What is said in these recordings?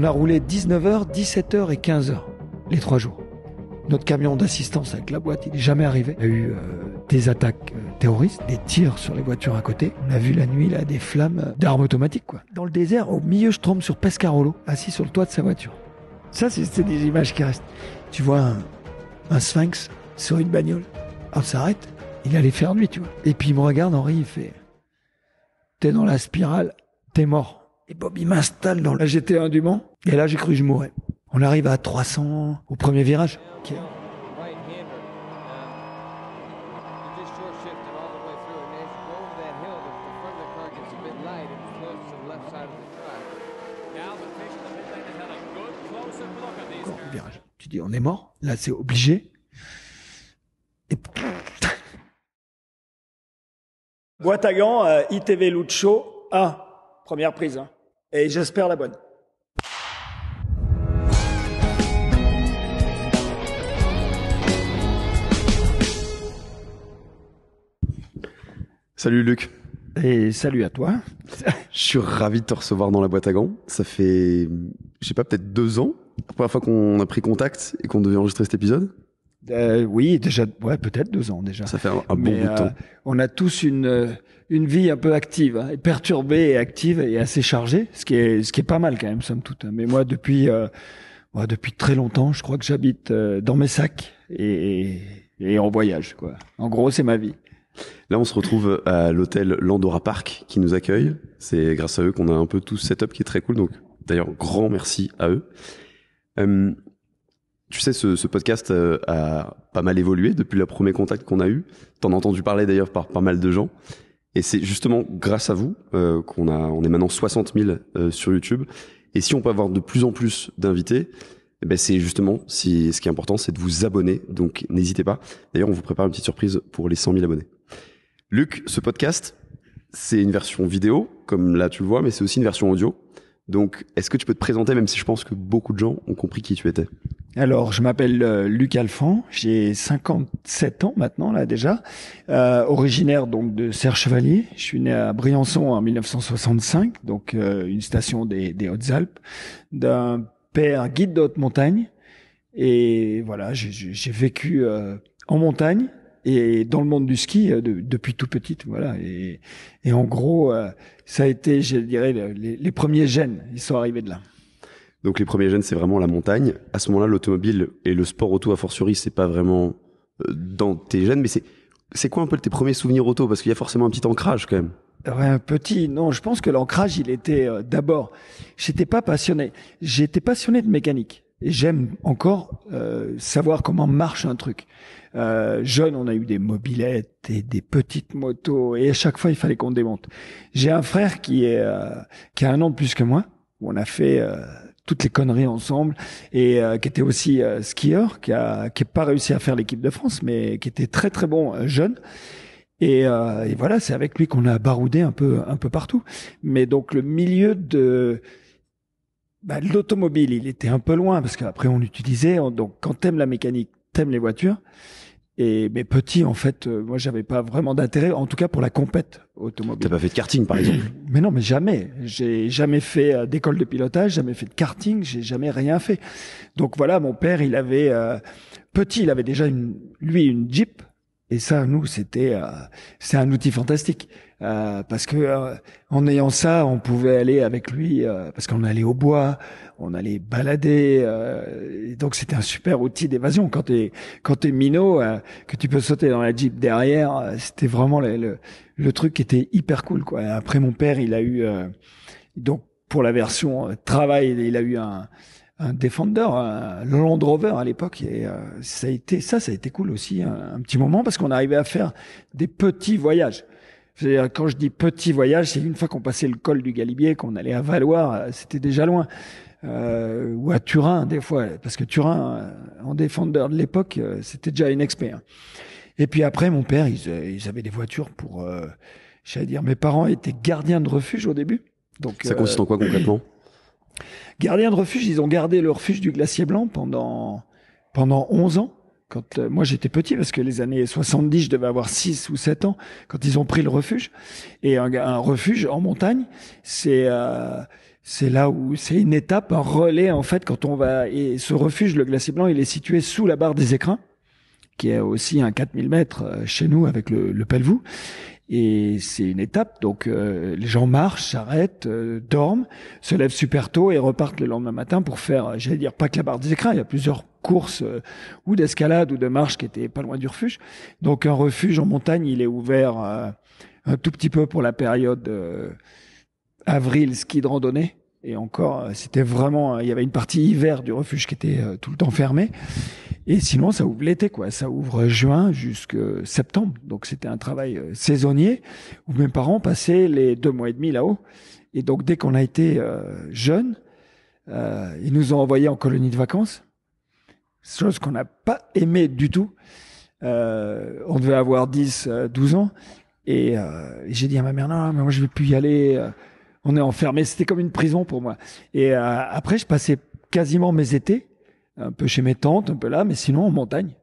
On a roulé 19h, 17h et 15h, les trois jours. Notre camion d'assistance avec la boîte, il n'est jamais arrivé. Il y a eu euh, des attaques euh, terroristes, des tirs sur les voitures à côté. On a vu la nuit là des flammes d'armes automatiques quoi. Dans le désert, au milieu, je trompe sur Pescarolo, assis sur le toit de sa voiture. Ça, c'est des images qui restent. Tu vois un, sphinx sur une bagnole. Alors ah, s'arrête, il allait faire nuit, tu vois. Et puis il me regarde, Henri, il fait T'es dans la spirale, t'es mort. Et Bob, il m'installe dans la GT1 du Mans. Et là, j'ai cru que je mourrais. On arrive à 300 au premier virage. virage. Tu dis, on est mort. Là, c'est obligé. Et... Boitagan, euh, ITV Lucho, 1. Première prise. Hein. Et j'espère la bonne. Salut Luc. Et salut à toi. Je suis ravi de te recevoir dans la boîte à gants. Ça fait, je sais pas, peut-être deux ans, la première fois qu'on a pris contact et qu'on devait enregistrer cet épisode. Euh, oui, déjà, ouais, peut-être deux ans déjà. Ça fait un, bon bout de temps. Euh, on a tous une euh, une vie un peu active, hein, perturbée et active et assez chargée, ce qui est ce qui est pas mal quand même, somme toute. Hein. Mais moi, depuis depuis très longtemps, je crois que j'habite dans mes sacs et, et en voyage, quoi. En gros, c'est ma vie. Là, on se retrouve euh, à l'hôtel Landora Park qui nous accueille. C'est grâce à eux qu'on a un peu tout ce setup qui est très cool. Donc, d'ailleurs, grand merci à eux. Euh, tu sais, ce, podcast euh, a pas mal évolué depuis le premier contact qu'on a eu. T'en as entendu parler d'ailleurs par pas mal de gens. Et c'est justement grâce à vous qu'on a, on est maintenant 60 000 sur YouTube. Et si on peut avoir de plus en plus d'invités, eh ben c'est justement si, ce qui est important, c'est de vous abonner. Donc n'hésitez pas. D'ailleurs, on vous prépare une petite surprise pour les 100 000 abonnés. Luc, ce podcast, c'est une version vidéo, comme là tu le vois, mais c'est aussi une version audio. Donc, est-ce que tu peux te présenter, même si je pense que beaucoup de gens ont compris qui tu étais Alors, je m'appelle euh, Luc Alphand, j'ai 57 ans maintenant, là déjà, euh, originaire donc de Serre Chevalier. Je suis né à Briançon en 1965, donc euh, une station des, des Hautes-Alpes, d'un père guide de haute montagne. Et voilà, j'ai vécu en montagne, et dans le monde du ski euh, depuis tout petit voilà. Et, en gros, euh, ça a été, je dirais, les, premiers gènes, ils sont arrivés de là. Donc les premiers gènes, c'est vraiment la montagne. À ce moment-là, l'automobile et le sport auto a fortiori, c'est pas vraiment euh, dans tes gènes, mais c'est c'est quoi un peu tes premiers souvenirs auto Parce qu'il y a forcément un petit ancrage quand même. un petit, non, je pense que l'ancrage, il était d'abord, j'étais pas passionné. J'étais passionné de mécanique j'aime encore euh, savoir comment marche un truc. Euh, jeune, on a eu des mobilettes et des petites motos, et à chaque fois, il fallait qu'on démonte. J'ai un frère qui est euh, qui a un an de plus que moi. Où on a fait euh, toutes les conneries ensemble et qui était aussi skieur, qui a qui pas réussi à faire l'équipe de France, mais qui était très très bon jeune. Et, et voilà, c'est avec lui qu'on a baroudé un peu un peu partout. Mais donc le milieu de bah, l'automobile, il était un peu loin parce qu'après on l'utilisait. Donc quand t'aimes la mécanique, t'aimes les voitures. Et mes petits, en fait, euh, moi j'avais pas vraiment d'intérêt, en tout cas pour la compète automobile. T'as pas fait de karting, par exemple Mais non, mais jamais. J'ai jamais fait euh, d'école de pilotage, jamais fait de karting, j'ai jamais rien fait. Donc voilà, mon père, il avait euh, petit, il avait déjà une, lui une Jeep et ça, nous, c'était euh, c'est un outil fantastique euh, parce que euh, en ayant ça, on pouvait aller avec lui parce qu'on allait au bois, on allait balader. Et donc c'était un super outil d'évasion quand t'es quand t'es minot, que tu peux sauter dans la jeep derrière. C'était vraiment le, le, le truc qui était hyper cool quoi. Après mon père, il a eu donc pour la version travail, il a eu un un Defender, un Land Rover à l'époque et euh, ça a été ça, ça a été cool aussi un, petit moment parce qu'on arrivait à faire des petits voyages. cest quand je dis petits voyages, c'est une fois qu'on passait le col du Galibier, qu'on allait à Valois, euh, c'était déjà loin. Euh, ou à Turin des fois, parce que Turin, euh, en Defender de l'époque, c'était déjà une expérience. Hein. Et puis après, mon père, ils, avaient des voitures pour, euh, j'allais dire, mes parents étaient gardiens de refuge au début. Donc ça consiste en quoi concrètement Gardiens de refuge, ils ont gardé le refuge du glacier blanc pendant, pendant 11 ans. Quand euh, moi j'étais petit, parce que les années 70, je devais avoir 6 ou 7 ans, quand ils ont pris le refuge. Et un, refuge en montagne, c'est euh, c'est là où c'est une étape, un relais en fait, quand on va... Et ce refuge, le glacier blanc, il est situé sous la barre des écrins qui est aussi un 4000 mètres euh, chez nous avec le, le Pelvoux. Et c'est une étape, donc euh, les gens marchent, s'arrêtent, euh, dorment, se lèvent super tôt et repartent le lendemain matin pour faire, euh, j'allais dire, pas que la barre des écrins. il y a plusieurs courses ou d'escalade ou de marche qui étaient pas loin du refuge. Donc un refuge en montagne, il est ouvert un tout petit peu pour la période avril ski de randonnée et encore, euh, c'était vraiment, euh, il y avait une partie hiver du refuge qui était euh, tout le temps fermée. Et sinon, ça ouvre l'été, quoi. Ça ouvre juin jusqu'à septembre. Donc, c'était un travail saisonnier où mes parents passaient les deux mois et demi là-haut. Et donc, dès qu'on a été jeune jeunes, ils nous ont envoyés en colonie de vacances. Chose qu'on n'a pas aimé du tout. on devait avoir 10, 12 ans. Et j'ai dit à ma mère, non, mais moi, je ne vais plus y aller on est enfermé. C'était comme une prison pour moi. Et euh, après, je passais quasiment mes étés, un peu chez mes tantes, un peu là, mais sinon en montagne.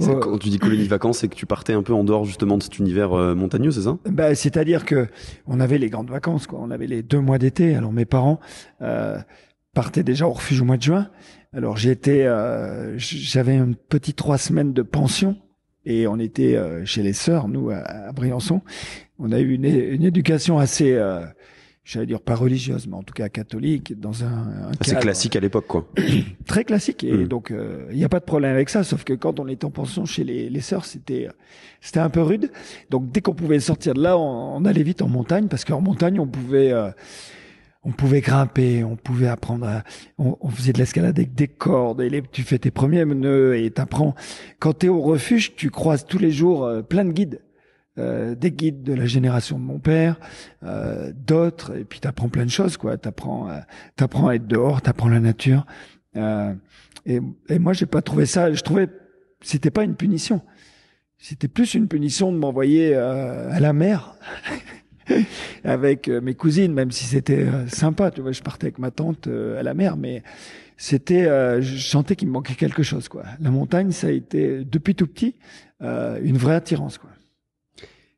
Euh, quand tu dis colonie de vacances, c'est que tu partais un peu en dehors justement de cet univers euh, montagneux, c'est ça ben, C'est-à-dire que on avait les grandes vacances, quoi. on avait les deux mois d'été. Alors mes parents partaient déjà au refuge au mois de juin. Alors j'étais, j'avais une petite trois semaines de pension et on était chez les sœurs, nous, à, Briançon. On a eu une éducation assez j'allais dire pas religieuse, mais en tout cas catholique, dans un, un C'est classique à l'époque, quoi. très classique. Et mm. donc, il euh, n'y a pas de problème avec ça, sauf que quand on était en pension chez les, sœurs, c'était c'était un peu rude. Donc, dès qu'on pouvait sortir de là, on, allait vite en montagne, parce qu'en montagne, on pouvait... Euh, on pouvait grimper, on pouvait apprendre à, on, faisait de l'escalade avec des cordes et tu fais tes premiers nœuds et t'apprends. Quand t'es au refuge, tu croises tous les jours euh, plein de guides euh, des guides de la génération de mon père, euh, d'autres, et puis t'apprends plein de choses, quoi. T'apprends, euh, t'apprends à être dehors, t'apprends la nature. et, et moi, j'ai pas trouvé ça. Je trouvais c'était pas une punition. C'était plus une punition de m'envoyer à la mer. avec mes cousines, même si c'était sympa, tu vois, je partais avec ma tante à la mer, mais c'était, je sentais qu'il me manquait quelque chose, quoi. La montagne, ça a été depuis tout petit une vraie attirance, quoi.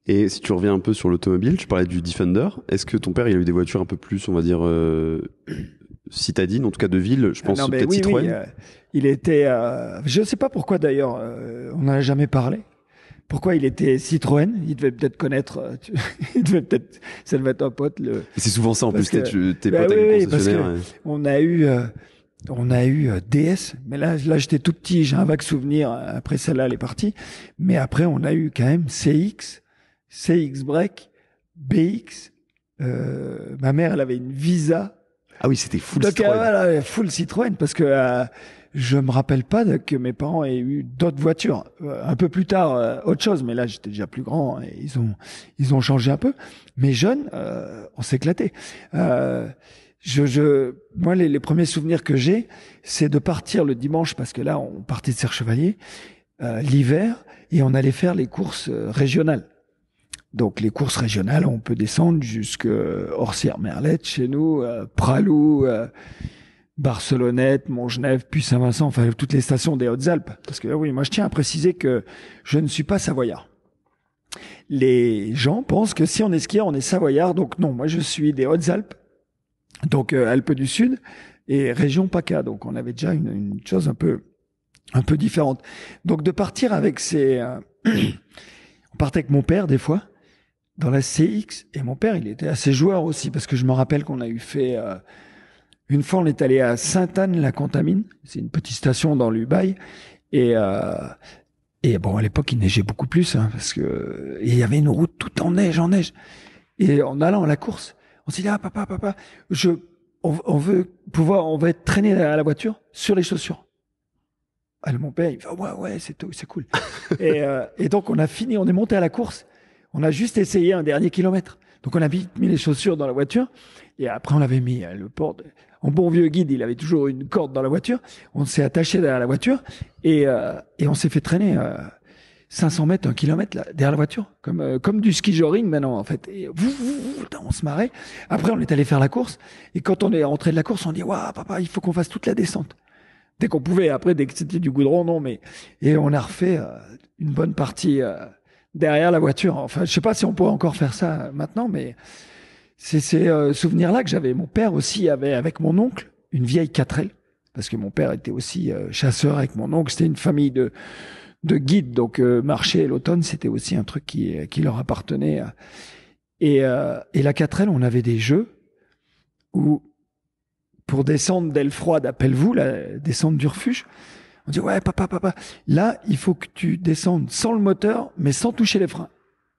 Et si tu reviens un peu sur l'automobile, tu parlais du Defender. Est-ce que ton père, il a eu des voitures un peu plus, on va dire, euh, citadines, en tout cas de ville Je pense ah peut-être Citroën. Euh, il était, euh, je ne sais pas pourquoi d'ailleurs, euh, on n'en a jamais parlé. Pourquoi il était Citroën Il devait peut-être connaître, il devait peut-être, ça devait être un pote. Le... C'est souvent ça en plus, tes bah potes avec le concessionnaire. On a eu, on a eu DS, mais là, là j'étais tout petit, j'ai un vague souvenir. Après celle-là, elle est partie. Mais après, on a eu quand même CX. CX break, BX. Euh, ma mère, elle avait une Visa. Ah oui, c'était full Citroën. Euh, full Citroën parce que euh, je me rappelle pas que mes parents aient eu d'autres voitures. Un peu plus tard, autre chose, mais là j'étais déjà plus grand et ils ont ils ont changé un peu. Mais jeunes, on s'éclatait. Euh, je, moi, les, les premiers souvenirs que j'ai, c'est de partir le dimanche parce que là, on partait de Serre Chevalier l'hiver et on allait faire les courses régionales. Donc les courses régionales, on peut descendre jusque Orsières-Merlette, chez nous, euh, Pralou, euh, Barcelonnette, Montgenève, puis Saint-Vincent, enfin toutes les stations des Hautes-Alpes. Parce que oui, moi je tiens à préciser que je ne suis pas savoyard. Les gens pensent que si on est on est savoyard. Donc non, moi je suis des Hautes-Alpes, donc euh, Alpes du Sud et région PACA. Donc on avait déjà une, une, chose un peu un peu différente. Donc de partir avec ces, euh, on partait avec mon père des fois dans la CX, et mon père, il était assez joueur aussi, parce que je me rappelle qu'on a eu fait... Euh, une fois, on est allé à Sainte-Anne-la-Contamine, c'est une petite station dans l'Ubaye, et... Euh, et bon, à l'époque, il neigeait beaucoup plus, hein, parce que il y avait une route toute en neige, en neige. Et en allant à la course, on s'est dit ah papa, papa, je, on, veut pouvoir, on va être traîné à la voiture sur les chaussures. Alors ah, mon père, il fait ouais ouais, c'est c'est cool. Euh, et donc on a fini, on est monté à la course on a juste essayé un dernier kilomètre. Donc on a vite mis les chaussures dans la voiture et après on l'avait mis euh, le port. En bon vieux guide, il avait toujours une corde dans la voiture. On s'est attaché derrière la voiture et, euh, et on s'est fait traîner 500 euh, mètres, un kilomètre derrière la voiture, comme comme du ski joring maintenant en fait. Et, on se marrait. Après on est allé faire la course et quand on est rentré de la course, on dit waouh papa, il faut qu'on fasse toute la descente. Dès qu'on pouvait, après dès que c'était du goudron non mais et on a refait une bonne partie derrière la voiture. Enfin, je sais pas si on pourrait encore faire ça maintenant, mais c'est ces euh, souvenirs-là que j'avais. Mon père aussi avait avec mon oncle une vieille 4L, parce que mon père était aussi euh, chasseur avec mon oncle. C'était une famille de de guides, donc euh, marcher l'automne, c'était aussi un truc qui qui leur appartenait. Et, et la l on avait des jeux où pour descendre d'elle froide, appelle-vous la descente du refuge. On dit ouais papa papa. Là, il faut que tu descendes sans le moteur, mais sans toucher les freins.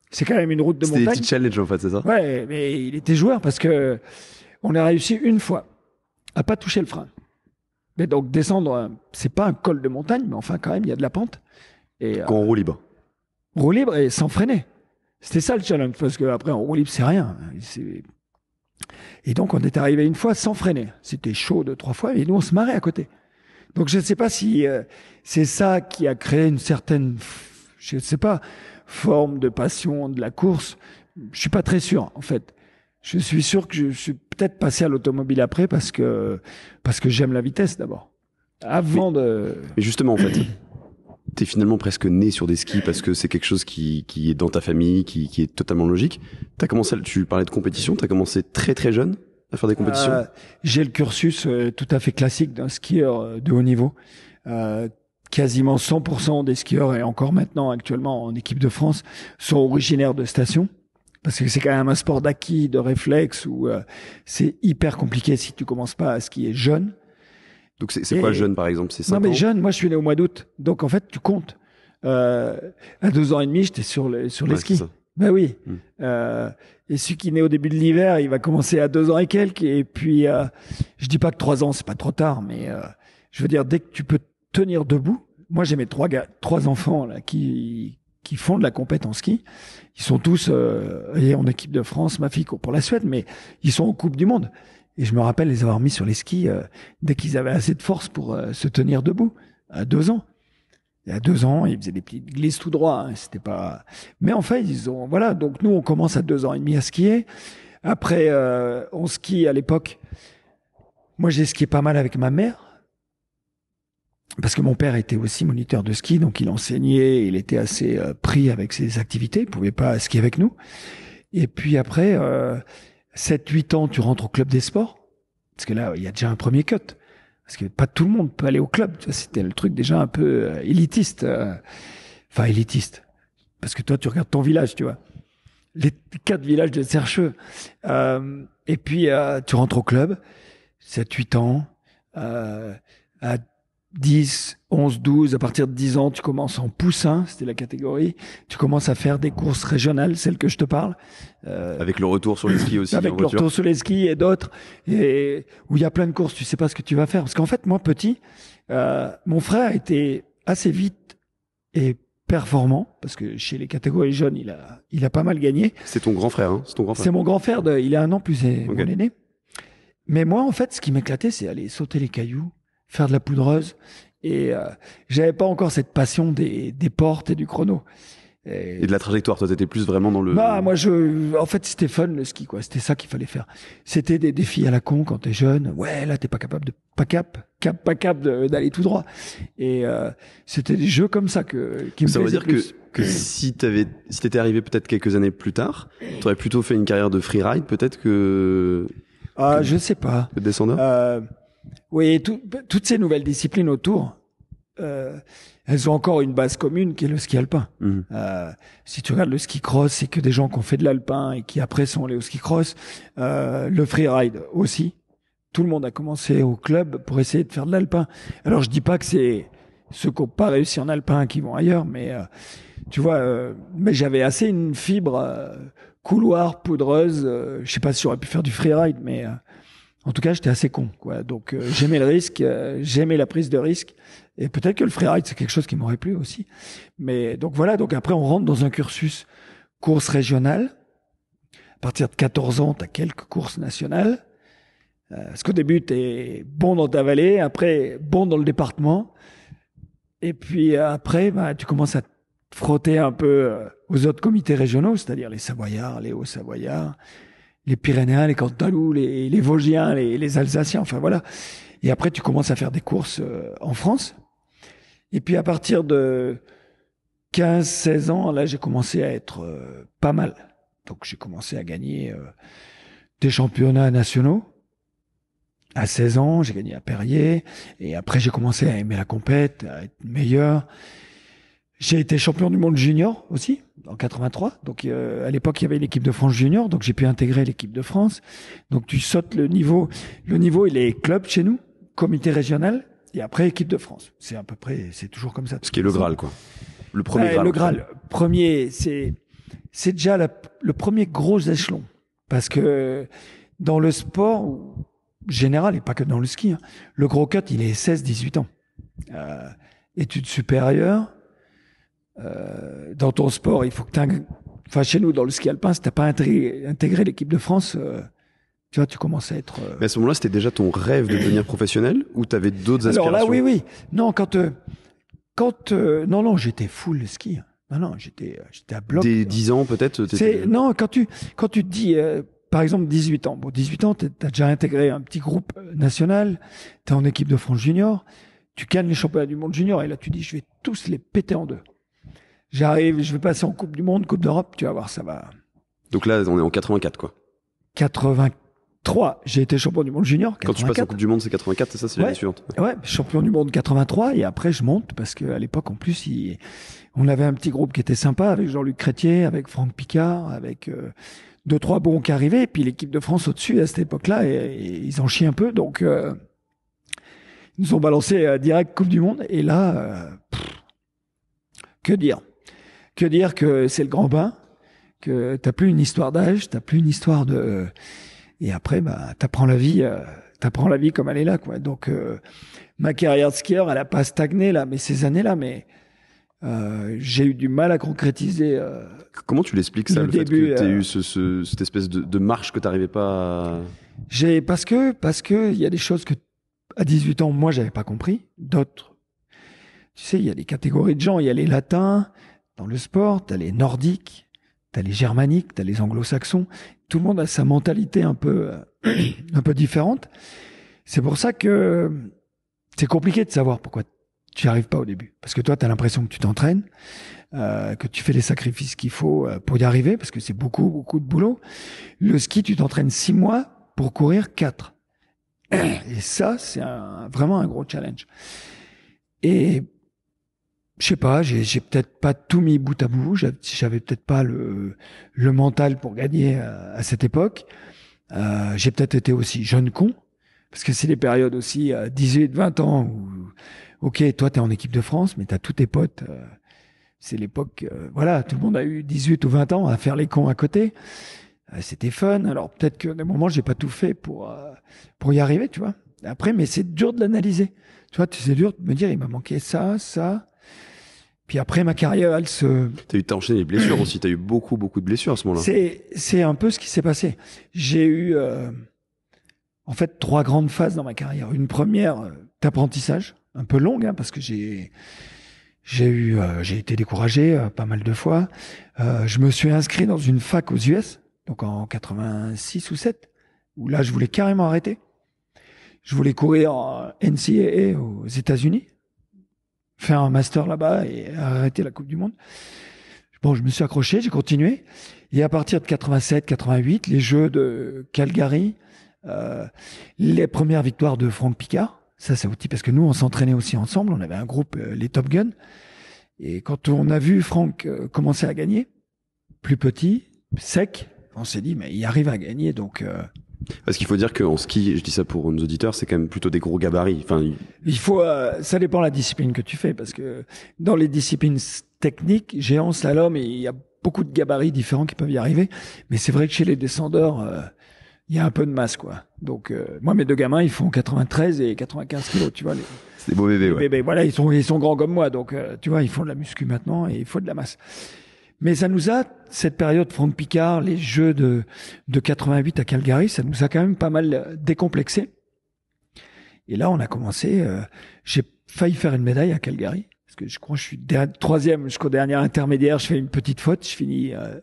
C'est quand même une route de montagne. C'était des en fait, c'est ça Ouais, mais il était joueur parce que on a réussi une fois à pas toucher le frein. Mais donc descendre, c'est pas un col de montagne, mais enfin quand même, il y a de la pente. Et on roule libre. Euh, roule libre et sans freiner. C'était ça le challenge parce que après en libre c'est rien. Et donc on est arrivé une fois sans freiner. C'était chaud deux trois fois et nous on se marrait à côté. Donc je ne sais pas si euh, c'est ça qui a créé une certaine, je ne sais pas, forme de passion de la course. Je suis pas très sûr en fait. Je suis sûr que je suis peut-être passé à l'automobile après parce que parce que j'aime la vitesse d'abord. Avant de. Mais justement en fait. es finalement presque né sur des skis parce que c'est quelque chose qui, est dans ta famille, qui, est totalement logique. T'as commencé, tu parlais de compétition, tu as commencé très très jeune faire des compétitions euh, J'ai le cursus euh, tout à fait classique d'un skieur euh, de haut niveau. quasiment 100% des skieurs, et encore maintenant actuellement en équipe de France, sont originaires de stations. Parce que c'est quand même un sport d'acquis, de réflexe, où c'est hyper compliqué si tu commences pas à skier jeune. Donc c'est quoi jeune par exemple C'est Non mais jeune, moi je suis né au mois d'août, donc en fait tu comptes. à deux ans et demi, j'étais sur les sur les skis. Ben oui. Mm. Euh, et celui qui naît au début de l'hiver, il va commencer à deux ans et quelques. Et puis, euh, je dis pas que trois ans, c'est pas trop tard, mais euh, je veux dire, dès que tu peux tenir debout. Moi, j'ai mes trois gars, trois enfants là qui qui font de la compète en ski. Ils sont tous en équipe de France. Ma fille pour la Suède, mais ils sont en Coupe du Monde. Et je me rappelle les avoir mis sur les skis dès qu'ils avaient assez de force pour se tenir debout à deux ans il y a deux ans, ils faisaient des petites glisses tout droit. Hein, c'était pas. Mais enfin, ils ont voilà. Donc nous, on commence à deux ans et demi à skier. Après, euh, on skie à l'époque. Moi, j'ai skié pas mal avec ma mère parce que mon père était aussi moniteur de ski, donc il enseignait, il était assez euh, pris avec ses activités, il pouvait pas skier avec nous. Et puis après, euh, 7-8 ans, tu rentres au club des sports, parce que là, il y a déjà un premier cut. Parce que pas tout le monde peut aller au club. C'était le truc déjà un peu euh, élitiste. Euh, enfin, élitiste. Parce que toi, tu regardes ton village, tu vois. Les quatre villages de Sercheux. Euh, et puis, tu rentres au club, 7 huit ans. à 10, 11, 12, à partir de 10 ans, tu commences en poussin, c'était la catégorie. Tu commences à faire des courses régionales, celles que je te parle. Euh, avec le retour sur les skis aussi. Avec le retour sur les skis et d'autres. Et où il y a plein de courses, tu sais pas ce que tu vas faire. Parce qu'en fait, moi, petit, euh, mon frère était assez vite et performant parce que chez les catégories jeunes, il a, il a pas mal gagné. C'est ton grand frère, hein C'est ton grand frère. C'est mon grand frère de, il a un an plus, et mon aîné. Mais moi, en fait, ce qui m'éclatait, c'est aller sauter les cailloux, faire de la poudreuse et euh, j'avais pas encore cette passion des, des portes et du chrono. Et, de la trajectoire, toi, t'étais plus vraiment dans le. Bah, moi, je, en fait, c'était fun le ski, quoi. C'était ça qu'il fallait faire. C'était des défis à la con quand t'es jeune. Ouais, là, t'es pas capable de, pas cap, cap, pas cap d'aller tout droit. Et euh, c'était des jeux comme ça que qui me Ça veut dire que que si t'avais, si t'étais arrivé peut-être quelques années plus tard, t'aurais plutôt fait une carrière de freeride, peut-être que. Ah, je sais pas. De descendeur. Euh, oui, bah, toutes ces nouvelles disciplines autour, euh, elles ont encore une base commune qui est le ski alpin. Mmh. Euh, si tu regardes le ski cross, c'est que des gens qui ont fait de l'alpin et qui après sont allés au ski cross. Euh, le freeride aussi. Tout le monde a commencé au club pour essayer de faire de l'alpin. Alors je dis pas que c'est ceux qui n'ont pas réussi en alpin qui vont ailleurs, mais tu vois, mais j'avais assez une fibre couloir poudreuse. je sais pas si j'aurais pu faire du freeride, mais en tout cas, j'étais assez con. Quoi. Donc euh, j'aimais le risque, euh, j'aimais la prise de risque. Et peut-être que le freeride, c'est quelque chose qui m'aurait plu aussi. Mais donc voilà, donc après, on rentre dans un cursus course régionale. À partir de 14 ans, tu as quelques courses nationales. Euh, parce qu'au début, tu es bon dans ta vallée, après, bon dans le département. Et puis après, bah, tu commences à te frotter un peu aux autres comités régionaux, c'est-à-dire les Savoyards, les Hauts-Savoyards, les Pyrénéens, les Cantalous, les, Vosgiens, les, les, Alsaciens, enfin voilà. Et après, tu commences à faire des courses euh, en France. Et puis à partir de 15, 16 ans, là, j'ai commencé à être euh, pas mal. Donc j'ai commencé à gagner euh, des championnats nationaux. À 16 ans, j'ai gagné à Perrier. Et après, j'ai commencé à aimer la compète, à être meilleur. J'ai été champion du monde junior aussi en 83. Donc euh, à l'époque il y avait l'équipe de France junior, donc j'ai pu intégrer l'équipe de France. Donc tu sautes le niveau, le niveau il est club chez nous, comité régional et après équipe de France. C'est à peu près, c'est toujours comme ça. Ce qui est le Graal quoi. Le premier Graal. Le Graal. Premier, c'est c'est déjà le premier gros échelon parce que dans le sport général et pas que dans le ski, hein, le gros cut il est 16-18 ans. Euh, études supérieures, euh, dans ton sport, il faut que tu Enfin, chez nous, dans le ski alpin, si t'as pas intégré, l'équipe de France, euh, tu vois, tu commences à être. Euh Mais à ce moment-là, c'était déjà ton rêve de devenir professionnel ou avais d'autres aspirations Alors là, oui, oui. Non, quand, quand, non, non, j'étais full ski. Hein. Non, non, j'étais, à bloc. Des 10 ans, peut-être. Non, quand tu, quand tu te dis, par exemple, 18 ans. Bon, 18 ans, tu as déjà intégré un petit groupe national. tu es en équipe de France junior. Tu gagnes les championnats du monde junior et là, tu dis, je vais tous les péter en deux. J'arrive, je vais passer en Coupe du Monde, Coupe d'Europe, tu vas voir, ça va. Donc là, on est en 84, quoi. 83, j'ai été champion du monde junior. Quand tu passes en Coupe du Monde, c'est 84, c'est ça, c'est la suivante. Ouais, champion du monde 83, et après je monte, parce qu'à l'époque, en plus, on avait un petit groupe qui était sympa, avec Jean-Luc Crétier, avec Franck Picard, avec euh, deux, trois bons qui arrivaient, et puis l'équipe de France au-dessus à cette époque-là, et, ils en chient un peu, donc euh, ils nous ont balancé euh, direct Coupe du Monde, et là, que dire que dire que c'est le grand bain, que t'as plus une histoire d'âge, t'as plus une histoire de, euh, et après, bah, t'apprends la vie, euh, t'apprends la vie comme elle est là, quoi. Donc, euh, ma carrière de skieur, elle a pas stagné là, mais ces années-là, mais j'ai eu du mal à concrétiser. Comment tu l'expliques ça, le, fait que t'as eu cette espèce de, marche que t'arrivais pas J'ai, parce que, parce que, il y a des choses que, à 18 ans, moi, j'avais pas compris, d'autres. Tu sais, il y a des catégories de gens, il y a les latins, dans le sport, tu as les nordiques, tu as les germaniques, tu as les anglo-saxons. Tout le monde a sa mentalité un peu, euh, un peu différente. C'est pour ça que euh, c'est compliqué de savoir pourquoi tu n'y arrives pas au début. Parce que toi, tu as l'impression que tu t'entraînes, euh, que tu fais les sacrifices qu'il faut pour y arriver, parce que c'est beaucoup, beaucoup de boulot. Le ski, tu t'entraînes six mois pour courir quatre. Et ça, c'est vraiment un gros challenge. Et je sais pas, j'ai, j'ai peut-être pas tout mis bout à bout, j'avais, peut-être pas le, le mental pour gagner euh, à, cette époque. Euh, j'ai peut-être été aussi jeune con, parce que c'est les périodes aussi à 18, 20 ans où, ok, toi t'es en équipe de France, mais t'as tous tes potes. Euh, c'est l'époque, euh, voilà, tout le monde a eu 18 ou 20 ans à faire les cons à côté. c'était fun. Alors peut-être que des moments j'ai pas tout fait pour pour y arriver, tu vois. Après, mais c'est dur de l'analyser. Tu vois, c'est dur de me dire il m'a manqué ça, ça puis après, ma carrière, elle se. T'as eu, t'as enchaîné les blessures aussi. T'as eu beaucoup, beaucoup de blessures à ce moment-là. C'est, c'est un peu ce qui s'est passé. J'ai eu, euh, en fait, trois grandes phases dans ma carrière. Une première euh, d'apprentissage, un peu longue, hein, parce que j'ai, j'ai eu, euh, j'ai été découragé pas mal de fois. je me suis inscrit dans une fac aux US, donc en 86 ou 7, où là, je voulais carrément arrêter. Je voulais courir en NCAA aux États-Unis faire un master là-bas et arrêter la Coupe du Monde. Bon, je me suis accroché, j'ai continué. Et à partir de 87, 88, les Jeux de Calgary, euh, les premières victoires de Franck Picard. Ça, c'est outil parce que nous, on s'entraînait aussi ensemble. On avait un groupe, euh, les Top Gun. Et quand on a vu Franck euh, commencer à gagner, plus petit, sec, on s'est dit, mais il arrive à gagner, donc parce qu'il faut dire qu'en ski, je dis ça pour nos auditeurs, c'est quand même plutôt des gros gabarits. Enfin, il faut, euh, ça dépend de la discipline que tu fais, parce que dans les disciplines techniques, géant, slalom, il y a beaucoup de gabarits différents qui peuvent y arriver. Mais c'est vrai que chez les descendeurs, euh, il y a un peu de masse, quoi. Donc, euh, moi, mes deux gamins, ils font 93 et 95 kilos, tu vois. c'est des beaux bébés, ouais. Bébés, voilà, ils sont, ils sont grands comme moi, donc, tu vois, ils font de la muscu maintenant et il faut de la masse. Mais ça nous a, cette période Franck Picard, les Jeux de, de 88 à Calgary, ça nous a quand même pas mal euh, décomplexé. Et là, on a commencé, euh, j'ai failli faire une médaille à Calgary. Parce que je crois que je suis troisième jusqu'au dernier intermédiaire, je fais une petite faute, je finis euh,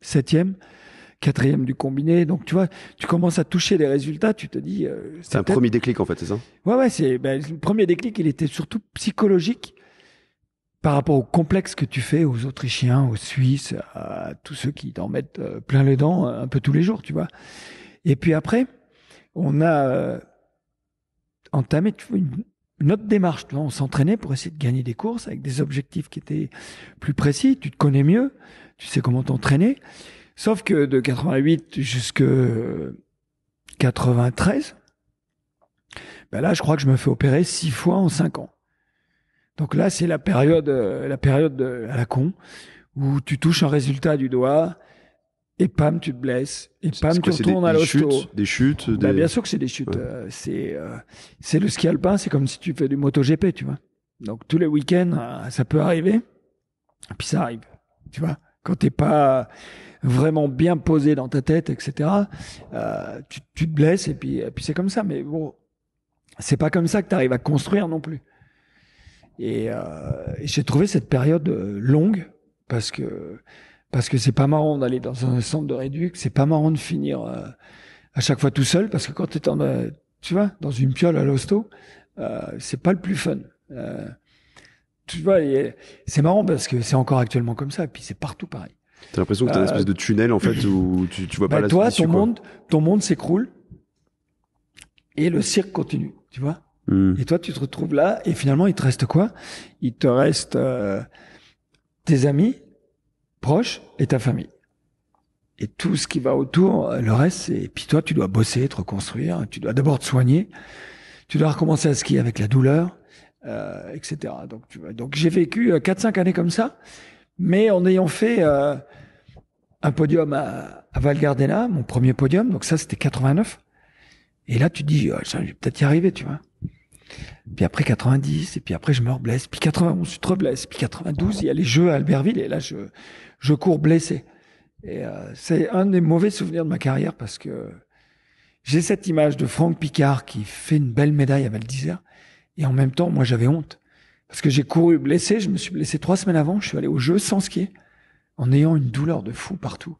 septième quatrième du combiné. Donc tu vois, tu commences à toucher des résultats, tu te dis. c'est un premier déclic en fait, c'est ça Ouais, ouais, c'est ben, le premier déclic. Il était surtout psychologique par rapport au complexe que tu fais aux Autrichiens, aux Suisses, à tous ceux qui t'en mettent euh, plein les dents euh, un peu tous les jours, tu vois. Et puis après, on a euh, entamé une, notre démarche. on s'entraînait pour essayer de gagner des courses avec des objectifs qui étaient plus précis. Tu te connais mieux, tu sais comment t'entraîner. Sauf que de 88 jusque 93, ben là, je crois que je me fais opérer six fois en cinq ans. Donc là, c'est la période, euh, la période à la con, où tu touches un résultat du doigt, et pam, tu te blesses. Et pam, tu retournes des, à l'hosto. Des chutes, des chutes bah, Bien sûr que c'est des chutes. Euh, euh, c'est le ski alpin, c'est comme si tu fais du GP, tu vois. Donc tous les week-ends, ça peut arriver. Et puis ça arrive, tu vois. Quand t'es pas vraiment bien posé dans ta tête, etc., tu, tu, te blesses et puis, puis c'est comme ça. Mais bon, c'est pas comme ça que tu arrives à construire non plus. Et, euh, j'ai trouvé cette période euh, longue parce que parce que c'est pas marrant d'aller dans un centre de réduc, c'est pas marrant de finir euh, à chaque fois tout seul parce que quand t'es en euh, tu vois dans une piole à l'hosto, c'est pas le plus fun. tu vois, c'est marrant parce que c'est encore actuellement comme ça et puis c'est partout pareil. T'as l'impression que t'as une espèce de tunnel en fait où tu, vois pas bah, la toi, ton monde, ton monde s'écroule et le cirque continue, tu vois. Hmm. Et toi, tu te retrouves là, et finalement, il te reste quoi Il te reste euh, tes amis proches et ta famille. Et tout ce qui va autour, euh, le reste, c'est... Puis toi, tu dois bosser, te reconstruire, tu dois d'abord te soigner, tu dois recommencer à skier avec la douleur, euh, etc. Donc, tu... Donc j'ai vécu 4-5 années comme ça, mais en ayant fait un podium à, Val Gardena, mon premier podium, donc ça, c'était 89. Et là, tu dis, oh, je vais peut-être y arriver, tu vois. Puis après 90, et puis après je me reblesse. Puis 91, suis te blessé. Puis 92, il y a les Jeux à Albertville, et là je, je cours blessé. Et euh, c'est un des mauvais souvenirs de ma carrière parce que j'ai cette image de Franck Picard qui fait une belle médaille à Val d'Isère. Et en même temps, moi j'avais honte. Parce que j'ai couru blessé, je me suis blessé trois semaines avant, je suis allé au jeu sans skier, en ayant une douleur de fou partout.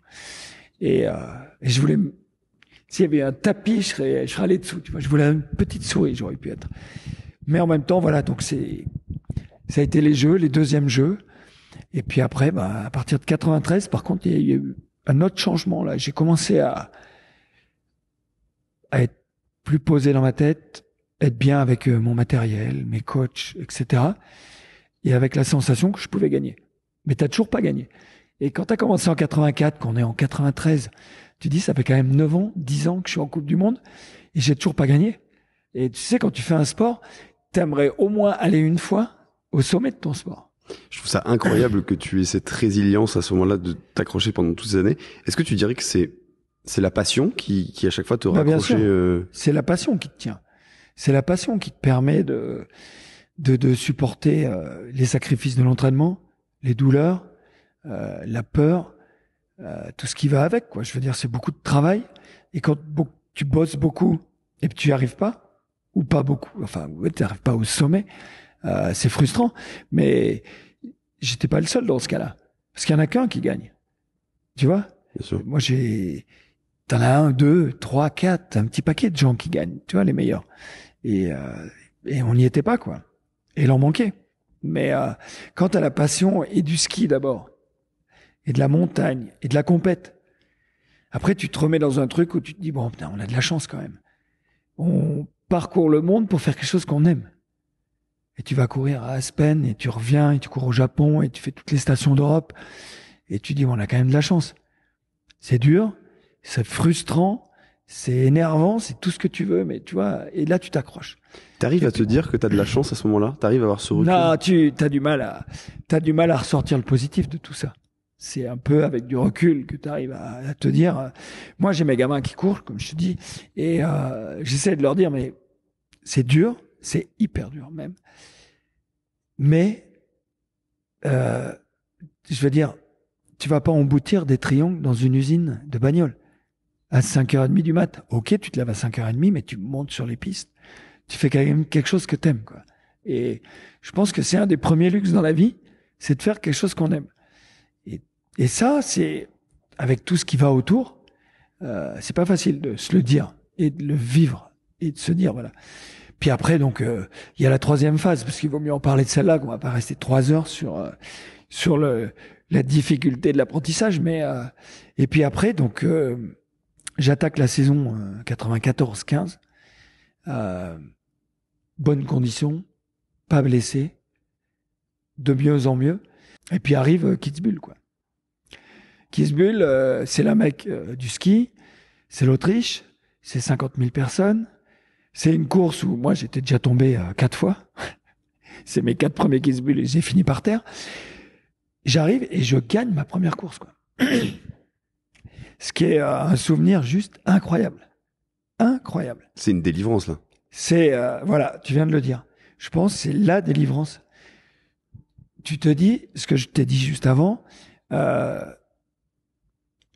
Et, euh, et je voulais s'il y avait un tapis, je serais, je serais allé dessous. Tu vois, je voulais une petite souris, j'aurais pu être. Mais en même temps, voilà, donc c'est, ça a été les jeux, les deuxièmes jeux. Et puis après, bah, à partir de 93, par contre, il y a eu un autre changement là. J'ai commencé à, à être plus posé dans ma tête, être bien avec euh, mon matériel, mes coachs, etc. Et avec la sensation que je pouvais gagner. Mais t'as toujours pas gagné. Et quand t'as commencé en 84, qu'on est en 93, tu dis, ça fait quand même 9 ans, 10 ans que je suis en Coupe du Monde et j'ai toujours pas gagné. Et tu sais, quand tu fais un sport, tu aimerais au moins aller une fois au sommet de ton sport. Je trouve ça incroyable que tu aies cette résilience à ce moment-là de t'accrocher pendant toutes ces années. Est-ce que tu dirais que c'est c'est la passion qui, qui à chaque fois te bah, raccroche euh C'est la passion qui te tient. C'est la passion qui te permet de de, supporter euh, les sacrifices de l'entraînement, les douleurs, euh, la peur, euh, tout ce qui va avec. Quoi. Je veux dire, c'est beaucoup de travail. Et quand tu bosses beaucoup et que tu n'y arrives pas, ou pas beaucoup, enfin, tu n'arrives pas au sommet, euh, c'est frustrant. Mais j'étais pas le seul dans ce cas-là. Parce qu'il y en a qu'un qui gagne. Tu vois Moi, j'ai... T'en as un, deux, trois, quatre, un petit paquet de gens qui gagnent, tu vois, les meilleurs. Et, euh, on n'y était pas, quoi. Et l'en manquait. Mais euh, quant à la passion et du ski d'abord, et de la montagne et de la compète. Après, tu te remets dans un truc où tu te dis, bon, putain, on a de la chance quand même. On parcourt le monde pour faire quelque chose qu'on aime. Et tu vas courir à Aspen et tu reviens et tu cours au Japon et tu fais toutes les stations d'Europe. Et tu dis, bon, on a quand même de la chance. C'est dur, c'est frustrant, c'est énervant, c'est tout ce que tu veux, mais tu vois, et là, tu t'accroches. T'arrives à te dire que t'as de la chance à ce moment-là? T'arrives à avoir ce recul? Non, tu, as du mal à, t'as du mal à ressortir le positif de tout ça c'est un peu avec du recul que tu arrives à, te dire. Euh, moi, j'ai mes gamins qui courent, comme je te dis, et euh, j'essaie de leur dire, mais c'est dur, c'est hyper dur même. Mais, euh, je veux dire, tu vas pas emboutir des triangles dans une usine de bagnole à 5h30 du mat. Ok, tu te lèves à 5h30, mais tu montes sur les pistes. Tu fais quand même quelque chose que t'aimes, quoi. Et je pense que c'est un des premiers luxes dans la vie, c'est de faire quelque chose qu'on aime. Et ça, c'est avec tout ce qui va autour, euh, c'est pas facile de se le dire et de le vivre et de se dire voilà. Puis après, donc, euh, il y a la troisième phase parce qu'il vaut mieux en parler de celle-là qu'on va pas rester trois heures sur euh, sur le la difficulté de l'apprentissage. Mais euh, et puis après, donc, j'attaque la saison 94-15. bonne condition pas blessé, de mieux en mieux. Et puis arrive Kitzbühel, quoi. Kitzbühel, euh, c'est la mec euh, du ski, c'est l'Autriche, c'est 50 000 personnes. C'est une course où moi j'étais déjà tombé euh, quatre fois. c'est mes quatre premiers Kitzbühel et j'ai fini par terre. J'arrive et je gagne ma première course. Quoi. Ce qui est un souvenir juste incroyable. Incroyable. C'est une délivrance là. C'est, voilà, tu viens de le dire. Je pense c'est la délivrance. Tu te dis, ce que je t'ai dit juste avant,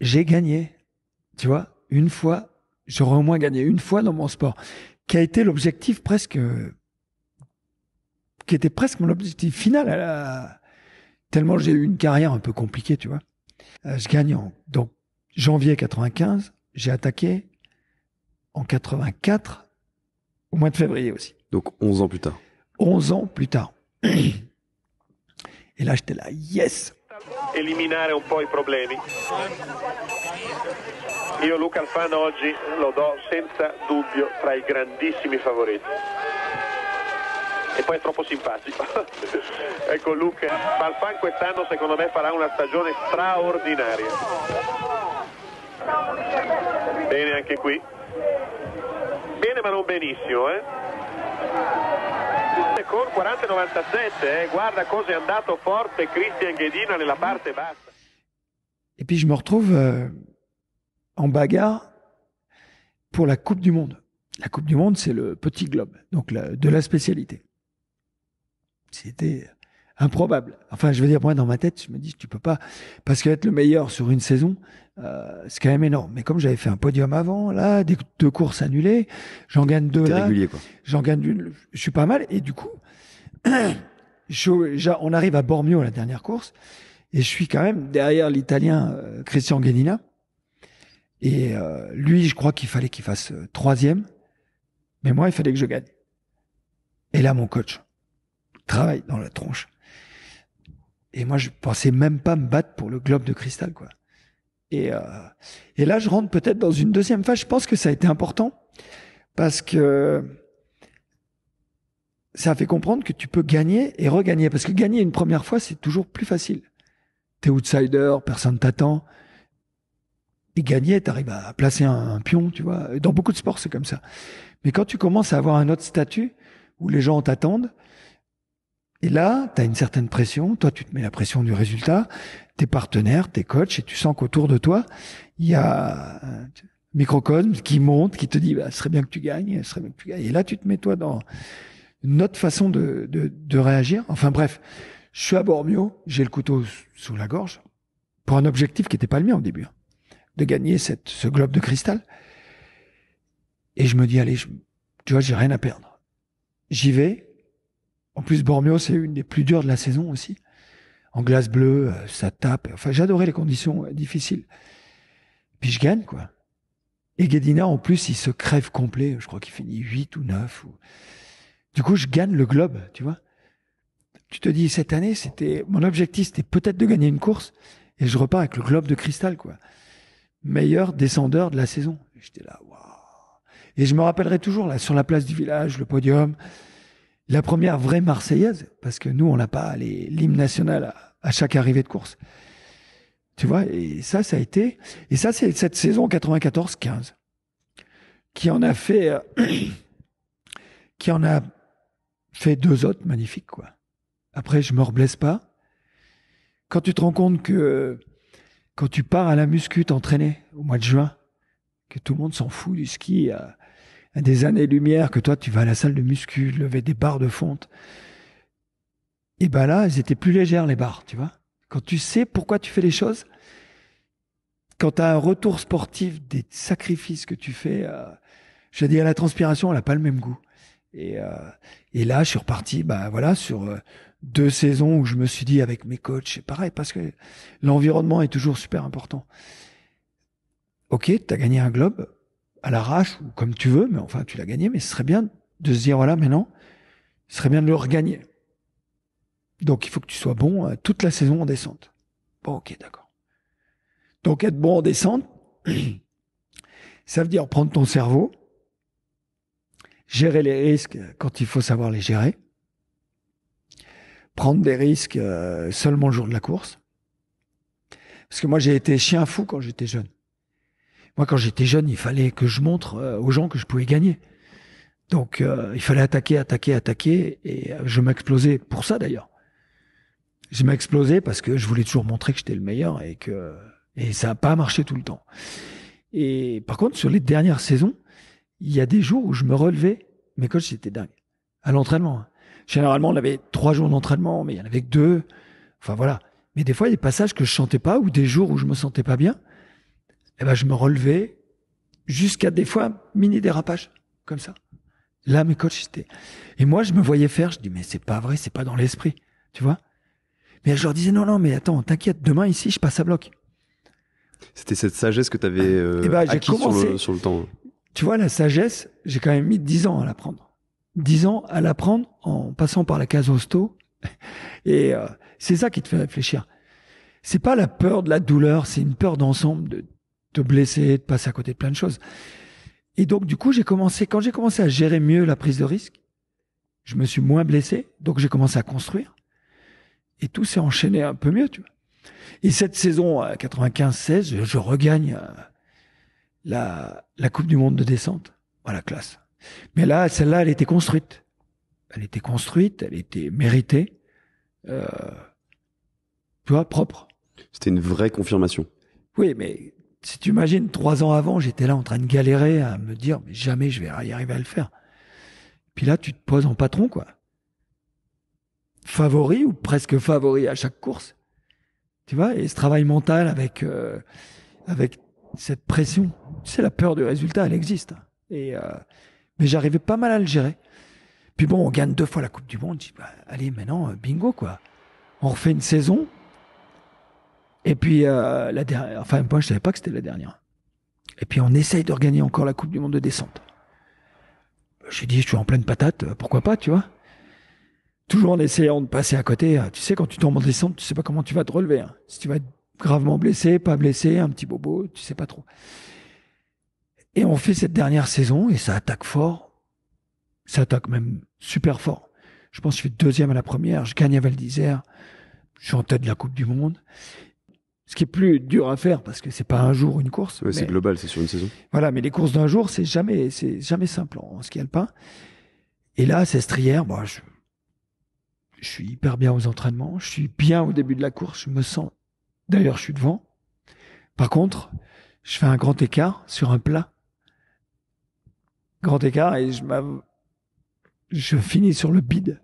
j'ai gagné. Tu vois, une fois, j'aurais au moins gagné une fois dans mon sport, qui a été l'objectif presque, qui était presque mon objectif final. Tellement j'ai eu une carrière un peu compliquée, tu vois. Euh, je gagne en donc janvier 95, j'ai attaqué en 84, au mois de février aussi. Donc 11 ans plus tard. 11 ans plus tard. Et là, j'étais là, yes, eliminare un po' i problemi. Io Luca Alfano oggi lo do senza dubbio tra i grandissimi favoriti. E poi è troppo simpatico. ecco Luca, Alfano quest'anno secondo me farà una stagione straordinaria. Bene anche qui. Bene ma non benissimo, eh? con 40-97, eh, guarda cosa è andato forte Christian Ghedina nella parte bassa. Et puis je me retrouve euh, en bagarre pour la Coupe du Monde. La Coupe du Monde, c'est le petit globe, donc la, de la spécialité. C'était improbable. Enfin, je veux dire, moi, dans ma tête, je me dis, tu peux pas, parce qu'être le meilleur sur une saison, euh, c'est quand même énorme. Mais comme j'avais fait un podium avant, là, des deux courses annulées, j'en gagne deux là, régulier, quoi. j'en gagne une, je suis pas mal. Et du coup, on arrive à Bormio la dernière course, et je suis quand même derrière l'Italien euh, Christian Guénina. Et euh, lui, je crois qu'il fallait qu'il fasse troisième, mais moi, il fallait que je gagne. Et là, mon coach travaille dans la tronche et moi, je pensais même pas me battre pour le globe de cristal, quoi. Euh, et, là, je rentre peut-être dans une deuxième phase. Je pense que ça a été important parce que ça a fait comprendre que tu peux gagner et regagner. Parce que gagner une première fois, c'est toujours plus facile. es outsider, personne t'attend. Et gagner, arrives à placer un, un, pion, tu vois. Dans beaucoup de sports, c'est comme ça. Mais quand tu commences à avoir un autre statut où les gens t'attendent, et là, tu as une certaine pression, toi tu te mets la pression du résultat, tes partenaires, tes coachs, et tu sens qu'autour de toi, il y a un qui monte, qui te dit, bah, ce serait bien que tu gagnes, ce serait bien que tu gagnes. Et là, tu te mets toi dans une autre façon de, de, réagir. Enfin bref, je suis à Bormio, j'ai le couteau sous la gorge, pour un objectif qui n'était pas le mien au début, hein, de gagner ce globe de cristal. Et je me dis, allez, tu vois, j'ai rien à perdre. J'y vais, en plus, Bormio, c'est une des plus dures de la saison aussi. En glace bleue, euh, ça tape. Enfin, j'adorais les conditions euh, difficiles. Puis je gagne, quoi. Et Guédina, en plus, il se crève complet. Je crois qu'il finit 8 ou 9. Ou... Du coup, je gagne le globe, tu vois. Tu te dis, cette année, c'était mon objectif, c'était peut-être de gagner une course. Et je repars avec le globe de cristal, quoi. Meilleur descendeur de la saison. J'étais là, waouh. Et je me rappellerai toujours, là, sur la place du village, le podium la première vraie Marseillaise, parce que nous, on n'a pas l'hymne national à, chaque arrivée de course. Tu vois, et ça, ça a été. Et ça, c'est cette saison 94-15 qui en a fait, euh, qui en a fait deux autres magnifiques, quoi. Après, je me reblesse pas. Quand tu te rends compte que quand tu pars à la muscu t'entraîner au mois de juin, que tout le monde s'en fout du ski des années-lumière que toi, tu vas à la salle de muscu, lever des barres de fonte. Et ben là, elles étaient plus légères, les barres, tu vois. Quand tu sais pourquoi tu fais les choses, quand tu as un retour sportif des sacrifices que tu fais, euh, je veux dire la transpiration, elle n'a pas le même goût. Et, euh, là, je suis reparti, bah voilà, sur euh, deux saisons où je me suis dit avec mes coachs, c'est pareil, parce que l'environnement est toujours super important. Ok, tu as gagné un globe, à l'arrache ou comme tu veux, mais enfin tu l'as gagné, mais ce serait bien de se dire voilà maintenant, ce serait bien de le regagner. Donc il faut que tu sois bon euh, toute la saison en descente. Bon ok d'accord. Donc être bon en descente, ça veut dire prendre ton cerveau, gérer les risques quand il faut savoir les gérer, prendre des risques euh, seulement le jour de la course. Parce que moi j'ai été chien fou quand j'étais jeune. Moi, quand j'étais jeune, il fallait que je montre euh, aux gens que je pouvais gagner. Donc, euh, il fallait attaquer, attaquer, attaquer. Et euh, je m'explosais pour ça, d'ailleurs. Je m'explosais parce que je voulais toujours montrer que j'étais le meilleur et que et ça n'a pas marché tout le temps. Et par contre, sur les dernières saisons, il y a des jours où je me relevais. Mais coachs, c'était dingue. À l'entraînement. Hein. Généralement, on avait trois jours d'entraînement, mais il y en avait deux. Enfin, voilà. Mais des fois, il y a des passages que je chantais pas ou des jours où je me sentais pas bien eh ben, je me relevais jusqu'à des fois mini dérapage, comme ça. Là, mes coachs, c'était. Et moi, je me voyais faire, je dis, mais c'est pas vrai, c'est pas dans l'esprit, tu vois. Mais je leur disais, non, non, mais attends, t'inquiète, demain, ici, je passe à bloc. C'était cette sagesse que t'avais bah, eh ben, euh, acquis sur, le, temps. Tu vois, la sagesse, j'ai quand même mis dix ans à l'apprendre. Dix ans à l'apprendre en passant par la case hosto. Et euh, c'est ça qui te fait réfléchir. C'est pas la peur de la douleur, c'est une peur d'ensemble de te blesser, de passer à côté de plein de choses. Et donc, du coup, j'ai commencé, quand j'ai commencé à gérer mieux la prise de risque, je me suis moins blessé, donc j'ai commencé à construire. Et tout s'est enchaîné un peu mieux, tu vois. Et cette saison 95-16, euh, je, regagne euh, la, la Coupe du Monde de descente. Voilà, classe. Mais là, celle-là, elle était construite. Elle était construite, elle était méritée. Euh, tu vois, propre. C'était une vraie confirmation. Oui, mais si tu imagines, trois ans avant, j'étais là en train de galérer à me dire, jamais je vais y arriver à le faire. Puis là, tu te poses en patron, quoi. Favori ou presque favori à chaque course. Tu vois, et ce travail mental avec, euh, avec cette pression. c'est la peur du résultat, elle existe. Et, euh, mais j'arrivais pas mal à le gérer. Puis bon, on gagne deux fois la Coupe du Monde. Je dis, bah, allez, maintenant, euh, bingo, quoi. On refait une saison. Et puis, euh, la dernière, enfin, moi, je savais pas que c'était la dernière. Et puis, on essaye de regagner encore la Coupe du Monde de descente. J'ai dit, je suis en pleine patate, euh, pourquoi pas, tu vois. Toujours en essayant de passer à côté. Euh, tu sais, quand tu tombes en descente, tu sais pas comment tu vas te relever. Hein. Si tu vas être gravement blessé, pas blessé, un petit bobo, tu sais pas trop. Et on fait cette dernière saison et ça attaque fort. Ça attaque même super fort. Je pense que je fais deuxième à la première. Je gagne à Val d'Isère. Je suis en tête de la Coupe du Monde ce qui est plus dur à faire parce que c'est pas un jour une course. c'est global, c'est sur une saison. Voilà, mais les courses d'un jour, c'est jamais, c'est jamais simple en, ski alpin. Et là, strière moi, je, suis hyper bien aux entraînements, je suis bien au début de la course, je me sens. D'ailleurs, je suis devant. Par contre, je fais un grand écart sur un plat. Grand écart et je je finis sur le bide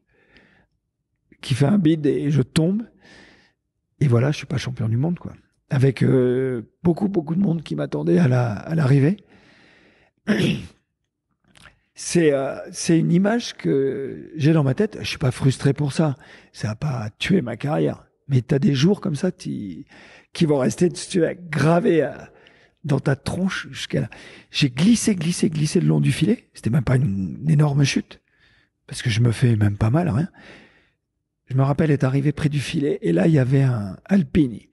qui fait un bide et je tombe et voilà, je suis pas champion du monde, quoi. Avec euh, beaucoup, beaucoup de monde qui m'attendait à l'arrivée. La, à c'est euh, une image que j'ai dans ma tête. Je suis pas frustré pour ça. Ça n'a pas tué ma carrière. Mais tu as des jours comme ça qui, qui vont rester tu gravés euh, dans ta tronche jusqu'à J'ai glissé, glissé, glissé le long du filet. C'était même pas une, énorme chute. Parce que je me fais même pas mal, rien je me rappelle, est arrivé près du filet. Et là, il y avait un Alpini.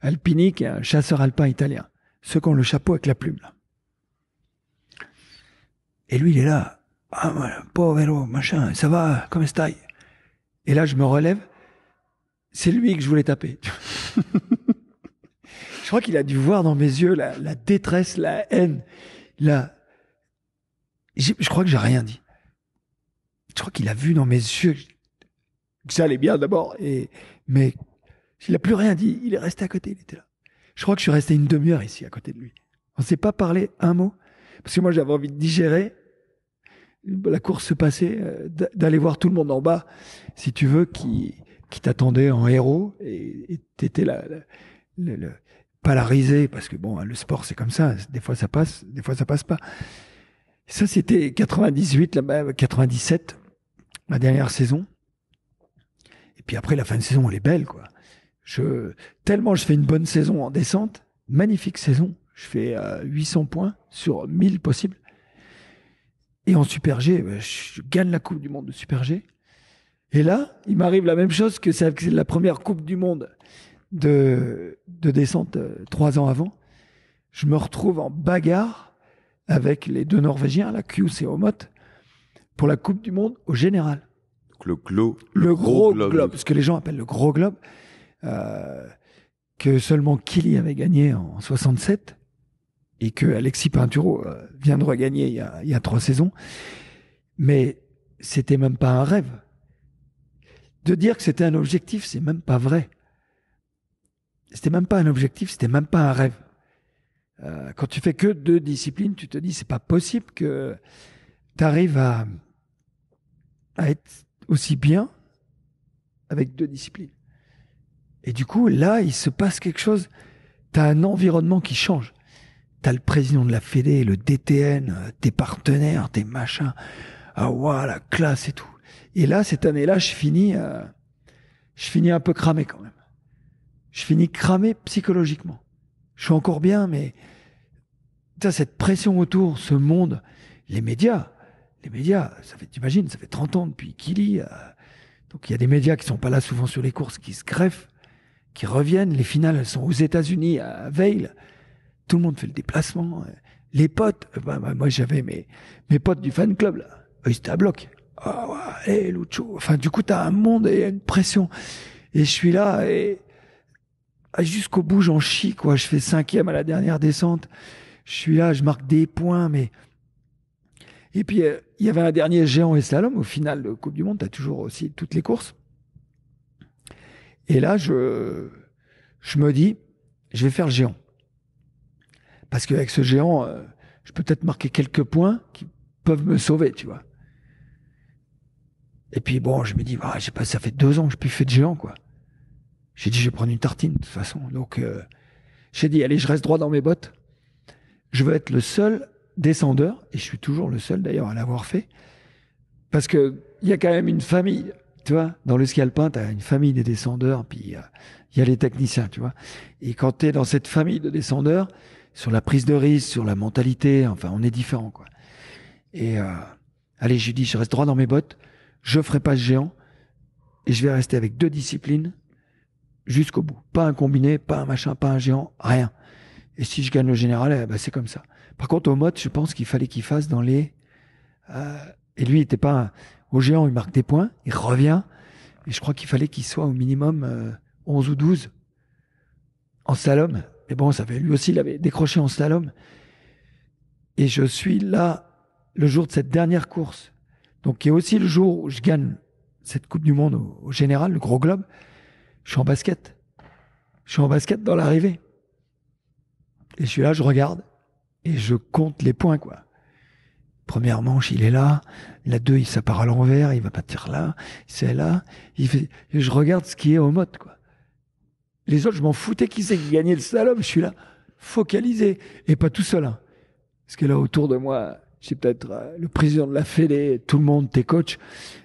Alpini, qui est un chasseur alpin italien. Ceux qui ont le chapeau avec la plume, là. Et lui, il est là. Ah, voilà, pauvre machin, ça va, comme ça Et là, je me relève. C'est lui que je voulais taper. je crois qu'il a dû voir dans mes yeux la, la détresse, la haine, la... Je crois que j'ai rien dit. Je crois qu'il a vu dans mes yeux que ça allait bien d'abord. Et mais il n'a plus rien dit. Il est resté à côté. Il était là. Je crois que je suis resté une demi-heure ici à côté de lui. On s'est pas parlé un mot parce que moi j'avais envie de digérer. La course se passait euh, d'aller voir tout le monde en bas, si tu veux, qui qui t'attendait en héros et t'étais là. Le, pas la risée, parce que bon, hein, le sport c'est comme ça, des fois ça passe, des fois ça passe pas. Ça c'était 98, là 97, ma dernière saison. Et puis après, la fin de saison, elle est belle, quoi. tellement je fais une bonne saison en descente, magnifique saison. Je fais 800 euh, points sur 1000 possibles. Et en Super G, ben, je gagne la Coupe du Monde de Super G. Et là, il m'arrive la même chose que c'est la première Coupe du Monde de, descente euh, trois ans avant. Je me retrouve en bagarre avec les deux Norvégiens, la Kyus et Omot, pour la Coupe du Monde au général le, le, gros, globe. ce que les gens appellent le gros globe, euh, que seulement Killy avait gagné en 67 et que Alexis Pinturo euh, viendra gagner il y, a, trois saisons. Mais c'était même pas un rêve. De dire que c'était un objectif, c'est même pas vrai. C'était même pas un objectif, c'était même pas un rêve. Euh, quand tu fais que deux disciplines, tu te dis c'est pas possible que tu arrives à, à être aussi bien avec deux disciplines. Et du coup, là, il se passe quelque chose. Tu as un environnement qui change. Tu as le président de la Fédé, le DTN, euh, tes partenaires, tes machins. Ah ouais, la classe et tout. Et là, cette année-là, je finis, euh, je finis un peu cramé quand même. Je finis cramé psychologiquement. Je suis encore bien, mais as cette pression autour, ce monde, les médias, les médias, ça fait, t'imagines, ça fait 30 ans depuis Kili. Euh, donc il y a des médias qui sont pas là souvent sur les courses, qui se greffent, qui reviennent. Les finales, elles sont aux États-Unis, à Veil. Tout le monde fait le déplacement. Les potes, euh, bah, bah, moi j'avais mes, mes potes du fan club, là. ils étaient à bloc. Oh, ouais, Lucho. Enfin, du coup, t'as un monde et une pression. Et je suis là et ah, jusqu'au bout, j'en chie, quoi. Je fais cinquième à la dernière descente. Je suis là, je marque des points, mais et puis, euh, il y avait un dernier géant et slalom. Au final de Coupe du Monde, tu as toujours aussi toutes les courses. Et là, je, je me dis, je vais faire le géant. Parce qu'avec ce géant, euh, je peux peut-être marquer quelques points qui peuvent me sauver, tu vois. Et puis bon, je me dis, bah, pas, ça fait deux ans que je puis fait de géant, quoi. J'ai dit, je vais prendre une tartine, de toute façon. Donc, euh, j'ai dit, allez, je reste droit dans mes bottes. Je veux être le seul descendeur, et je suis toujours le seul d'ailleurs à l'avoir fait, parce que il y a quand même une famille, tu vois, dans le ski alpin, tu as une famille des descendeurs, puis euh, il y a les techniciens, tu vois. Et quand tu es dans cette famille de descendeurs, sur la prise de risque, sur la mentalité, enfin, on est différent, quoi. Et euh, allez, je dis, je reste droit dans mes bottes, je ferai pas ce géant, et je vais rester avec deux disciplines jusqu'au bout. Pas un combiné, pas un machin, pas un géant, rien. Et si je gagne le général, eh ben, c'est comme ça. Par contre, au mode, je pense qu'il fallait qu'il fasse dans les. Euh, et lui, il n'était pas. Au géant, il marque des points, il revient. Et je crois qu'il fallait qu'il soit au minimum 11 euh, ou 12 en slalom. Mais bon, ça fait. lui aussi, il avait décroché en slalom. Et je suis là le jour de cette dernière course. Donc, qui est aussi le jour où je gagne cette Coupe du Monde au, au général, le gros globe. Je suis en basket. Je suis en basket dans l'arrivée. Et je suis là, je regarde et je compte les points, quoi. Première manche, il est là. La deux, il s'appare à l'envers, il va partir là, c'est là. Il fait... je regarde ce qui est au mode, quoi. Les autres, je m'en foutais qui c'est qui gagnait le slalom. Je suis là, focalisé et pas tout seul. Hein. Parce que là, autour de moi, j'ai peut-être euh, le président de la Fédé, tout le monde, tes coachs,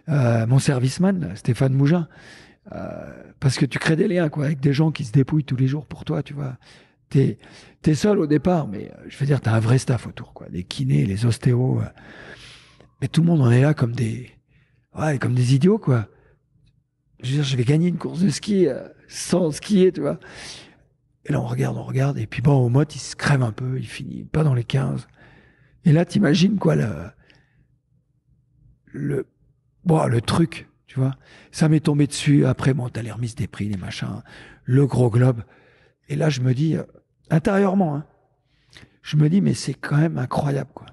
euh, mon serviceman, Stéphane Mougin. Euh, parce que tu crées des liens quoi, avec des gens qui se dépouillent tous les jours pour toi, tu vois t'es seul au départ, mais euh, je veux dire, t'as un vrai staff autour, quoi. Les kinés, les ostéos. Euh. Mais tout le monde en est là comme des, ouais, comme des idiots, quoi. Je veux dire, je vais gagner une course de ski euh, sans skier, tu vois. Et là, on regarde, on regarde. Et puis bon, au mode, il se crève un peu, il finit pas dans les 15. Et là, t'imagines, quoi, le, le, le truc, tu vois. Ça m'est tombé dessus. Après, bon, t'as les remises des prix, les machins, le gros globe. Et là, je me dis, intérieurement. Hein. Je me dis, mais c'est quand même incroyable, quoi.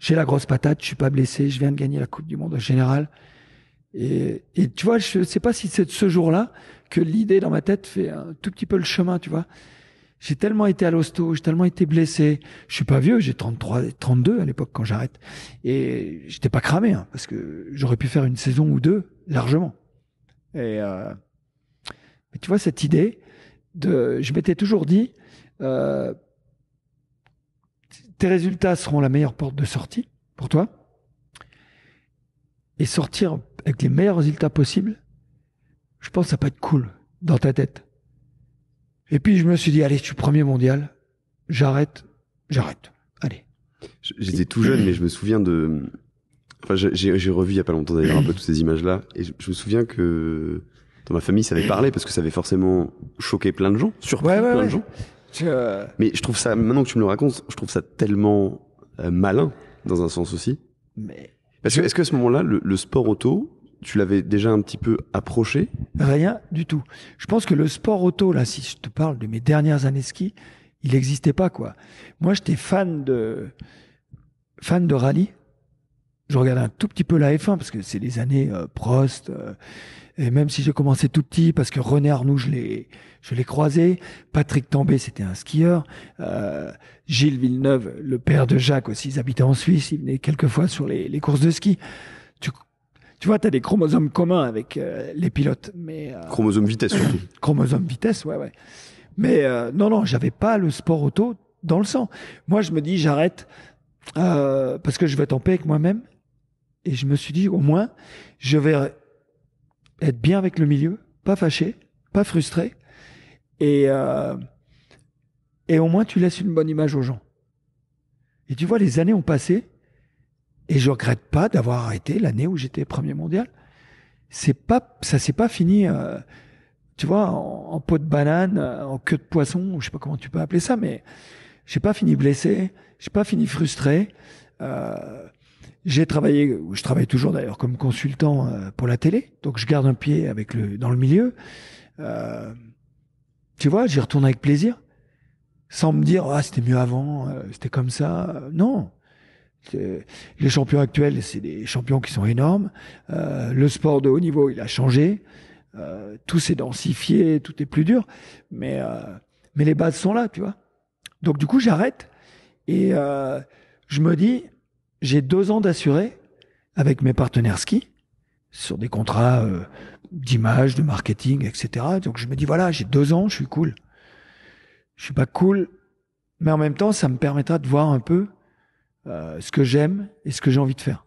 J'ai la grosse patate, je suis pas blessé, je viens de gagner la Coupe du Monde en général. Et, et tu vois, je sais pas si c'est de ce jour-là que l'idée dans ma tête fait un tout petit peu le chemin, tu vois. J'ai tellement été à l'hosto, j'ai tellement été blessé. Je suis pas vieux, j'ai 33, 32 à l'époque quand j'arrête. Et j'étais pas cramé, hein, parce que j'aurais pu faire une saison ou deux largement. Et euh, mais tu vois cette idée, je m'étais toujours dit, euh, tes résultats seront la meilleure porte de sortie pour toi. Et sortir avec les meilleurs résultats possibles, je pense ça peut être cool dans ta tête. Et puis je me suis dit, allez, je suis premier mondial, j'arrête, j'arrête. Allez. J'étais tout jeune, mais je me souviens de. Enfin, j'ai revu il y a pas longtemps d'ailleurs un peu toutes ces images-là, et je, me souviens que dans ma famille, ça avait parlé parce que ça avait forcément choqué plein de gens, surpris plein de gens. Euh, Mais je trouve ça, maintenant que tu me le racontes, je trouve ça tellement euh, malin dans un sens aussi. Mais parce que est-ce qu'à ce, ce moment-là, le, sport auto, tu l'avais déjà un petit peu approché Rien du tout. Je pense que le sport auto, là, si je te parle de mes dernières années ski, il n'existait pas quoi. Moi, j'étais fan de fan de rallye. Je regardais un tout petit peu la F1 parce que c'est les années euh, Prost. Et même si j'ai commencé tout petit, parce que René Arnoux, je l'ai, je l'ai croisé. Patrick Tambay, c'était un skieur. Euh, Gilles Villeneuve, le père de Jacques aussi, ils habitaient en Suisse. il venaient quelquefois sur les, les courses de ski. Tu, tu vois, tu as des chromosomes communs avec euh, les pilotes. Mais, euh, chromosomes vitesse surtout. chromosomes vitesse, ouais, ouais. Mais euh, non, non, j'avais pas le sport auto dans le sang. Moi, je me dis, j'arrête euh, parce que je vais être paix avec moi-même. Et je me suis dit, au moins, je vais être bien avec le milieu, pas fâché, pas frustré, et euh, et au moins tu laisses une bonne image aux gens. Et tu vois, les années ont passé, et je regrette pas d'avoir arrêté l'année où j'étais premier mondial. C'est pas, ça s'est pas fini, euh, tu vois, en, pot peau de banane, euh, en queue de poisson, je sais pas comment tu peux appeler ça, mais j'ai pas fini blessé, j'ai pas fini frustré. J'ai travaillé, je travaille toujours d'ailleurs comme consultant euh, pour la télé, donc je garde un pied avec le dans le milieu. Euh, tu vois, j'y retourne avec plaisir, sans me dire ah c'était mieux avant, euh, c'était comme ça. Euh, non, les champions actuels, c'est des champions qui sont énormes. Euh, le sport de haut niveau, il a changé. tout s'est densifié, tout est plus dur, mais mais les bases sont là, tu vois. Donc du coup, j'arrête et je me dis j'ai deux ans d'assuré avec mes partenaires ski sur des contrats euh, d'image, de marketing, etc. Donc je me dis voilà, j'ai deux ans, je suis cool. Je suis pas cool, mais en même temps, ça me permettra de voir un peu euh, ce que j'aime et ce que j'ai envie de faire.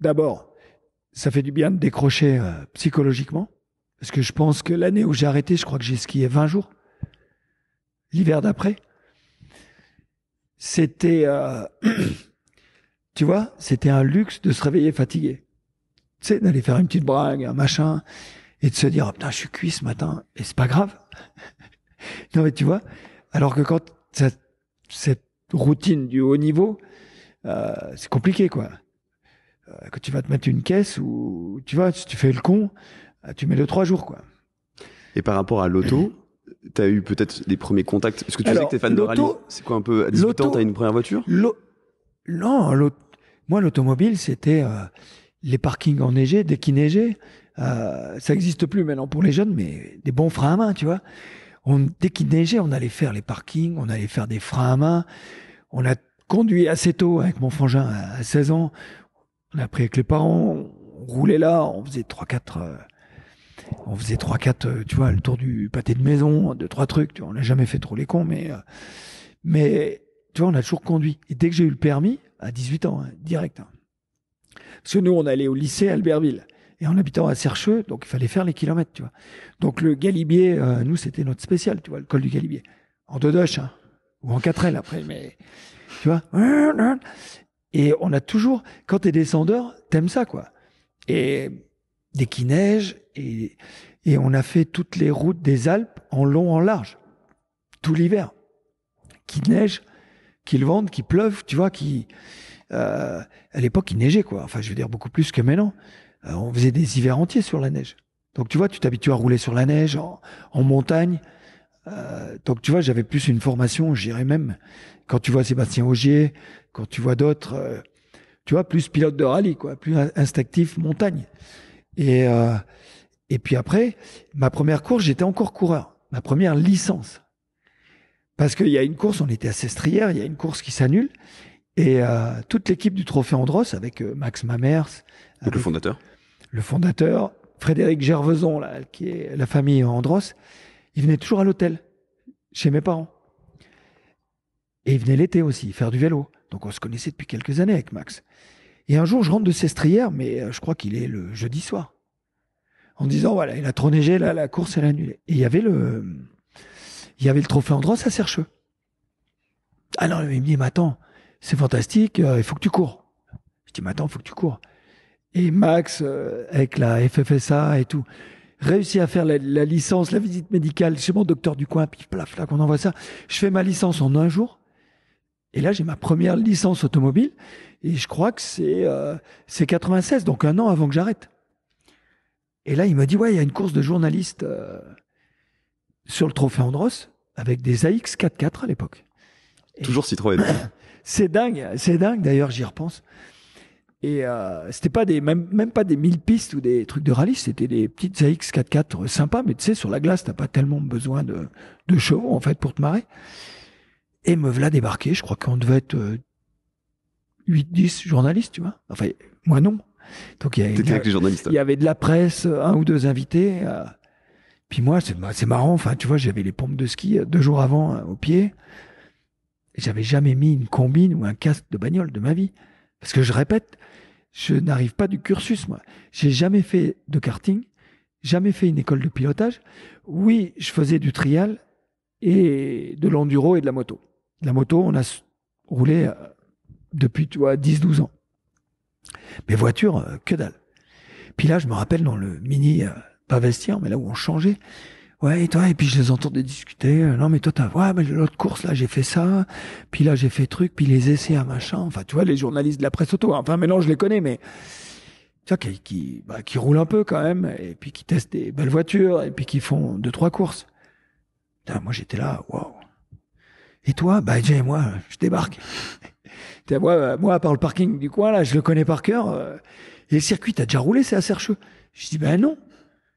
D'abord, ça fait du bien de décrocher euh, psychologiquement, parce que je pense que l'année où j'ai arrêté, je crois que j'ai skié 20 jours, l'hiver d'après. C'était tu vois, c'était un luxe de se réveiller fatigué. Tu sais, d'aller faire une petite brague, un machin, et de se dire, oh, putain, je suis cuit ce matin, et c'est pas grave. non, mais tu vois, alors que quand cette routine du haut niveau, euh, c'est compliqué, quoi. Euh, que tu vas te mettre une caisse ou, tu vois, si tu fais le con, euh, tu mets le trois jours, quoi. Et par rapport à l'auto, tu as eu peut-être des premiers contacts, parce que tu alors, sais que es fan de rallye. C'est quoi un peu, à 18 ans, t'as une première voiture? Non, l'auto, moi, l'automobile, c'était euh, les parkings enneigés, dès qu'il neigeait. ça n'existe plus maintenant pour les jeunes, mais des bons freins à main, tu vois. On, dès qu'il neigeait, on allait faire les parkings, on allait faire des freins à main. On a conduit assez tôt avec mon frangin à 16 ans. On a pris avec les parents, on roulait là, on faisait 3-4... Euh, on faisait trois quatre, euh, tu vois, le tour du pâté de maison, deux trois trucs. Tu vois, on n'a jamais fait trop les cons, mais... mais tu vois, on a toujours conduit. Et dès que j'ai eu le permis, à 18 ans, hein, direct. Hein. Parce que nous, on allait au lycée Albertville. Et en habitant à Sercheux, donc il fallait faire les kilomètres, tu vois. Donc le Galibier, euh, nous, c'était notre spécial, tu vois, le col du Galibier. En dodoche, hein, ou en quatre ailes, après, mais tu vois. Et on a toujours, quand t'es descendeur, t'aimes ça, quoi. Et dès qu'il neige, et, et on a fait toutes les routes des Alpes en long, en large, tout l'hiver. Qui neige, qu'il vendent, qu'il pleuve, tu vois, qui euh, à l'époque il neigeait quoi. Enfin, je veux dire beaucoup plus que maintenant. Euh, on faisait des hivers entiers sur la neige. Donc tu vois, tu t'habitues à rouler sur la neige en, montagne. Euh, donc tu vois, j'avais plus une formation, j'irais même quand tu vois Sébastien Augier, quand tu vois d'autres, tu vois plus pilote de rallye quoi, plus instinctif montagne. Et et puis après, ma première course, j'étais encore coureur, ma première licence. Parce qu'il y a une course, on était à Sestrières, il y a une course qui s'annule. Et euh, toute l'équipe du Trophée Andros, avec euh, Max Mamers. le fondateur. Le fondateur, Frédéric Gerveson, là, qui est la famille Andros, il venait toujours à l'hôtel, chez mes parents. Et il venait l'été aussi, faire du vélo. Donc on se connaissait depuis quelques années avec Max. Et un jour, je rentre de Sestrières, mais euh, je crois qu'il est le jeudi soir. En disant, voilà, il a trop neigé, là, la course, est annulée. Et il y avait le, il y avait le trophée Andros à Sercheux. Alors, ah Alors il me dit, mais attends, c'est fantastique, euh, il faut que tu cours. Je dis, mais attends, il faut que tu cours. Et Max, euh, avec la FFSA et tout, réussit à faire la, licence, la visite médicale chez mon docteur du coin, puis plaf, là, qu'on envoie ça. Je fais ma licence en un jour. Et là, j'ai ma première licence automobile. Et je crois que c'est euh, 96, donc un an avant que j'arrête. Et là, il me dit, ouais, il y a une course de journaliste. Euh, sur le trophée Andros avec des AX 4 4 à l'époque. Toujours Citroën. c'est dingue, c'est dingue. D'ailleurs, j'y repense. Et euh, c'était pas des même, même pas des mille pistes ou des trucs de rallye, c'était des petites AX 4 4 sympas, mais tu sais sur la glace t'as pas tellement besoin de, de chevaux en fait pour te marrer. Et me débarquait, je crois qu'on devait être 8-10 euh, journalistes, tu vois. Enfin moi non. Donc il y, avait, journalistes, il y avait de la presse, un ou deux invités, euh, puis moi, c'est marrant, enfin, tu vois, j'avais les pompes de ski euh, deux jours avant euh, au pied. J'avais jamais mis une combine ou un casque de bagnole de ma vie. Parce que je répète, je n'arrive pas du cursus, moi. J'ai jamais fait de karting, jamais fait une école de pilotage. Oui, je faisais du trial et de l'enduro et de la moto. La moto, on a roulé euh, depuis, tu vois, 10, 12 ans. Mais voiture, que dalle. Puis là, je me rappelle dans le mini pas vestiaire, mais là où on changeait. Ouais, et toi, et puis je les entendais discuter. Euh, non, mais toi, t'as, ouais, mais l'autre course, là, j'ai fait ça. Puis là, j'ai fait truc, puis les essais à machin. Enfin, tu vois, les journalistes de la presse auto. Hein. Enfin, maintenant, je les connais, mais tu vois, qui, qui, bah, qui roulent un peu quand même, et puis qui testent des belles voitures, et puis qui font deux, trois courses. moi, j'étais là, waouh. Et toi, bah, déjà, moi, je débarque. moi, euh, moi, par le parking du coin, là, je le connais par cœur. Euh, et le circuit, t'as déjà roulé, c'est assez recheux. Je dis, ben bah, non.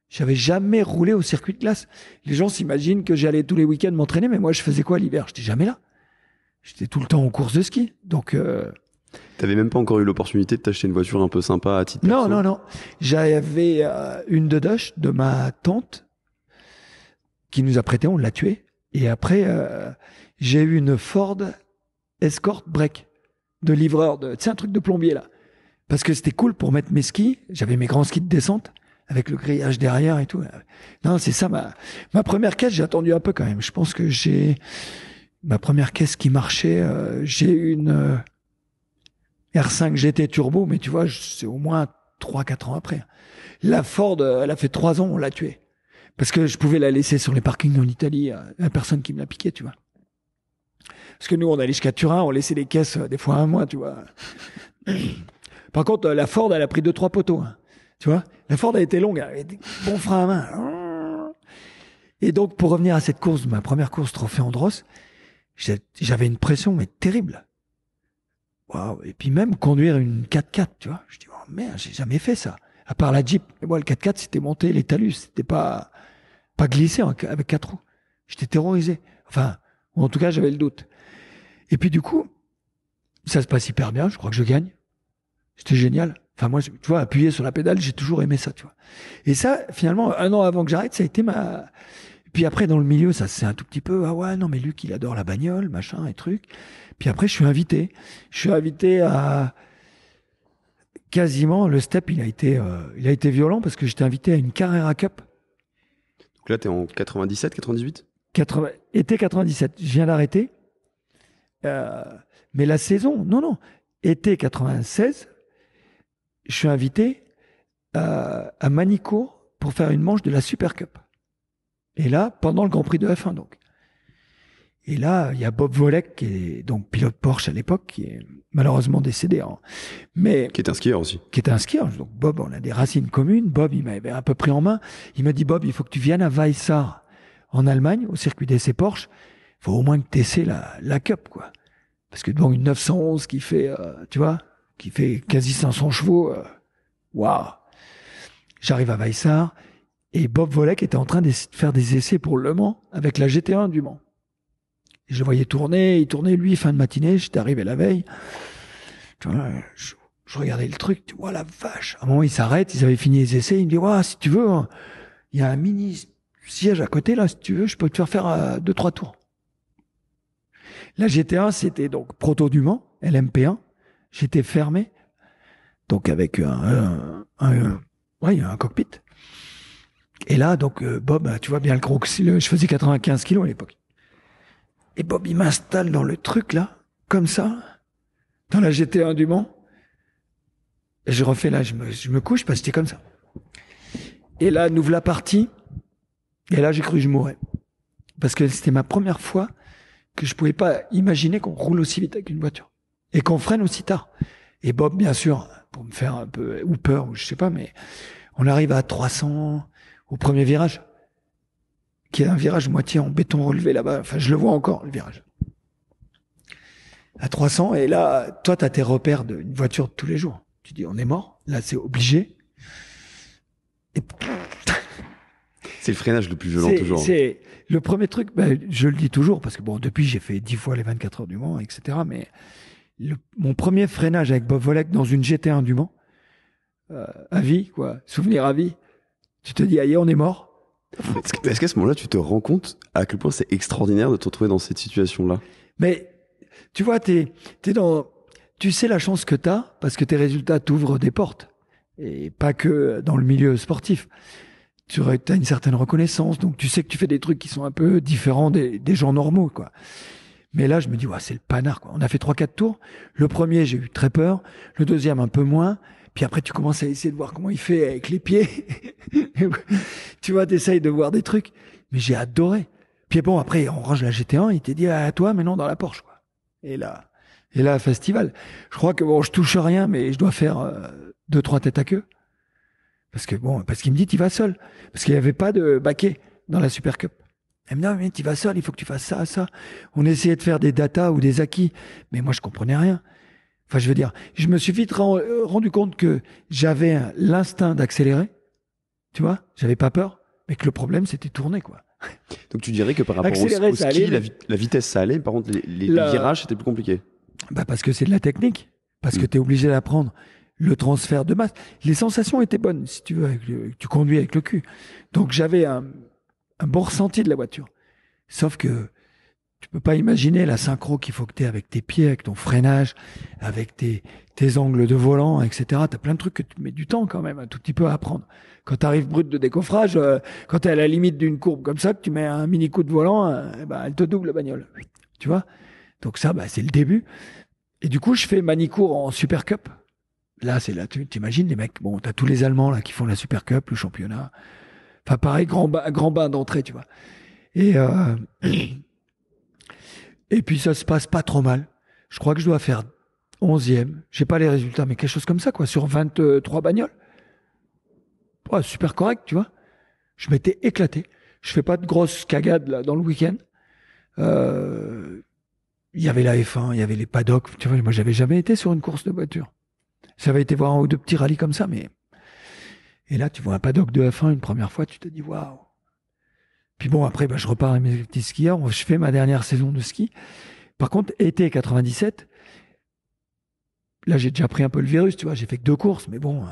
J'avais jamais roulé au circuit de glace. Les gens s'imaginent que j'allais tous les week-ends m'entraîner, mais moi, je faisais quoi l'hiver J'étais jamais là. J'étais tout le temps en course de ski. Donc, euh... t'avais même pas encore eu l'opportunité de t'acheter une voiture un peu sympa à titre Non, non, non. J'avais euh, une de de ma tante qui nous a prêté. On l'a tuée. Et après, euh, j'ai eu une Ford Escort Break de livreur de, tu un truc de plombier là. Parce que c'était cool pour mettre mes skis. J'avais mes grands skis de descente avec le grillage derrière et tout. Non, c'est ça ma ma première caisse. J'ai attendu un peu quand même. Je pense que j'ai ma première caisse qui marchait. Euh, j'ai une euh, R5 GT turbo, mais tu vois, c'est au moins 3-4 ans après. La Ford, euh, elle a fait 3 ans, on l'a tuée. Parce que je pouvais la laisser sur les parkings en Italie, la personne qui me l'a piquée, tu vois. Parce que nous, on allait jusqu'à Turin, on laissait les caisses des fois un mois, tu vois. Par contre, la Ford, elle a pris deux trois poteaux. Hein. Tu vois, la Ford a été longue, elle bon frein à main. Et donc, pour revenir à cette course, ma première course Trophée Andros, j'avais une pression, mais terrible. Wow. Et puis même conduire une 4x4, tu vois. Je dis, oh merde, j'ai jamais fait ça. À part la Jeep. Et moi, le 4x4, c'était monter les talus. C'était pas, pas glissé avec quatre roues. J'étais terrorisé. Enfin, en tout cas, j'avais le doute. Et puis du coup, ça se passe hyper bien. Je crois que je gagne. C'était génial. Enfin, moi, tu vois, appuyer sur la pédale, j'ai toujours aimé ça, tu vois. Et ça, finalement, un an avant que j'arrête, ça a été ma... Puis après, dans le milieu, ça c'est un tout petit peu, ah ouais, non, mais Luc, il adore la bagnole, machin et truc. Puis après, je suis invité. Je suis invité à... Quasiment, le step, il a été, euh, il a été violent parce que j'étais invité à une Carrera Cup. Donc là, t'es en 97, 98 80... Été 97. Je viens d'arrêter. Euh, mais la saison, non, non. Été 96, je suis invité euh, à, à pour faire une manche de la Super Cup. Et là, pendant le Grand Prix de F1, donc. Et là, il y a Bob Volek, qui est donc pilote Porsche à l'époque, qui est malheureusement décédé. Hein. Mais qui est un skieur aussi. Qui est un skieur. Donc Bob, on a des racines communes. Bob, il m'avait un peu pris en main. Il m'a dit Bob, il faut que tu viennes à Weissar, en Allemagne, au circuit d'essai Porsche. Il faut au moins que tu essaies la, Cup, quoi. Parce que devant une 911 qui fait, euh, tu vois, qui fait quasi 500 chevaux. Euh, waouh J'arrive à Vaissard et Bob Volek était en train de faire des essais pour Le Mans avec la GT1 du Mans. je le voyais tourner, il tournait lui fin de matinée, j'étais arrivé la veille. je, regardais le truc, tu vois la vache. À un moment il s'arrête, ils avaient fini les essais, il me dit si tu veux, hein, il y a un mini siège à côté là, si tu veux, je peux te faire faire euh, deux trois tours." La GT1 c'était donc proto du Mans, LMP1. J'étais fermé, donc avec un, un, un cockpit. Et là, donc euh, Bob, bah, tu vois bien le gros, le, je faisais 95 kilos à l'époque. Et Bob, il m'installe dans le truc là, comme ça, dans la GT1 du Mans. Et je refais là, je me, couche parce que c'était comme ça. Et là, nous voilà partie. Et là, j'ai cru que je mourrais. Parce que c'était ma première fois que je pouvais pas imaginer qu'on roule aussi vite avec une voiture et qu'on freine aussi tard. Et Bob, bien sûr, pour me faire un peu ou peur ou je sais pas, mais on arrive à 300 au premier virage, qui est un virage moitié en béton relevé là-bas. Enfin, je le vois encore le virage à 300 et là, toi, t'as tes repères d'une voiture de tous les jours. Tu dis, on est mort. Là, c'est obligé. C'est le freinage le plus violent toujours. C'est le premier truc. Ben, je le dis toujours parce que bon, depuis, j'ai fait 10 fois les 24 heures du Mans, etc. Mais mon premier freinage avec Bob Volek dans une GT1 du Mans, euh, à vie, quoi, souvenir à vie, tu te dis, aïe, on est mort. Est-ce qu'à ce moment-là, tu te rends compte à quel point c'est extraordinaire de te retrouver dans cette situation-là Mais tu vois, t'es, dans, tu sais la chance que tu as parce que tes résultats t'ouvrent des portes et pas que dans le milieu sportif. Tu as une certaine reconnaissance, donc tu sais que tu fais des trucs qui sont un peu différents des, des gens normaux, quoi. Mais là, je me dis, ouais, c'est le panard. Quoi. On a fait trois, quatre tours. Le premier, j'ai eu très peur. Le deuxième, un peu moins. Puis après, tu commences à essayer de voir comment il fait avec les pieds. tu vois, t'essayes de voir des trucs. Mais j'ai adoré. Puis bon, après, on range la GT1. Il t'a dit, ah, à toi, mais non, dans la Porsche. Quoi. Et là, et là, festival. Je crois que bon, je touche rien, mais je dois faire euh, deux, trois têtes à queue. Parce que bon, parce qu'il me dit, il va seul. Parce qu'il n'y avait pas de baquet dans la Super Cup. Elle non, mais tu vas seul, il faut que tu fasses ça, ça. On essayait de faire des datas ou des acquis, mais moi, je comprenais rien. Enfin, je veux dire, je me suis vite euh, rendu compte que j'avais l'instinct d'accélérer, tu vois, j'avais pas peur, mais que le problème, c'était tourner, quoi. Donc tu dirais que par rapport au, ski, la, vitesse, ça allait, par contre, les, virages, c'était plus compliqué. Bah parce que c'est de la technique, parce que hmm. tu es obligé d'apprendre le transfert de masse. Les sensations étaient bonnes, si tu veux, tu conduis avec le cul. Donc j'avais un, un bon ressenti de la voiture. Sauf que tu peux pas imaginer la synchro qu'il faut que tu aies avec tes pieds, avec ton freinage, avec tes, angles de volant, etc. Tu as plein de trucs que tu mets du temps quand même, un tout petit peu à apprendre. Quand tu arrives brut de décoffrage, euh, quand tu es à la limite d'une courbe comme ça, que tu mets un mini coup de volant, euh, eh ben, elle te double la bagnole. Tu vois Donc ça, bah, c'est le début. Et du coup, je fais Manicourt en Super Cup. Là, c'est là, tu t'imagines les mecs, bon, tu as tous les Allemands là qui font la Super Cup, le championnat. Enfin, pareil, grand, bain grand bain d'entrée, tu vois. Et, euh, et puis, ça se passe pas trop mal. Je crois que je dois faire 11e. J'ai pas les résultats, mais quelque chose comme ça, quoi, sur 23 bagnoles. Ouais, super correct, tu vois. Je m'étais éclaté. Je fais pas de grosses cagades là, dans le week-end. Euh, il y avait la F1, il y avait les paddocks. Tu vois, moi, j'avais jamais été sur une course de voiture. Ça avait été voir un ou deux petits rallyes comme ça, mais et là, tu vois un paddock de F1 une première fois, tu te dis waouh. Puis bon, après, bah, je repars avec mes petits skieurs, je fais ma dernière saison de ski. Par contre, été 97, là, j'ai déjà pris un peu le virus, tu vois, j'ai fait que deux courses, mais bon, euh,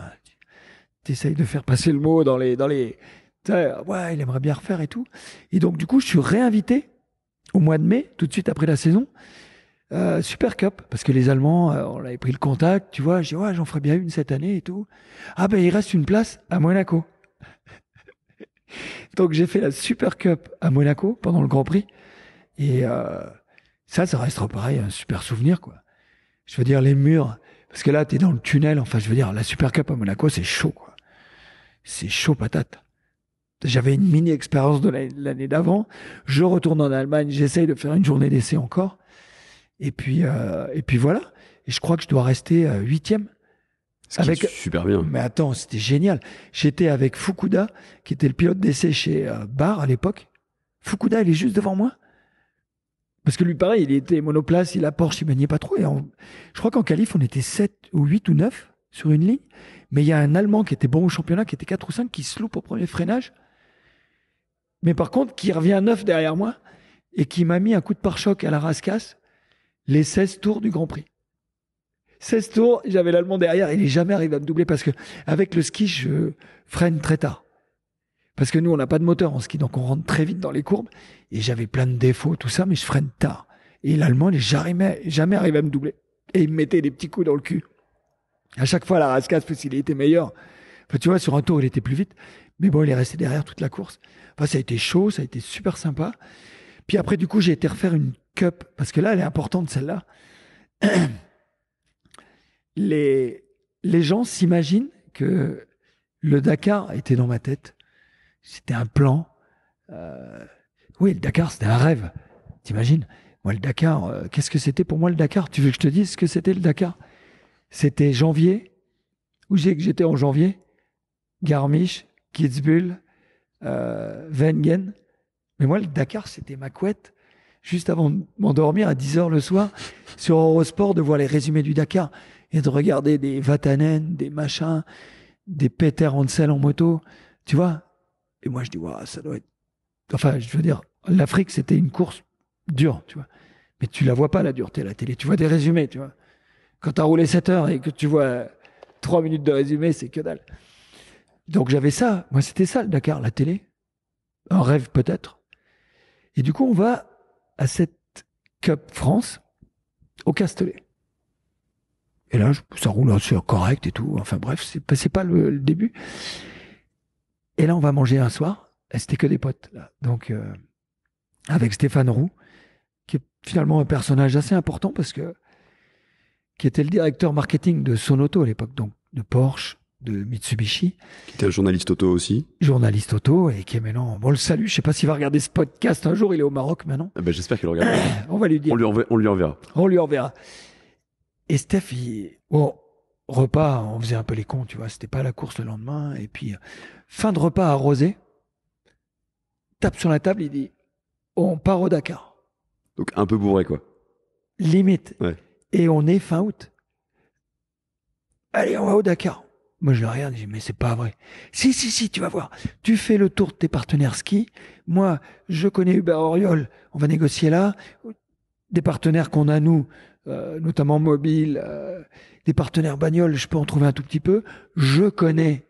tu essayes de faire passer le mot dans les, dans les, ouais, il aimerait bien refaire et tout. Et donc, du coup, je suis réinvité au mois de mai, tout de suite après la saison. Euh, super Cup, parce que les Allemands, euh, on avait pris le contact, tu vois, j'ai ouais, j'en ferai bien une cette année et tout. Ah ben, il reste une place à Monaco. Donc j'ai fait la Super Cup à Monaco pendant le Grand Prix. Et euh, ça, ça restera pareil, un super souvenir, quoi. Je veux dire, les murs, parce que là, t'es dans le tunnel, enfin, je veux dire, la Super Cup à Monaco, c'est chaud, quoi. C'est chaud patate. J'avais une mini expérience de l'année d'avant. Je retourne en Allemagne, j'essaye de faire une journée d'essai encore. Et puis, euh, et puis voilà. Et je crois que je dois rester euh, huitième. Euh, super bien. Mais attends, c'était génial. J'étais avec Fukuda, qui était le pilote d'essai chez Barre euh, Bar à l'époque. Fukuda, il est juste devant moi. Parce que lui, pareil, il était monoplace, il a Porsche, il maniait pas trop. Et Je crois qu'en qualif, on était 7 ou 8 ou 9 sur une ligne. Mais il y a un Allemand qui était bon au championnat, qui était 4 ou 5, qui se loupe au premier freinage. Mais par contre, qui revient neuf derrière moi et qui m'a mis un coup de pare-choc à la rascasse les 16 tours du Grand Prix. 16 tours, j'avais l'allemand derrière, il est jamais arrivé à me doubler parce que avec le ski, je freine très tard. Parce que nous, on n'a pas de moteur en ski, donc on rentre très vite dans les courbes. Et j'avais plein de défauts, tout ça, mais je freine tard. Et l'allemand, il n'est jamais, arrivé à me doubler. Et il me mettait des petits coups dans le cul. À chaque fois, la rascasse, parce qu'il était meilleur. Enfin, tu vois, sur un tour, il était plus vite. Mais bon, il est resté derrière toute la course. Enfin, ça a été chaud, ça a été super sympa. Puis après, du coup, j'ai été refaire une Cup, parce que là, elle est importante celle-là. Les, les gens s'imaginent que le Dakar était dans ma tête. C'était un plan. Euh, oui, le Dakar, c'était un rêve. T'imagines Moi, le Dakar, euh, qu'est-ce que c'était pour moi le Dakar Tu veux que je te dise ce que c'était le Dakar C'était janvier. Où j'ai que j'étais en janvier Garmisch, Kitzbühel, euh, Wengen. Mais moi, le Dakar, c'était ma couette juste avant de m'endormir à 10 heures le soir sur Eurosport de voir les résumés du Dakar et de regarder des Vatanen, des machins, des Peter Hansel en moto, tu vois. Et moi, je dis, waouh, ça doit être. Enfin, je veux dire, l'Afrique, c'était une course dure, tu vois. Mais tu la vois pas, la dureté, la télé. Tu vois des résumés, tu vois. Quand tu as roulé 7 heures et que tu vois 3 minutes de résumé, c'est que dalle. Donc j'avais ça. Moi, c'était ça, le Dakar, la télé. Un rêve, peut-être. Et du coup, on va à cette Cup France au Castellet. Et là, ça roule assez correct et tout. Enfin bref, c'est pas, pas le, début. Et là, on va manger un soir. C'était que des potes. Là. Donc, euh, avec Stéphane Roux, qui est finalement un personnage assez important parce que qui était le directeur marketing de auto à l'époque, donc de Porsche, de Mitsubishi. Qui était un journaliste auto aussi. Journaliste auto et qui est maintenant, bon, le salut. Je sais pas s'il va regarder ce podcast un jour. Il est au Maroc maintenant. Ah ben, j'espère qu'il le regarde. on va lui dire. On lui, enverra, on lui enverra. On lui enverra. Et Steph, il, bon, repas, on faisait un peu les cons, tu vois. C'était pas la course le lendemain. Et puis, euh, fin de repas arrosé. Tape sur la table, il dit, on part au Dakar. Donc, un peu bourré, quoi. Limite. Et on est fin août. Allez, on va au Dakar. Moi, je le regarde, je dis, mais c'est pas vrai. Si, si, si, tu vas voir. Tu fais le tour de tes partenaires ski. Moi, je connais Hubert Auriol. On va négocier là. Des partenaires qu'on a, nous, euh, notamment mobile, euh, des partenaires bagnoles, je peux en trouver un tout petit peu. Je connais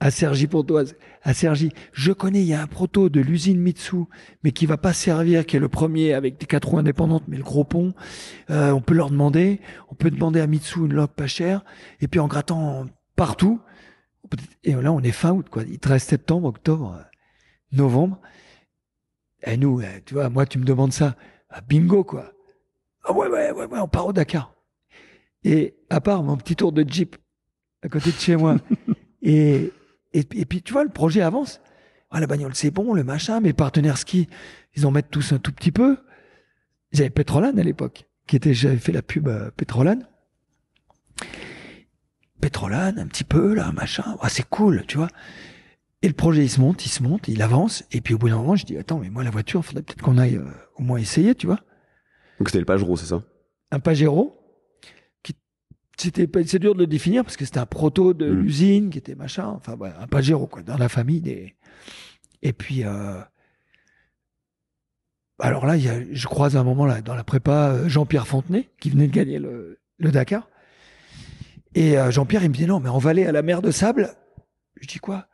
à Sergi Pontoise, à Sergi. Je connais, il y a un proto de l'usine Mitsu, mais qui va pas servir, qui est le premier avec des quatre roues indépendantes, mais le gros pont. Euh, on peut leur demander, on peut demander à Mitsu une loque pas chère, et puis en grattant partout, et là on est fin août, quoi. Il te reste septembre, octobre, novembre. Et nous, euh, tu vois, moi tu me demandes ça, ah, bingo quoi. Ah ouais, ouais, ouais, ouais, on part au Dakar. Et à part mon petit tour de jeep à côté de chez moi, et et, puis, tu vois, le projet avance. Ah, la bagnole, c'est bon, le machin, mes partenaires ski, ils en mettent tous un tout petit peu. J'avais Petrolane à l'époque, qui était, j'avais fait la pub à Petrolane. Petrolane, un petit peu, là, machin. Ah, c'est cool, tu vois. Et le projet, il se monte, il se monte, il avance. Et puis, au bout d'un moment, je dis, attends, mais moi, la voiture, faudrait peut-être qu'on aille euh, au moins essayer, tu vois. Donc, c'était le Pajero, c'est ça? Un Pajero c'était c'est dur de le définir parce que c'était un proto de mm. l'usine qui était machin, enfin un Pajero, quoi, dans la famille des. Et puis euh, alors là, je croise à un moment là dans la prépa euh, Jean-Pierre Fontenay qui venait de gagner le, Dakar. Et euh, Jean-Pierre il me dit non mais on va aller à la mer de sable. Je dis quoi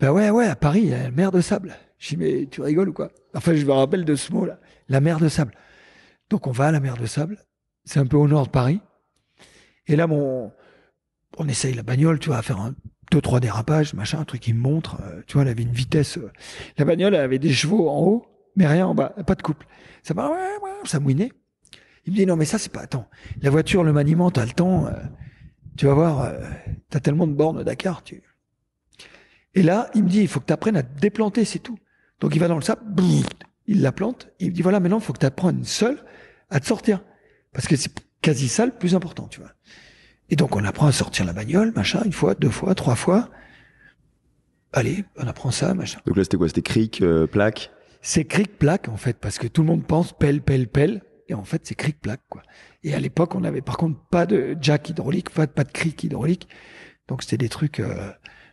Ben ouais ouais à Paris il y a la mer de sable. Je dis mais tu rigoles ou quoi Enfin je me rappelle de ce mot là, la mer de sable. Donc on va à la mer de sable. C'est un peu au nord de Paris. Et là, mon on essaye la bagnole, tu vois, à faire un, deux, trois dérapages, machin, un truc qui me montre. Euh, tu vois, elle avait une vitesse. Euh, la bagnole, elle avait des chevaux en haut, mais rien en bas, pas de couple. Ça, va ça mouinait. Il me dit, non, mais ça, c'est pas, attends, la voiture, le maniement, t'as le temps, euh, tu vas voir, t'as tellement de bornes Dakar, tu. Et là, il me dit, il faut que t'apprennes à déplanter, c'est tout. Donc, il va dans le sable, il la plante, il me dit, voilà, maintenant, il faut que t'apprennes seul à te sortir. Parce que c'est quasi ça le plus important, tu vois. Et donc on apprend à sortir la bagnole, machin, une fois, deux fois, trois fois. Allez, on apprend ça, machin. Donc là c'était quoi C'était cric, euh, plaque C'est cric, plaque en fait, parce que tout le monde pense pelle, pelle, pelle. Et en fait c'est cric, plaque quoi. Et à l'époque on avait par contre pas de jack hydraulique, pas de, pas cric hydraulique. Donc c'était des trucs... Euh,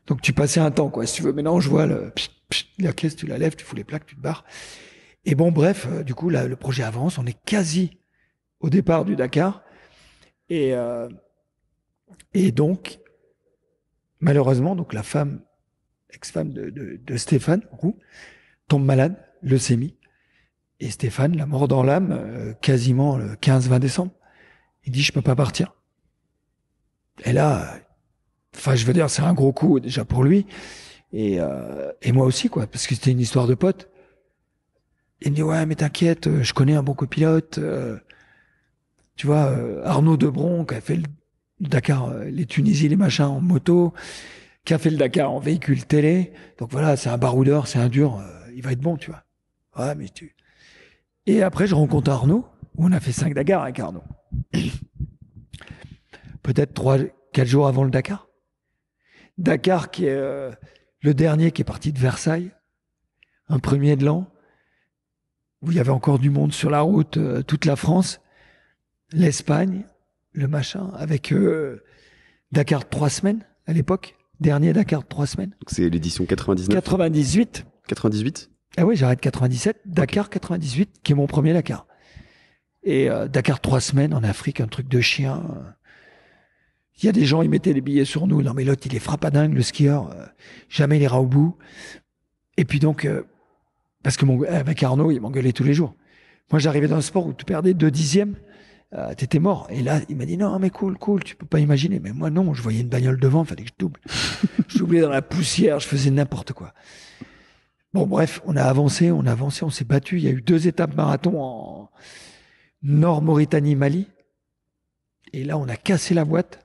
donc tu passais un temps quoi, si tu veux. Maintenant je vois le... la caisse, tu la lèves, tu fous les plaques, tu te barres. Et bon bref, euh, du coup le projet avance, on est quasi au départ du Dakar. Et, euh, et donc, malheureusement, donc la femme, ex-femme de, de, Stéphane Roux, tombe malade, leucémie. Et Stéphane, la mort dans l'âme, euh, quasiment le 15-20 décembre, il dit, je peux pas partir. Et là, enfin, je veux dire, c'est un gros coup déjà pour lui. Et, euh, et moi aussi, quoi, parce que c'était une histoire de pote. Il me dit, ouais, mais t'inquiète, je connais un bon copilote tu vois, euh, Arnaud Debron qui a fait le Dakar, euh, les Tunisies, les machins en moto, qui a fait le Dakar en véhicule télé. Donc voilà, c'est un baroudeur, c'est un dur, euh, il va être bon, tu vois. Ouais, mais tu. Et après, je rencontre Arnaud, où on a fait cinq Dakars avec Arnaud. Peut-être trois, quatre jours avant le Dakar. Dakar qui est le dernier qui est parti de Versailles, un premier de l'an, où il y avait encore du monde sur la route, toute la France l'Espagne, le machin, avec euh, Dakar trois semaines à l'époque. Dernier Dakar trois semaines. c'est l'édition 99 98. 98 Ah oui, j'arrête 97. Dakar 98, qui est mon premier Dakar. Et euh, Dakar trois semaines en Afrique, un truc de chien. Il y a des gens, ils mettaient des billets sur nous. Non mais l'autre, il est dingue le skieur. Euh, jamais il ira au bout. Et puis donc, parce que mon, avec Arnaud, il m'engueulait tous les jours. Moi, j'arrivais dans un sport où tu perdais deux dixièmes. Euh, t'étais mort. Et là, il m'a dit, non, mais cool, cool, tu peux pas imaginer. Mais moi, non, je voyais une bagnole devant, fallait que je double. je doublais dans la poussière, je faisais n'importe quoi. Bon, bref, on a avancé, on a avancé, on s'est battu. Il y a eu deux étapes marathon en Nord-Mauritanie-Mali. Et là, on a cassé la boîte.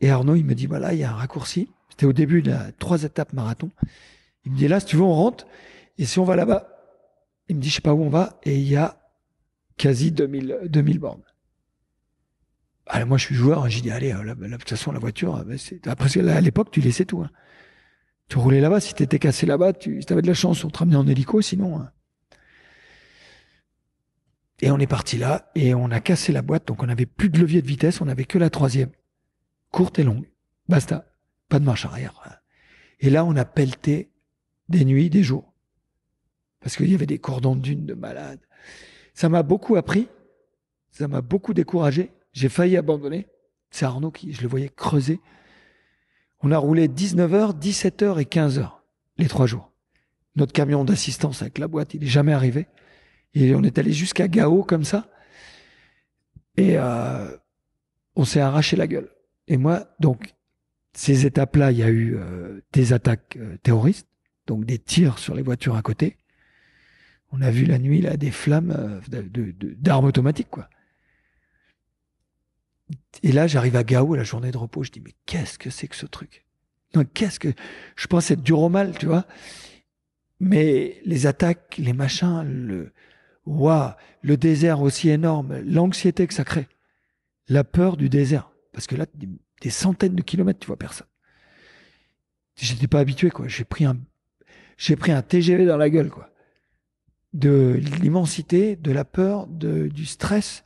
Et Arnaud, il me dit, voilà, il y a un raccourci. C'était au début de trois étapes marathon. Il me dit, là, si tu veux, on rentre. Et si on va là-bas, il me dit, je sais pas où on va. Et il y a quasi 2000, 2000 bornes. Alors moi, je suis joueur, j'ai dit, allez, euh, de toute façon, la voiture, euh, bah, c'est... Après, bah, à l'époque, tu laissais tout. Hein. Tu roulais là-bas, si t'étais cassé là-bas, tu avais de la chance, on te ramenait en hélico, sinon... Hein. Et on est parti là, et on a cassé la boîte, donc on n'avait plus de levier de vitesse, on n'avait que la troisième. Courte et longue. Basta. Pas de marche arrière. Hein. Et là, on a pelleté des nuits, des jours. Parce qu'il y avait des cordons d'une, de malades. Ça m'a beaucoup appris. Ça m'a beaucoup découragé. J'ai failli abandonner. C'est Arnaud qui, je le voyais creuser. On a roulé 19h, 17h et 15h, les trois jours. Notre camion d'assistance avec la boîte, il n'est jamais arrivé. Et on est allé jusqu'à Gao comme ça. Et euh, on s'est arraché la gueule. Et moi, donc, ces étapes-là, il y a eu euh, des attaques euh, terroristes, donc des tirs sur les voitures à côté on a vu la nuit là des flammes euh, d'armes automatiques quoi. Et là, j'arrive à Gao, la journée de repos, je dis mais qu'est-ce que c'est que ce truc qu'est-ce que je pense être dur au mal, tu vois Mais les attaques, les machins, le le désert aussi énorme, l'anxiété que ça crée, la peur du désert, parce que là des, des centaines de kilomètres, tu vois personne. J'étais pas habitué quoi, j'ai pris un j'ai pris un TGV dans la gueule quoi de l'immensité, de la peur, de, du stress,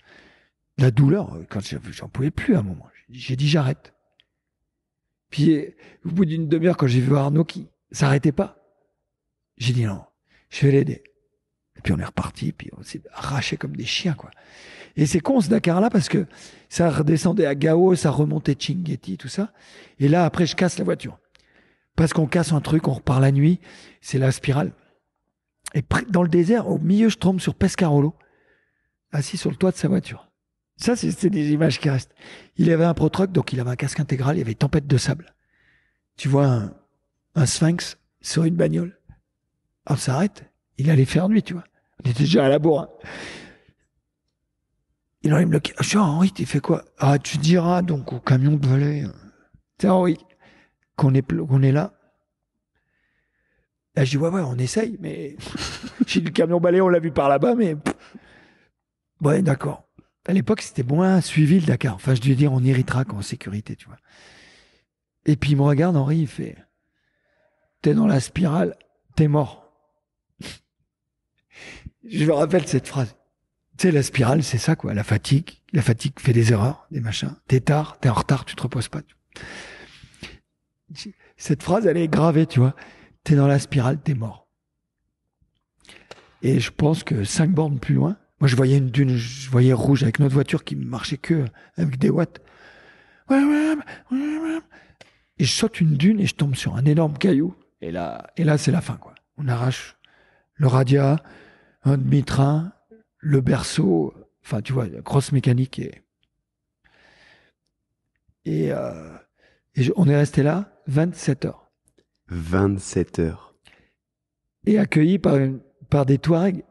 de la douleur. Euh, quand j'en pouvais plus à un moment, j'ai dit j'arrête. Puis euh, au bout d'une demi-heure, quand j'ai vu Arnaud qui s'arrêtait pas, j'ai dit non, je vais l'aider. Et puis on est reparti, puis on s'est arraché comme des chiens, quoi. Et c'est con ce Dakar-là parce que ça redescendait à Gao, ça remontait Chinguetti, tout ça. Et là, après, je casse la voiture. Parce qu'on casse un truc, on repart la nuit, c'est la spirale. Et dans le désert, au milieu, je tombe sur Pescarolo, assis sur le toit de sa voiture. Ça, c'est des images qui restent. Il avait un pro donc il avait un casque intégral, il y avait tempête de sable. Tu vois un, sphinx sur une bagnole. On s'arrête, il allait faire nuit, tu vois. On était déjà à la bourre. Hein. Il enlève me bloquer. Je suis ah, Henri, tu fais quoi Ah, tu diras donc au camion de volet. C'est Henri qu'on est, qu'on est là. Là, je dis, ouais, on essaye, mais j'ai du camion balai, on l'a vu par là-bas, mais. Ouais, d'accord. À l'époque, c'était moins suivi le Dakar. Enfin, je devais dire, on irritera qu'en sécurité, tu vois. Et puis, il me regarde, Henri, il fait T'es dans la spirale, t'es mort. je me rappelle cette phrase. Tu sais, la spirale, c'est ça, quoi. La fatigue. La fatigue fait des erreurs, des machins. T'es tard, t'es en retard, tu te reposes pas. Cette phrase, elle est gravée, tu vois tu dans la spirale, t'es mort. Et je pense que cinq bornes plus loin, moi je voyais une dune, je voyais rouge avec notre voiture qui marchait que avec des watts. Et je saute une dune et je tombe sur un énorme caillou. Et là, et là c'est la fin. quoi. On arrache le radia, un demi-train, le berceau, enfin tu vois, grosse mécanique. Et, et, euh, on est resté là 27 heures. 27 heures. Et accueilli par, par des Touaregs.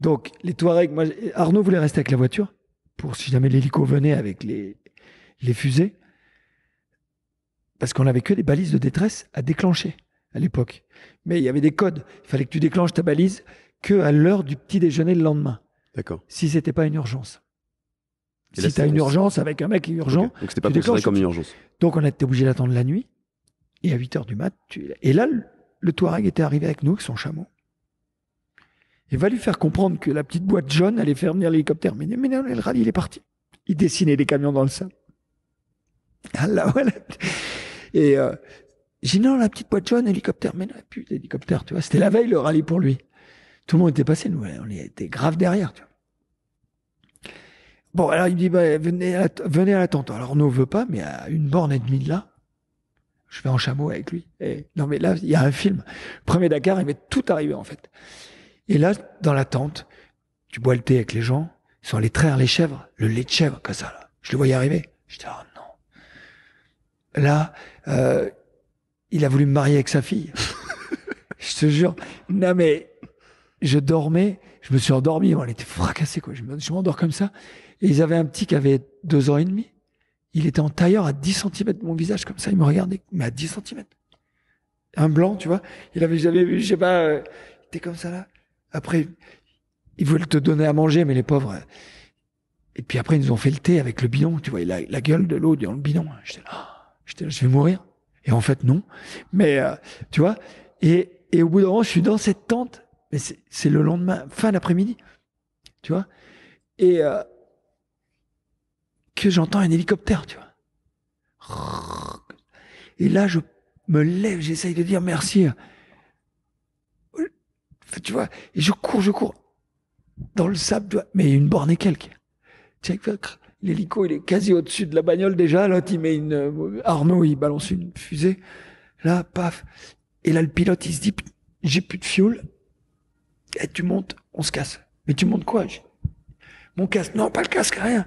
Donc, les Touaregs, moi, Arnaud voulait rester avec la voiture, pour si jamais l'hélico venait avec les, les fusées, parce qu'on n'avait que des balises de détresse à déclencher à l'époque. Mais il y avait des codes. Il fallait que tu déclenches ta balise que à l'heure du petit déjeuner le lendemain. D'accord. Si n'était pas une urgence. si tu as une urgence avec un mec urgent. Donc c'était pas comme une urgence. Donc on a été obligé d'attendre la nuit. Et à 8 heures du mat, et là, le Touareg était arrivé avec nous, avec son chameau. il va lui faire comprendre que la petite boîte jaune allait faire venir l'hélicoptère. Mais, mais non, le rallye, il est parti. Il dessinait des camions dans le sable. Ah, voilà. Et euh, j'ai dit non, la petite boîte jaune, hélicoptère. Mais non, putain d'hélicoptère, tu vois. C'était la veille, le rallye pour lui. Tout le monde était passé, nous, hein. on était grave derrière, tu vois. Bon, alors il dit, bah, venez, à venez à Alors, on ne veut pas, mais à une borne et demie de là, je vais en chameau avec lui. Et, non, mais là, il y a un film. Premier Dakar, il m'est tout arrivé, en fait. Et là, dans la tente, tu bois le thé avec les gens. Ils sont allés traire les chèvres, le lait de chèvre, comme ça, Je le voyais arriver. J'étais, oh non. Là, euh, il a voulu me marier avec sa fille. je te jure. Non, mais je dormais. Je me suis endormi. On était fracassé, quoi. Je m'endors comme ça. Et ils avaient un petit qui avait deux ans et demi. Il était en tailleur à 10 cm de mon visage, comme ça, il me regardait, mais à 10 cm. Un blanc, tu vois. Il avait jamais vu, je sais pas, euh, il était comme ça là. Après, ils voulaient te donner à manger, mais les pauvres. Euh, et puis après, ils nous ont fait le thé avec le bidon, tu vois, la, gueule de l'eau dans le bidon. Hein. J'étais là, ah, J'étais là, je vais mourir. Et en fait, non. Mais, euh, tu vois, et, et au bout d'un moment, je suis dans cette tente, mais c'est le lendemain, fin d'après-midi, tu vois. Et, euh, j'entends un hélicoptère, tu vois. Et là, je me lève, j'essaye de dire merci. Tu vois, et je cours, je cours dans le sable, tu mais une borne et quelques. L'hélico, il est quasi au-dessus de la bagnole déjà. L'autre, il met une, euh, Arnaud, il balance une fusée. Là, paf. Et là, le pilote, il se dit, j'ai plus de fioul Et eh, tu montes, on se casse. Mais tu montes quoi? Mon casque, non, pas le casque, rien.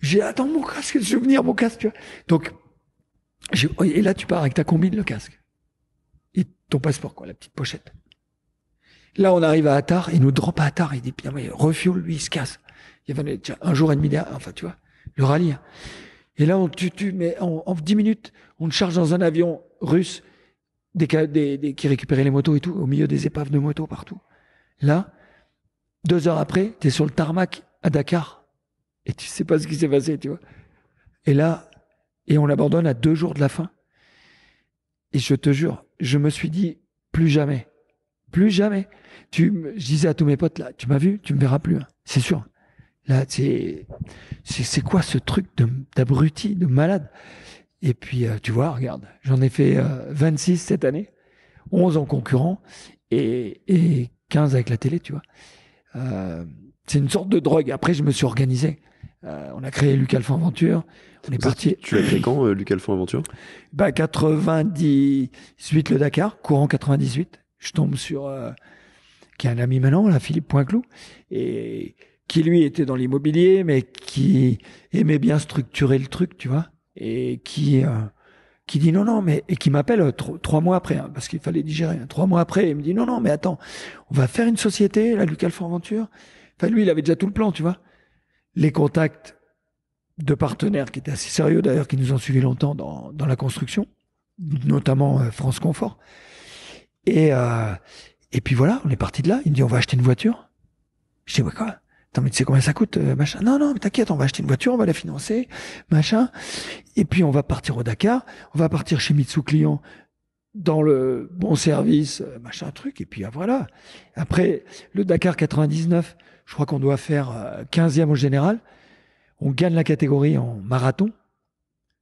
J'ai attends mon casque, vais souvenir, mon casque. Tu vois. Donc, oh, et là tu pars avec ta combine, le casque et ton passeport, quoi, la petite pochette. Là, on arrive à Attar, il nous drop à Attar, il dit, bien, mais refuel, lui, il se casse. Il y avait un jour et demi derrière, enfin, tu vois, le rallye. Et là, on tu, mais en, dix 10 minutes, on charge dans un avion russe des, qui récupérait les motos et tout, au milieu des épaves de motos partout. Là, deux heures après, t'es sur le tarmac à Dakar, et tu sais pas ce qui s'est passé, tu vois. Et là, et on l'abandonne à deux jours de la fin. Et je te jure, je me suis dit, plus jamais, plus jamais. Tu, je disais à tous mes potes là, tu m'as vu, tu me verras plus, hein. c'est sûr. Là, c'est, c'est quoi ce truc d'abruti, de, malade Et puis, euh, tu vois, regarde, j'en ai fait 26 euh, cette année, 11 en concurrent et, et 15 avec la télé, tu vois. Euh, c'est une sorte de drogue. Après, je me suis organisé. Euh, on a créé Luc Alphand Aventure. On est parti. tu as créé quand, euh, Luc Aventure Bah, 98, le Dakar, courant 98. Je tombe sur, euh, qui est un ami maintenant, là, Philippe Poinclou, et qui lui était dans l'immobilier, mais qui aimait bien structurer le truc, tu vois, et qui, qui dit non, non, mais, et qui m'appelle trois mois après, hein, parce qu'il fallait digérer, hein. trois mois après, il me dit non, non, mais attends, on va faire une société, la Luc Alphand Aventure. Enfin, lui, il avait déjà tout le plan, tu vois les contacts de partenaires qui étaient assez sérieux d'ailleurs, qui nous ont suivis longtemps dans, dans la construction, notamment euh, France Confort. Et, euh, et puis voilà, on est parti de là. Il me dit, on va acheter une voiture. Je dis, ouais, quoi Attends, mais tu sais combien ça coûte, euh, machin Non, non, mais t'inquiète, on va acheter une voiture, on va la financer, machin. Et puis on va partir au Dakar, on va partir chez Mitsu Client dans le bon service, machin truc. Et puis ah, voilà. Après, le Dakar 99, je crois qu'on doit faire 15e euh, au général. On gagne la catégorie en marathon.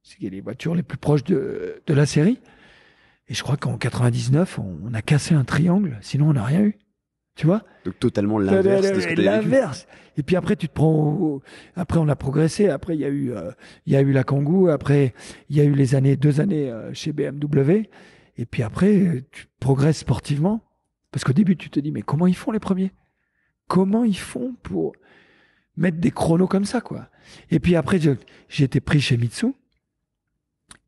C'est les voitures les plus proches de, de la série. Et je crois qu'en 99, on, a cassé un triangle. Sinon, on n'a rien eu. Tu vois Donc totalement l'inverse de ce que L'inverse. Et puis après, tu te prends. Après, on a progressé. Après, il y a eu, euh, il y a eu la Kangoo. Après, il y a eu les années, deux années euh, chez BMW. Et puis après, tu progresses sportivement. Parce qu'au début, tu te dis, mais comment ils font les premiers comment ils font pour mettre des chronos comme ça, quoi. Et puis après, j'ai été pris chez Mitsu,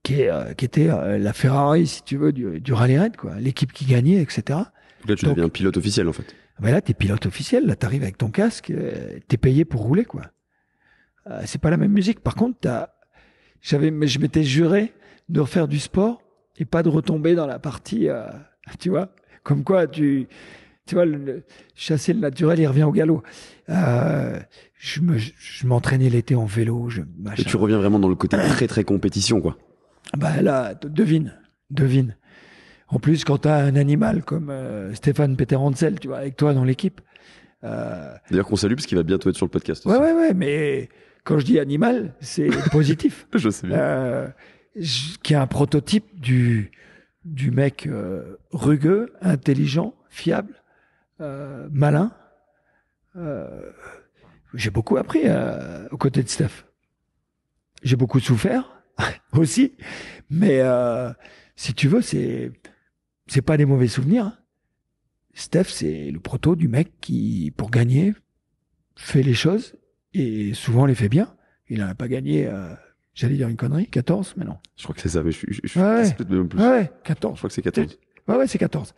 qui, euh, était euh, la Ferrari, si tu veux, du, rally rallye raid, quoi. L'équipe qui gagnait, etc. Là, tu deviens pilote officiel, en fait. voilà ben là, t'es pilote officiel. Là, t'arrives avec ton casque, euh, t'es payé pour rouler, quoi. c'est pas la même musique. Par contre, j'avais, je m'étais juré de refaire du sport et pas de retomber dans la partie, tu vois. Comme quoi, tu, tu vois, chasser le naturel, il revient au galop. Euh, je m'entraînais l'été en vélo. Je, Et tu reviens vraiment dans le côté très très compétition, quoi. Bah là, devine, devine. En plus, quand t'as un animal comme euh, Stéphane Peter tu vois, avec toi dans l'équipe. Euh... D'ailleurs, qu'on salue parce qu'il va bientôt être sur le podcast. Aussi. Ouais, ouais, ouais. Mais quand je dis animal, c'est positif. je sais bien. Euh, qui est un prototype du du mec rugueux, intelligent, fiable, euh, malin. Euh, j'ai beaucoup appris euh, aux côtés de Steph. J'ai beaucoup souffert aussi, mais si tu veux, c'est c'est pas des mauvais souvenirs. Hein. Steph, c'est le proto du mec qui, pour gagner, fait les choses et souvent les fait bien. Il n'a pas gagné, j'allais dire une connerie, 14, mais non. Je crois que c'est ça, mais je suis, ouais, ouais, 14. Je crois que c'est 14. Ouais, ouais, c'est 14.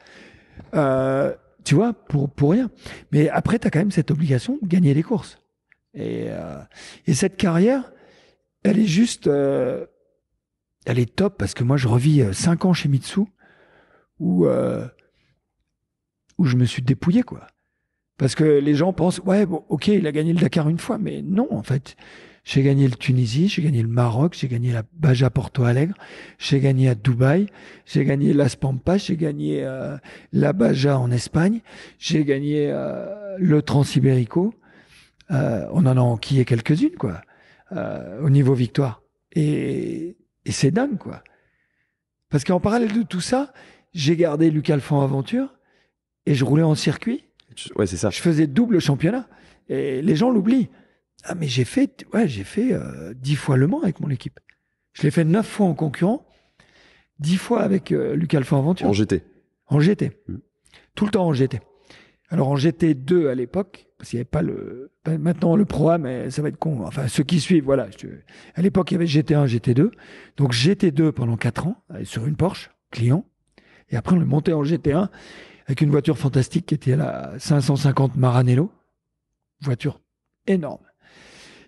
Euh, tu vois, pour, rien. Mais après, tu as quand même cette obligation de gagner les courses. Et, euh, cette carrière, elle est juste, euh, elle est top parce que moi, je revis 5 euh, ans chez Mitsu où, où je me suis dépouillé, quoi. Parce que les gens pensent, ouais, bon, ok, il a gagné le Dakar une fois, mais non, en fait. J'ai gagné le Tunisie, j'ai gagné le Maroc, j'ai gagné la Baja Porto Alegre, j'ai gagné à Dubaï, j'ai gagné la Spampa, j'ai gagné euh, la Baja en Espagne, j'ai gagné euh, le Transsibérico euh, on en a enquillé quelques-unes, quoi, au niveau victoire. Et, c'est dingue, quoi. Parce qu'en parallèle de tout ça, j'ai gardé Lucas Alphand Aventure et je roulais en circuit. Ouais, c'est ça. Je faisais double championnat. Et les gens l'oublient. Ah, mais j'ai fait, ouais, j'ai fait euh, dix fois Le Mans avec mon équipe. Je l'ai fait neuf fois en concurrent, dix fois avec euh, Alphand Aventure. En GT. En GT. Mm. Tout le temps en GT. Alors en GT2 à l'époque, parce qu'il n'y avait pas le. maintenant le mais ça va être con. Hein. Enfin, ceux qui suivent, voilà. À l'époque, il y avait GT1, GT2. Donc GT2 pendant quatre ans, euh, sur une Porsche, client. Et après, on le monté en GT1 avec une voiture fantastique qui était la 550 Maranello. Voiture énorme.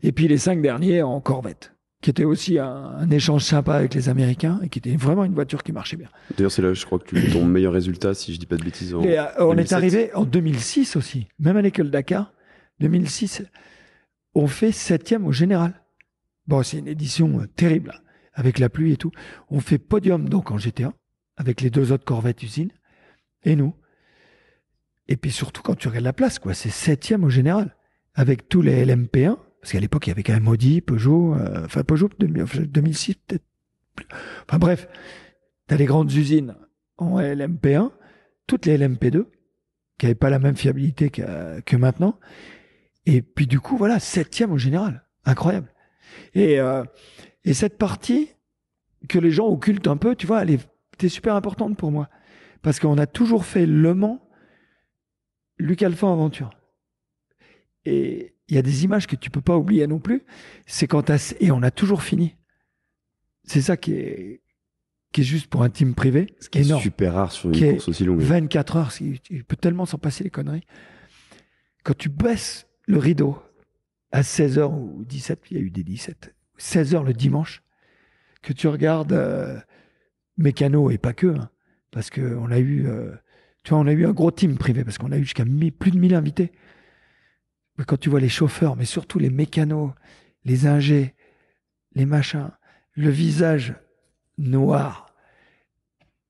Et puis les cinq derniers en Corvette qui était aussi un, échange sympa avec les Américains et qui était vraiment une voiture qui marchait bien. D'ailleurs, c'est là, je crois que tu ton meilleur résultat, si je dis pas de bêtises. Euh, on est arrivé en 2006 aussi, même année que le Dakar, 2006, on fait septième au général. Bon, c'est une édition euh, terrible, hein, avec la pluie et tout. On fait podium donc en GT1 avec les deux autres Corvettes usines et nous. Et puis surtout quand tu regardes la place, quoi, c'est septième au général avec tous les LMP1 parce qu'à l'époque, il y avait quand même Audi, Peugeot, euh, enfin Peugeot 2006 peut-être. Enfin bref, t'as les grandes usines en LMP1, toutes les LMP2, qui n'avaient pas la même fiabilité que maintenant. Et puis du coup, voilà, septième au général. Incroyable. Euh, et, cette partie que les gens occultent un peu, tu vois, elle est super importante pour moi. Parce qu'on a toujours fait Le Mans, Luc Alphand, Aventure. Et, il y a des images que tu peux pas oublier non plus. C'est quand as, et on a toujours fini. C'est ça qui est, juste pour un team privé. Ce qui est super rare sur une course aussi longue. 24 heures, tu peux tellement s'en passer les conneries. Quand tu baisses le rideau à 16 h ou 17, il y a eu des 17, 16 heures le dimanche, que tu regardes euh, Mécano et pas que, hein, parce qu'on a eu, euh, tu vois, on a eu un gros team privé parce qu'on a eu jusqu'à plus de 1000 invités quand tu vois les chauffeurs, mais surtout les mécanos, les ingés, les machins, le visage noir,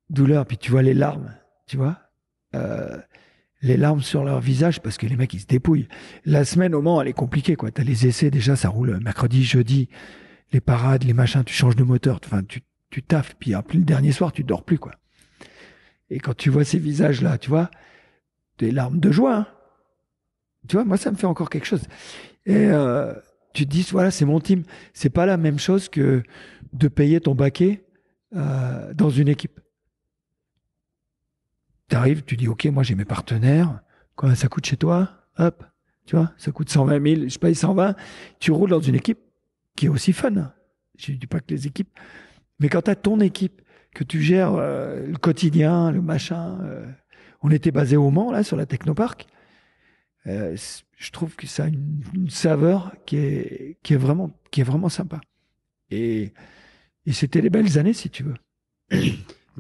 douleur, puis tu vois les larmes, tu vois euh, les larmes sur leur visage parce que les mecs ils se dépouillent. La semaine au moment, elle est compliquée quoi. T'as les essais déjà ça roule mercredi, jeudi, les parades, les machins, tu changes de moteur, enfin tu tu taffes puis après le dernier soir tu dors plus quoi. Et quand tu vois ces visages là, tu vois des larmes de joie, hein tu vois, moi, ça me fait encore quelque chose. Et euh, tu te dis, voilà, c'est mon team. C'est pas la même chose que de payer ton baquet euh, dans une équipe. Tu arrives, tu dis, OK, moi, j'ai mes partenaires. ça coûte chez toi Hop, tu vois, ça coûte 120 000. Je paye 120. Tu roules dans une équipe qui est aussi fun. Je dis pas que les équipes. Mais quand tu as ton équipe, que tu gères euh, le quotidien, le machin. on était basé au Mans, là, sur la Technopark. Euh, je trouve que ça a une, saveur qui est, vraiment, qui est vraiment sympa. Et, c'était les belles années, si tu veux.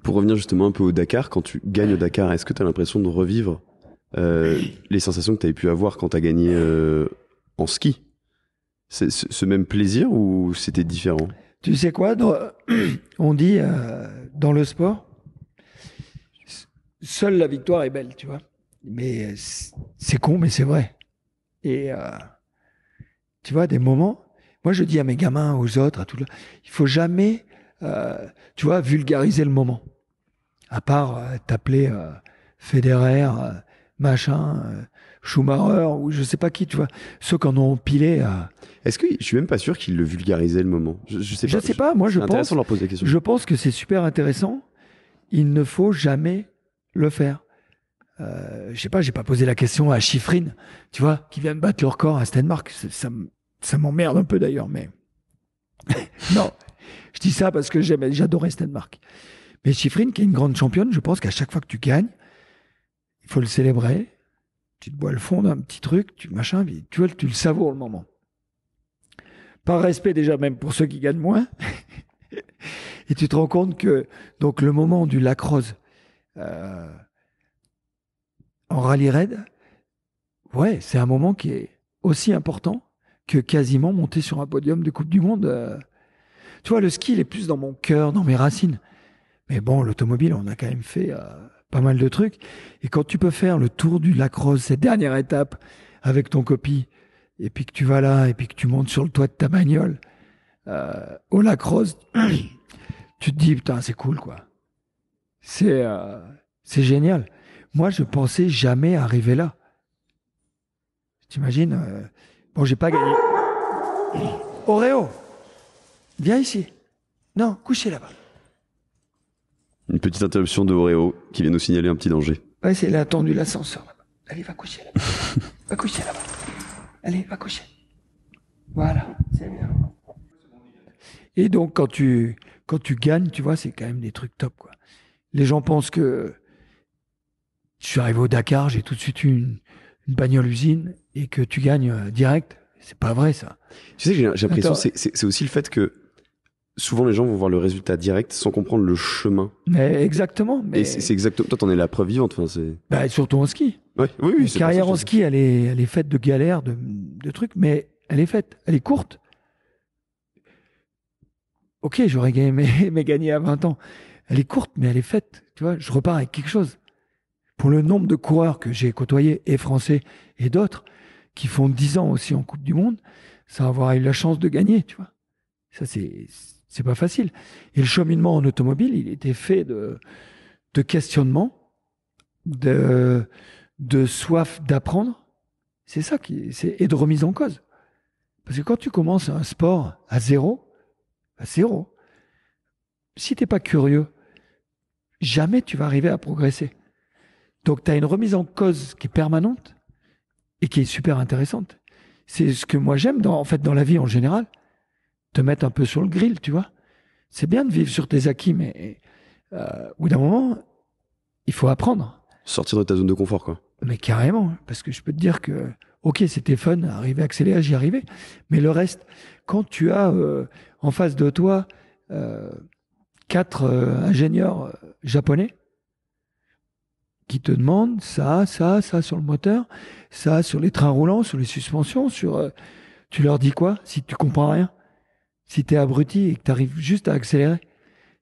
Pour revenir justement un peu au Dakar, quand tu gagnes au Dakar, est-ce que tu as l'impression de revivre euh, les sensations que tu avais pu avoir quand tu as gagné euh, en ski C'est ce même plaisir ou c'était différent Tu sais quoi On dit dans le sport, seule la victoire est belle, tu vois. Mais c'est con, mais c'est vrai. Et euh, tu vois, des moments, moi je dis à mes gamins, aux autres, à tout le, il faut jamais, euh, tu vois, vulgariser le moment. À part euh, t'appeler Federer, machin, Schumacher ou je sais pas qui, tu vois, ceux qui en ont pilé. Est-ce que je suis même pas sûr qu'ils le vulgarisaient le moment je, ne sais pas. Je sais pas. Moi, je pense. je pense que c'est super intéressant. Il ne faut jamais le faire. Euh, je sais pas, j'ai pas posé la question à Chiffrine, tu vois, qui vient de battre le record à Stenmark. Ça, ça m'emmerde un peu d'ailleurs, mais non, je dis ça parce que j'adorais Stenmark. Mais Chiffrine, qui est une grande championne, je pense qu'à chaque fois que tu gagnes, il faut le célébrer. Tu te bois le fond d'un petit truc, tu machin, tu vois, tu le savoures le moment. Par respect déjà même pour ceux qui gagnent moins. et tu te rends compte que donc le moment du lacrosse. Euh, en rallye raid, ouais, c'est un moment qui est aussi important que quasiment monter sur un podium de Coupe du Monde. Euh. tu vois, le ski, il est plus dans mon cœur, dans mes racines. Mais bon, l'automobile, on a quand même fait euh, pas mal de trucs. Et quand tu peux faire le tour du Lacrosse, cette dernière étape, avec ton copie, et puis que tu vas là, et puis que tu montes sur le toit de ta bagnole, euh, au Lacrosse, tu te dis, putain, c'est cool, quoi. C'est, euh, c'est génial. Moi, je pensais jamais arriver là. T'imagines euh, Bon, j'ai pas gagné. Oreo, viens ici. Non, couchez là-bas. Une petite interruption de Oreo qui vient nous signaler un petit danger. Ouais, c'est, l'attendu l'ascenseur Allez, va coucher là-bas. va coucher là-bas. Allez, va coucher. Voilà, c'est bien. Et donc, quand tu, quand tu gagnes, tu vois, c'est quand même des trucs top, quoi. Les gens pensent que je suis arrivé au Dakar, j'ai tout de suite une, bagnole usine et que tu gagnes euh, direct. C'est pas vrai, ça. Tu sais, j'ai l'impression, c'est aussi le fait que souvent les gens vont voir le résultat direct sans comprendre le chemin. Mais exactement. Mais... Et c'est exactement. Toi, t'en es la preuve vivante. Enfin, bah, surtout en ski. La carrière en ski, elle est, elle est faite de galères, de, trucs, mais elle est faite. Elle est courte. Ok, j'aurais gagné mais gagné à 20 ans. Elle est courte, mais elle est faite. Tu vois, je repars avec quelque chose pour le nombre de coureurs que j'ai côtoyés, et français et d'autres, qui font 10 ans aussi en Coupe du Monde, va avoir eu la chance de gagner, tu vois. Ça, c'est, c'est pas facile. Et le cheminement en automobile, il était fait de, de questionnement, de, de soif d'apprendre. C'est ça qui, c'est, et de remise en cause. Parce que quand tu commences un sport à zéro, à zéro, si t'es pas curieux, jamais tu vas arriver à progresser. Donc tu as une remise en cause qui est permanente et qui est super intéressante. C'est ce que moi j'aime dans, en fait dans la vie en général, te mettre un peu sur le grill, tu vois. C'est bien de vivre sur tes acquis, mais euh, au bout d'un moment, il faut apprendre. Sortir de ta zone de confort, quoi. Mais carrément, parce que je peux te dire que, ok, c'était fun, arriver à accélérer, j'y arrivais. Mais le reste, quand tu as euh, en face de toi euh, quatre euh, ingénieurs japonais, qui te demande ça, ça, ça sur le moteur, ça sur les trains roulants, sur les suspensions, sur... Euh, tu leur dis quoi si tu comprends rien Si tu es abruti et que tu arrives juste à accélérer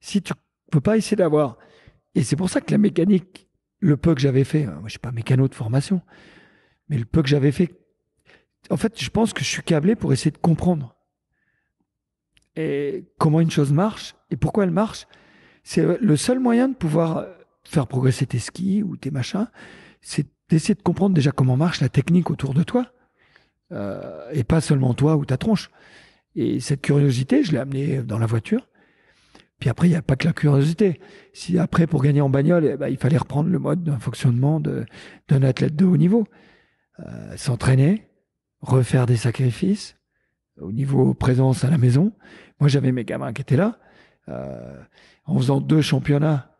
Si tu peux pas essayer d'avoir... Et c'est pour ça que la mécanique, le peu que j'avais fait, hein, moi je suis pas mécano de formation, mais le peu que j'avais fait, en fait je pense que je suis câblé pour essayer de comprendre et comment une chose marche et pourquoi elle marche. C'est le seul moyen de pouvoir faire progresser tes skis ou tes machins, c'est d'essayer de comprendre déjà comment marche la technique autour de toi, euh, et pas seulement toi ou ta tronche. Et cette curiosité, je l'ai amenée dans la voiture. Puis après, il n'y a pas que la curiosité. Si après, pour gagner en bagnole, eh ben, il fallait reprendre le mode d'un fonctionnement d'un athlète de haut niveau, euh, s'entraîner, refaire des sacrifices, au niveau présence à la maison. Moi, j'avais mes gamins qui étaient là. Euh, en faisant deux championnats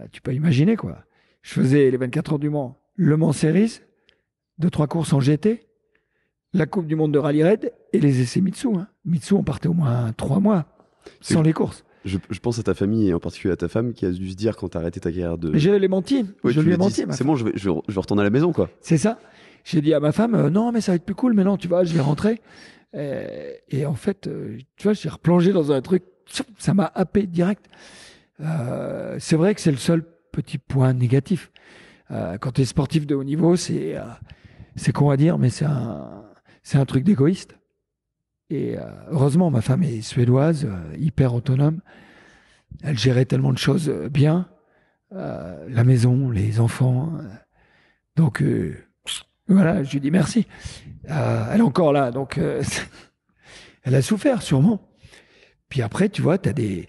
euh, tu peux imaginer quoi. Je faisais les 24 heures du Mans, le Mans Series, deux trois courses en GT, la Coupe du Monde de Rally Raid et les essais Mitsu. Mitsou, hein. Mitsu, on partait au moins trois mois sans les courses. Je, pense à ta famille et en particulier à ta femme qui a dû se dire quand t'as arrêté ta carrière de. Mais je l'ai menti. je lui ai menti. C'est bon, je, vais, retourner à la maison quoi. C'est ça. J'ai dit à ma femme euh, non mais ça va être plus cool mais non tu vois je vais rentrer euh, et, en fait tu vois j'ai replongé dans un truc ça m'a happé direct. Euh, c'est vrai que c'est le seul petit point négatif. Euh, quand tu es sportif de haut niveau, c'est euh, c'est con à dire, mais c'est un, c'est un truc d'égoïste. Et euh, heureusement, ma femme est suédoise, hyper autonome. Elle gérait tellement de choses bien, la maison, les enfants. donc voilà, je lui dis merci. elle est encore là, donc elle a souffert sûrement. Puis après, tu vois, tu as des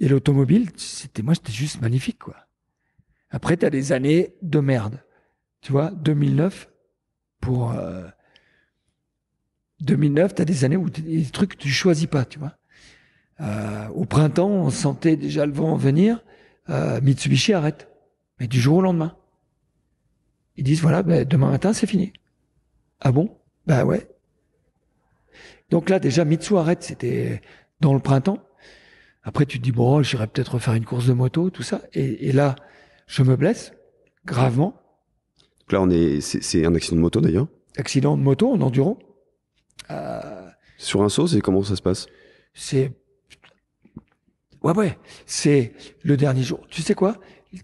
et l'automobile, c'était moi, c'était juste magnifique, quoi. Après, tu as des années de merde. Tu vois, 2009, pour. 2009, tu as des années où des trucs que tu choisis pas, tu vois. Euh, au printemps, on sentait déjà le vent venir. Euh, Mitsubishi arrête. Mais du jour au lendemain. Ils disent, voilà, ben, demain matin, c'est fini. Ah bon Bah ben ouais. Donc là, déjà, Mitsu arrête, c'était dans le printemps. Après, tu te dis, bon, j'irai peut-être faire une course de moto, tout ça. Et, là, je me blesse gravement. Donc là, on est, c'est un accident de moto d'ailleurs. Accident de moto en enduro. Euh, Sur un saut, c'est comment ça se passe C'est ouais ouais, c'est le dernier jour. Tu sais quoi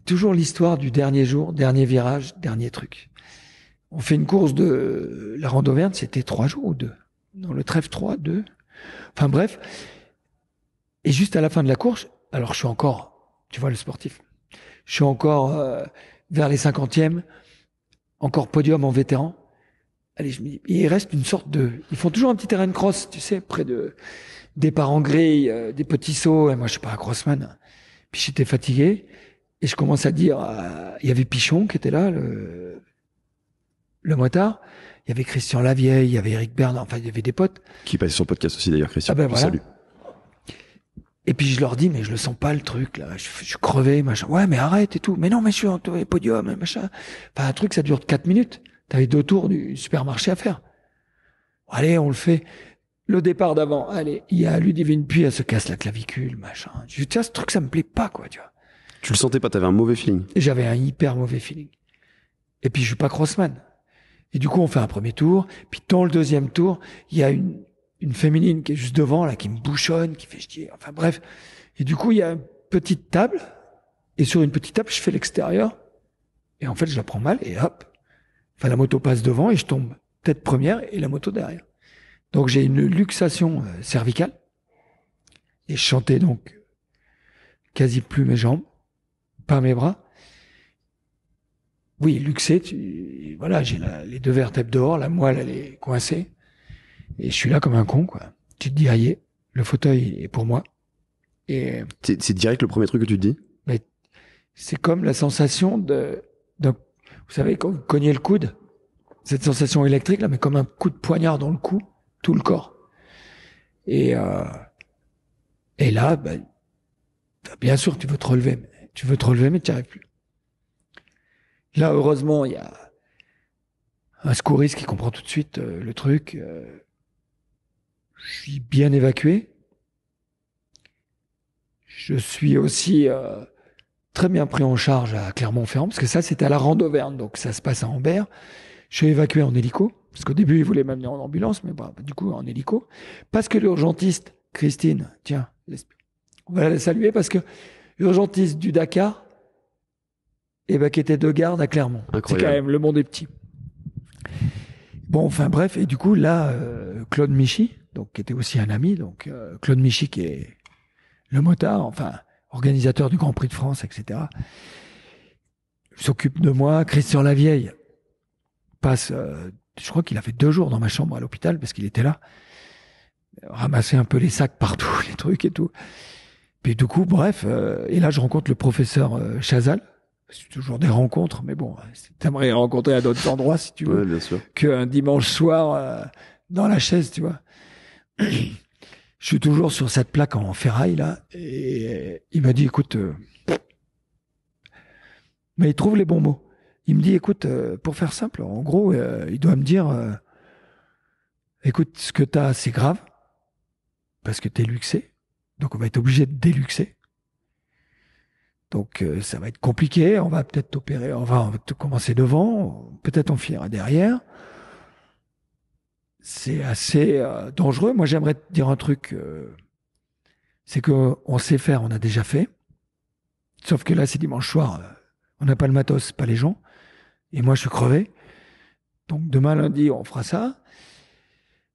Toujours l'histoire du dernier jour, dernier virage, dernier truc. On fait une course de la randonnée, c'était trois jours ou deux dans le trèfle 3, 2. Enfin bref, et juste à la fin de la course, alors je suis encore, tu vois le sportif, je suis encore euh, vers les cinquantièmes, encore podium en vétéran. Allez, je me dis, il reste une sorte de, ils font toujours un petit terrain de cross, tu sais, près de départ en grille, euh, des petits sauts. Et moi, je suis pas un crossman. Puis j'étais fatigué et je commence à dire, euh, il y avait Pichon qui était là, le, le motard. Il y avait Christian Lavieille, il y avait Eric Bernard, enfin il y avait des potes. Qui passait son podcast aussi d'ailleurs, Christian. Ah ben voilà. Salut. Et puis je leur dis, mais je le sens pas le truc, là, je, je suis crevé, machin. Ouais, mais arrête et tout. Mais non, mais je suis en podium, machin. Enfin, un truc, ça dure quatre minutes. T'avais deux tours du supermarché à faire. Allez, on le fait. Le départ d'avant, allez, il y a Ludivine puis elle se casse la clavicule, machin. Je dis, tiens, ce truc, ça me plaît pas, quoi, tu vois. Tu le sentais pas, t'avais un mauvais feeling. J'avais un hyper mauvais feeling. Et puis, je suis pas crossman. Et du coup, on fait un premier tour. Puis, dans le deuxième tour, il y a une, une féminine qui est juste devant, là, qui me bouchonne, qui fait chier, enfin bref. Et du coup, il y a une petite table, et sur une petite table, je fais l'extérieur, et en fait, je la prends mal, et hop. Enfin, la moto passe devant, et je tombe tête première, et la moto derrière. Donc, j'ai une luxation euh, cervicale, et je chantais donc quasi plus mes jambes, pas mes bras. Oui, luxé, voilà, j'ai les deux vertèbres dehors, la moelle, elle est coincée. Et je suis là comme un con, quoi. Tu te dis, aïe, le fauteuil est pour moi. Et c'est direct le premier truc que tu te dis. Mais c'est comme la sensation de, de vous savez, quand vous cognez le coude, cette sensation électrique là, mais comme un coup de poignard dans le cou, tout le corps. Et euh, et là, ben, ben bien sûr, tu veux te relever, mais tu veux te relever, mais tu n'y arrives plus. Là, heureusement, il y a un secouriste qui comprend tout de suite euh, le truc. Euh, je suis bien évacué. Je suis aussi euh, très bien pris en charge à Clermont-Ferrand, parce que ça, c'était à la Rando donc ça se passe à Ambert. Je suis évacué en hélico, parce qu'au début, ils voulaient m'amener en ambulance, mais du coup, en hélico. Parce que l'urgentiste, Christine, tiens, on va la saluer, parce que l'urgentiste du Dakar, eh ben, qui était de garde à Clermont. C'est quand même, le monde est petit. Bon, enfin bref, et du coup là, euh, Claude Michy, donc qui était aussi un ami, donc euh, Claude Michy qui est le motard, enfin organisateur du Grand Prix de France, etc. S'occupe de moi. Christian Lavieille passe, euh, je crois qu'il a fait deux jours dans ma chambre à l'hôpital parce qu'il était là, ramasser un peu les sacs partout, les trucs et tout. Puis du coup, bref, et là je rencontre le professeur Chazal c'est toujours des rencontres, mais bon, t'aimerais rencontrer à d'autres endroits si tu veux, qu'un dimanche soir euh, dans la chaise, tu vois. je suis toujours sur cette plaque en ferraille là, et il m'a dit, écoute, euh, mais il trouve les bons mots. Il me dit, écoute, euh, pour faire simple, en gros, il doit me dire, écoute, ce que t'as, c'est grave, parce que t'es luxé, donc on va être obligé de déluxer. Donc euh, ça va être compliqué. On va peut-être opérer, on commencer devant, peut-être on finira derrière. C'est assez euh, dangereux. Moi j'aimerais te dire un truc, euh, c'est que on sait faire, on a déjà fait. Sauf que là c'est dimanche soir, on n'a pas le matos, pas les gens. Et moi je suis crevé. Donc demain lundi on fera ça.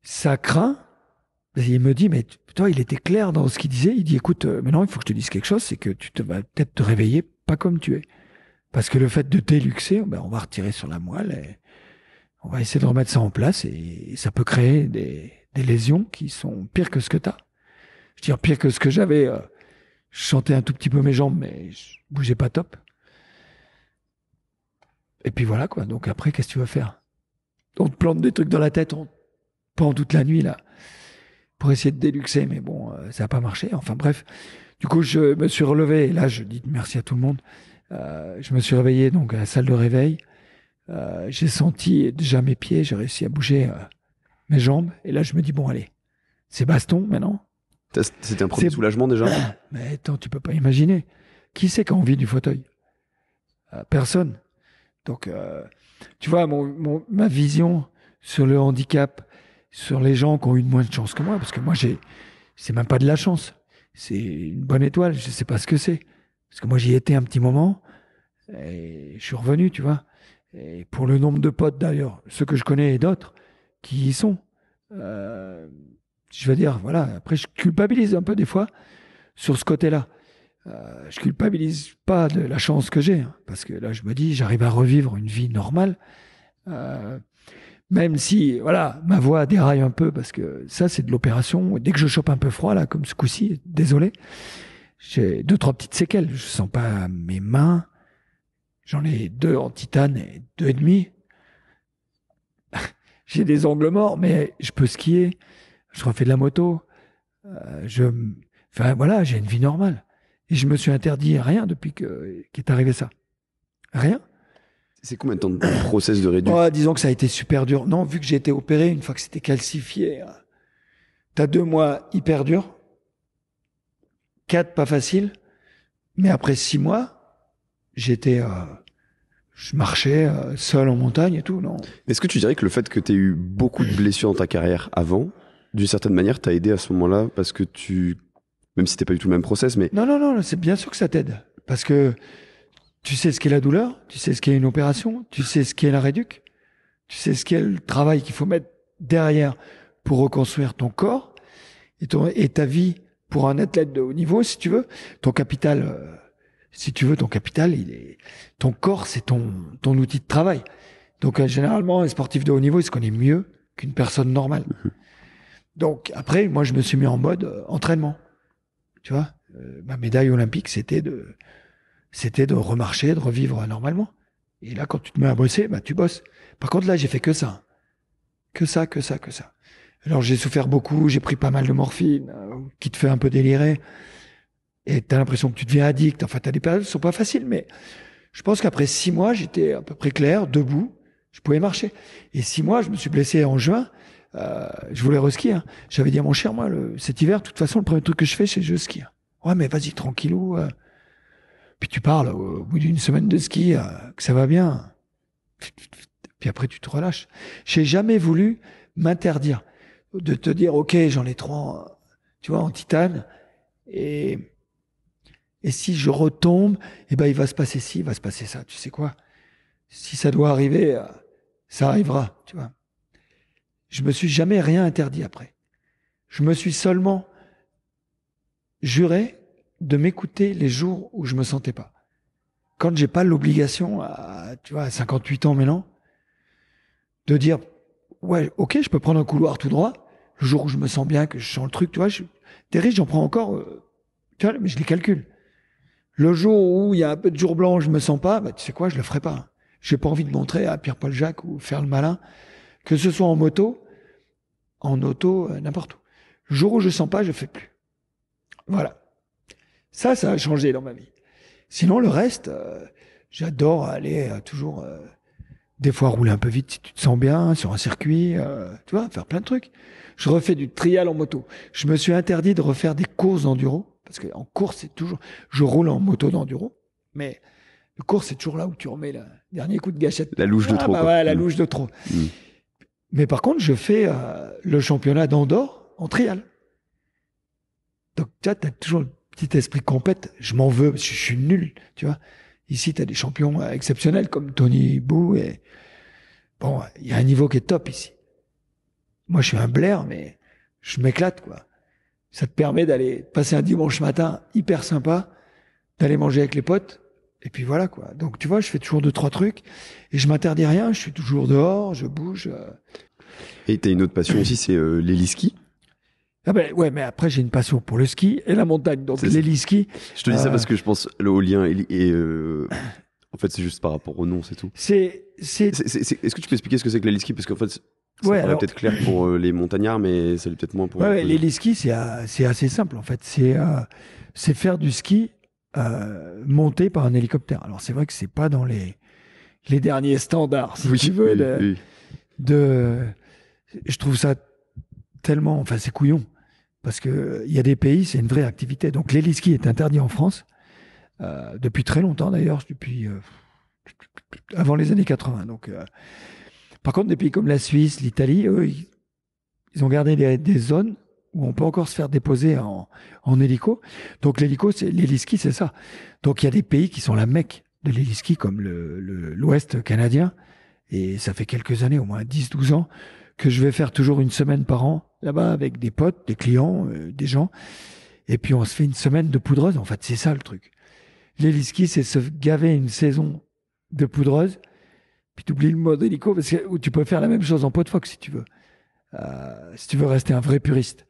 Ça craint, il me dit, mais toi, il était clair dans ce qu'il disait. Il dit, écoute, euh, maintenant, il faut que je te dise quelque chose, c'est que tu te vas peut-être te réveiller pas comme tu es. Parce que le fait de déluxer, ben, on va retirer sur la moelle et on va essayer de remettre ça en place et, ça peut créer des, lésions qui sont pires que ce que tu as. Je veux dire, pire que ce que j'avais. Euh, je chantais un tout petit peu mes jambes, mais je bougeais pas top. Et puis voilà, quoi. Donc après, qu'est-ce que tu vas faire? On te plante des trucs dans la tête, on toute la nuit, là pour essayer de déluxer, mais bon, euh, ça n'a pas marché. Enfin bref, du coup, je me suis relevé, et là, je dis merci à tout le monde. Euh, je me suis réveillé donc à la salle de réveil. Euh, j'ai senti déjà mes pieds, j'ai réussi à bouger mes jambes. Et là, je me dis, bon, allez, c'est baston maintenant. C'était un premier soulagement déjà ah, Mais attends, tu peux pas imaginer. Qui sait qui a envie du fauteuil Personne. Donc, tu vois, mon, ma vision sur le handicap, sur les gens qui ont eu moins de chance que moi, parce que moi, j'ai, c'est même pas de la chance. C'est une bonne étoile, je sais pas ce que c'est. Parce que moi, j'y étais un petit moment, et je suis revenu, tu vois. Et pour le nombre de potes d'ailleurs, ceux que je connais et d'autres qui y sont, euh, je veux dire, voilà, après, je culpabilise un peu des fois sur ce côté-là. Euh, je culpabilise pas de la chance que j'ai, hein, parce que là, je me dis, j'arrive à revivre une vie normale. Euh, même si voilà ma voix déraille un peu parce que ça c'est de l'opération dès que je chope un peu froid là comme ce coup-ci désolé j'ai deux trois petites séquelles je sens pas mes mains j'en ai deux en titane et deux et demi j'ai des ongles morts mais je peux skier je refais de la moto euh, je enfin voilà j'ai une vie normale et je me suis interdit rien depuis que qu'est arrivé ça rien c'est combien de temps de process de réduction oh, Disons que ça a été super dur. Non, vu que j'ai été opéré, une fois que c'était calcifié, hein. t'as deux mois hyper durs, quatre pas faciles, mais après six mois, j'étais, euh, je marchais euh, seul en montagne et tout. Non. Est-ce que tu dirais que le fait que tu eu beaucoup de blessures dans ta carrière avant, d'une certaine manière, t'a aidé à ce moment-là parce que tu, même si t'es pas du tout le même process, mais non, non, non, c'est bien sûr que ça t'aide parce que tu sais ce qu'est la douleur, tu sais ce qu'est une opération, tu sais ce qu'est la réduc, tu sais ce qu'est le travail qu'il faut mettre derrière pour reconstruire ton corps et, et ta vie pour un athlète de haut niveau, si tu veux. Ton capital, euh, si tu veux, ton capital, il est ton corps, c'est ton, ton outil de travail. Donc euh, généralement, un sportif de haut niveau, il se connaît mieux qu'une personne normale. Mhm. Donc après, moi, je me suis mis en mode euh, entraînement. Tu vois, ma médaille olympique, c'était de c'était de remarcher, de revivre normalement. Et là, quand tu te mets à bosser, bah, tu bosses. Par contre, là, j'ai fait que ça. Que ça, que ça, que ça. Alors, j'ai souffert beaucoup, j'ai pris pas mal de morphine, euh, qui te fait un peu délirer. Et t'as l'impression que tu deviens addict. Enfin, t'as des périodes qui sont pas faciles, mais je pense qu'après six mois, j'étais à peu près clair, debout, je pouvais marcher. Et six mois, je me suis blessé en juin. Euh, je voulais reskier. Hein. J'avais dit à mon cher, moi, le, cet hiver, de toute façon, le premier truc que je fais, c'est je skie. Ouais, mais vas-y, tranquillou. Euh. Puis tu parles au bout d'une semaine de ski, euh, que ça va bien. Puis après, tu te relâches. J'ai jamais voulu m'interdire de te dire, OK, j'en ai trois, tu vois, en titane. Et, et si je retombe, eh ben, il va se passer ci, il va se passer ça. Tu sais quoi? Si ça doit arriver, euh, ça arrivera, tu vois. Je me suis jamais rien interdit après. Je me suis seulement juré de m'écouter les jours où je me sentais pas. Quand j'ai pas l'obligation, tu vois, à 58 ans maintenant, de dire, ouais, ok, je peux prendre un couloir tout droit, le jour où je me sens bien, que je sens le truc, tu vois, je, des risques, j'en prends encore, euh, tu vois, mais je les calcule. Le jour où il y a un peu de jour blanc, je me sens pas, bah, tu sais quoi, je le ferai pas. J'ai pas envie de montrer à Pierre-Paul Jacques ou faire le malin, que ce soit en moto, en auto, euh, n'importe où. Le jour où je sens pas, je fais plus. Voilà. Ça, ça a changé dans ma vie. Sinon, le reste, euh, j'adore aller euh, toujours, euh, des fois rouler un peu vite si tu te sens bien, sur un circuit, tu vois, faire plein de trucs. Je refais du trial en moto. Je me suis interdit de refaire des courses d'enduro, parce qu'en course, c'est toujours, je roule en moto d'enduro, mais le course, c'est toujours là où tu remets le dernier coup de gâchette. La louche de ah trop. Bah, ouais, la mm. louche de trop. Mm. Mais par contre, je fais le championnat d'Andorre en trial. Donc, tu as toujours petit esprit compète, je m'en veux, je suis nul, tu vois. Ici, tu as des champions exceptionnels comme Tony Bou et bon, il y a un niveau qui est top ici. Moi, je suis un blaire, mais je m'éclate, quoi. Ça te permet d'aller passer un dimanche matin hyper sympa, d'aller manger avec les potes, et puis voilà, quoi. Donc, tu vois, je fais toujours deux, trois trucs, et je m'interdis rien, je suis toujours dehors, je bouge. Euh. Et t'as une autre passion aussi, c'est euh, ah ben, ouais, mais après j'ai une passion pour le ski et la montagne, donc l'héli-ski Je te dis ça parce euh. que je pense le lien et, euh, en fait c'est juste par rapport au nom, c'est tout. C'est c'est. Est, ce que tu peux expliquer ce que c'est que l'héli-ski parce qu'en fait ça peut-être clair pour euh, les montagnards, mais ça peut-être moins pour. Ouais, les... ski c'est assez simple en fait. C'est c'est faire du ski monté par un hélicoptère. Alors c'est vrai que c'est pas dans les les derniers standards, si tu veux, de, Je trouve ça tellement. Enfin, c'est couillon. Parce qu'il y a des pays, c'est une vraie activité. Donc l'héliski est interdit en France, euh, depuis très longtemps d'ailleurs, depuis euh, avant les années 80. Donc, euh, par contre, des pays comme la Suisse, l'Italie, eux, ils, ont gardé des, zones où on peut encore se faire déposer en, hélico. Donc l'hélico, c'est l'héliski, c'est ça. Donc il y a des pays qui sont la mecque de l'héliski, comme l'Ouest le, canadien. Et ça fait quelques années, au moins 10-12 ans, que je vais faire toujours une semaine par an là-bas avec des potes, des clients, euh, des gens. Et puis on se fait une semaine de poudreuse. En fait, c'est ça le truc. L'héliski, c'est se gaver une saison de poudreuse. Puis t'oublies le mode hélico parce que tu peux faire la même chose en pot de phoque si tu veux. Euh, si tu veux rester un vrai puriste.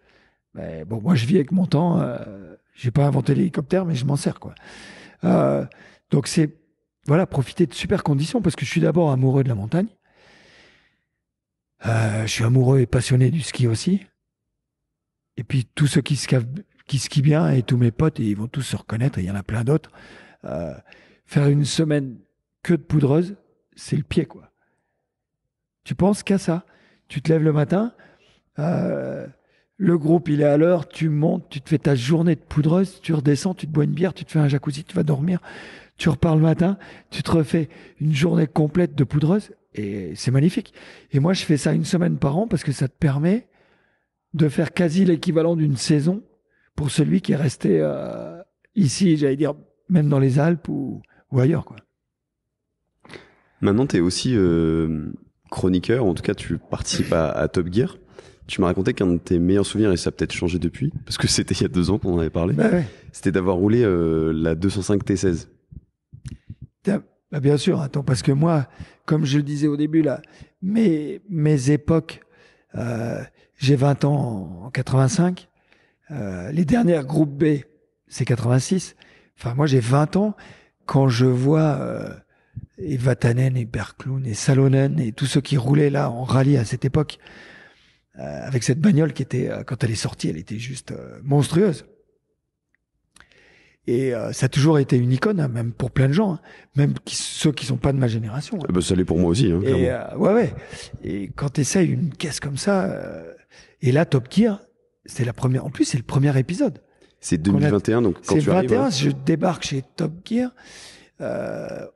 Mais bon, moi je vis avec mon temps. Euh, J'ai pas inventé l'hélicoptère, mais je m'en sers quoi. Euh, donc c'est voilà profiter de super conditions parce que je suis d'abord amoureux de la montagne. Euh, je suis amoureux et passionné du ski aussi. Et puis tous ceux qui skient qui bien et tous mes potes, ils vont tous se reconnaître, il y en a plein d'autres. Euh, faire une semaine que de poudreuse, c'est le pied, quoi. Tu penses qu'à ça. Tu te lèves le matin, euh, le groupe il est à l'heure, tu montes, tu te fais ta journée de poudreuse, tu redescends, tu te bois une bière, tu te fais un jacuzzi, tu vas dormir tu repars le matin, tu te refais une journée complète de poudreuse et c'est magnifique. Et moi, je fais ça une semaine par an parce que ça te permet de faire quasi l'équivalent d'une saison pour celui qui est resté euh, ici, j'allais dire, même dans les Alpes ou, ailleurs. Quoi. Maintenant, tu es aussi euh, chroniqueur, en tout cas, tu participes à, Top Gear. Tu m'as raconté qu'un de tes meilleurs souvenirs, et ça a peut-être changé depuis, parce que c'était il y a deux ans qu'on en avait parlé, bah c'était d'avoir roulé euh, la 205 T16. Bah, bah, bien sûr, parce que moi, comme je le disais au début, là, mes, mes époques, euh, j'ai 20 ans en 85, euh, les dernières groupes B, c'est 86. Enfin, moi, j'ai 20 ans quand je vois euh, et Vatanen et Berkloun et Salonen et tous ceux qui roulaient là en rallye à cette époque, avec cette bagnole qui était, quand elle est sortie, elle était juste monstrueuse. Et euh, ça a toujours été une icône, hein, même pour plein de gens, hein. même ceux qui sont pas de ma génération. Hein. Eh ben, ça l'est pour moi aussi. et, euh, ouais, ouais. Et quand tu essaies une caisse comme ça, euh, et là, Top Gear, c'est la première. En plus, c'est le premier épisode. C'est 2021, donc quand tu arrives. C'est 21, je débarque chez Top Gear.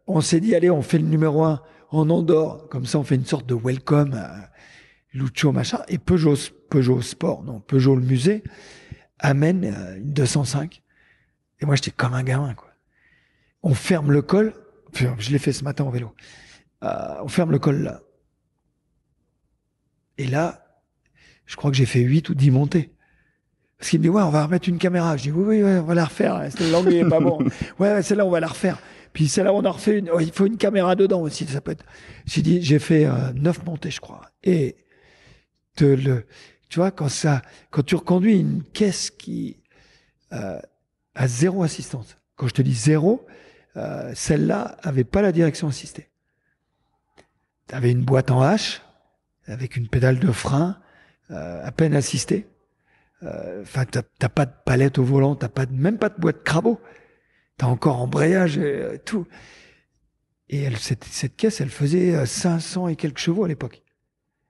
on s'est dit, allez, on fait le numéro un en Andorre. Comme ça, on fait une sorte de welcome à Lucho, machin. Et Peugeot, Peugeot Sport, non, Peugeot le musée, amène une 205 et moi, j'étais comme un gamin, quoi. On ferme le col. Je l'ai fait ce matin en vélo. Euh, on ferme le col là. Et là, je crois que j'ai fait 8 ou 10 montées. Parce qu'il me dit, ouais, on va remettre une caméra. Je dis, oui, oui, on va la refaire. est pas bon. ouais, celle-là, on va la refaire. Puis celle-là, on en refait une. il faut une caméra dedans aussi. Ça peut être. J'ai dit, j'ai fait euh, neuf 9 montées, je crois. Et te le, tu vois, quand ça, quand tu reconduis une caisse qui, euh, à zéro assistance. Quand je te dis zéro, euh, celle-là avait pas la direction assistée. Tu avais une boîte en H avec une pédale de frein euh, à peine assistée. Euh, enfin, tu t'as pas de palette au volant, t'as pas même pas de boîte crabot. T'as encore embrayage et tout. Et elle, cette, cette caisse, elle faisait 500 et quelques chevaux à l'époque,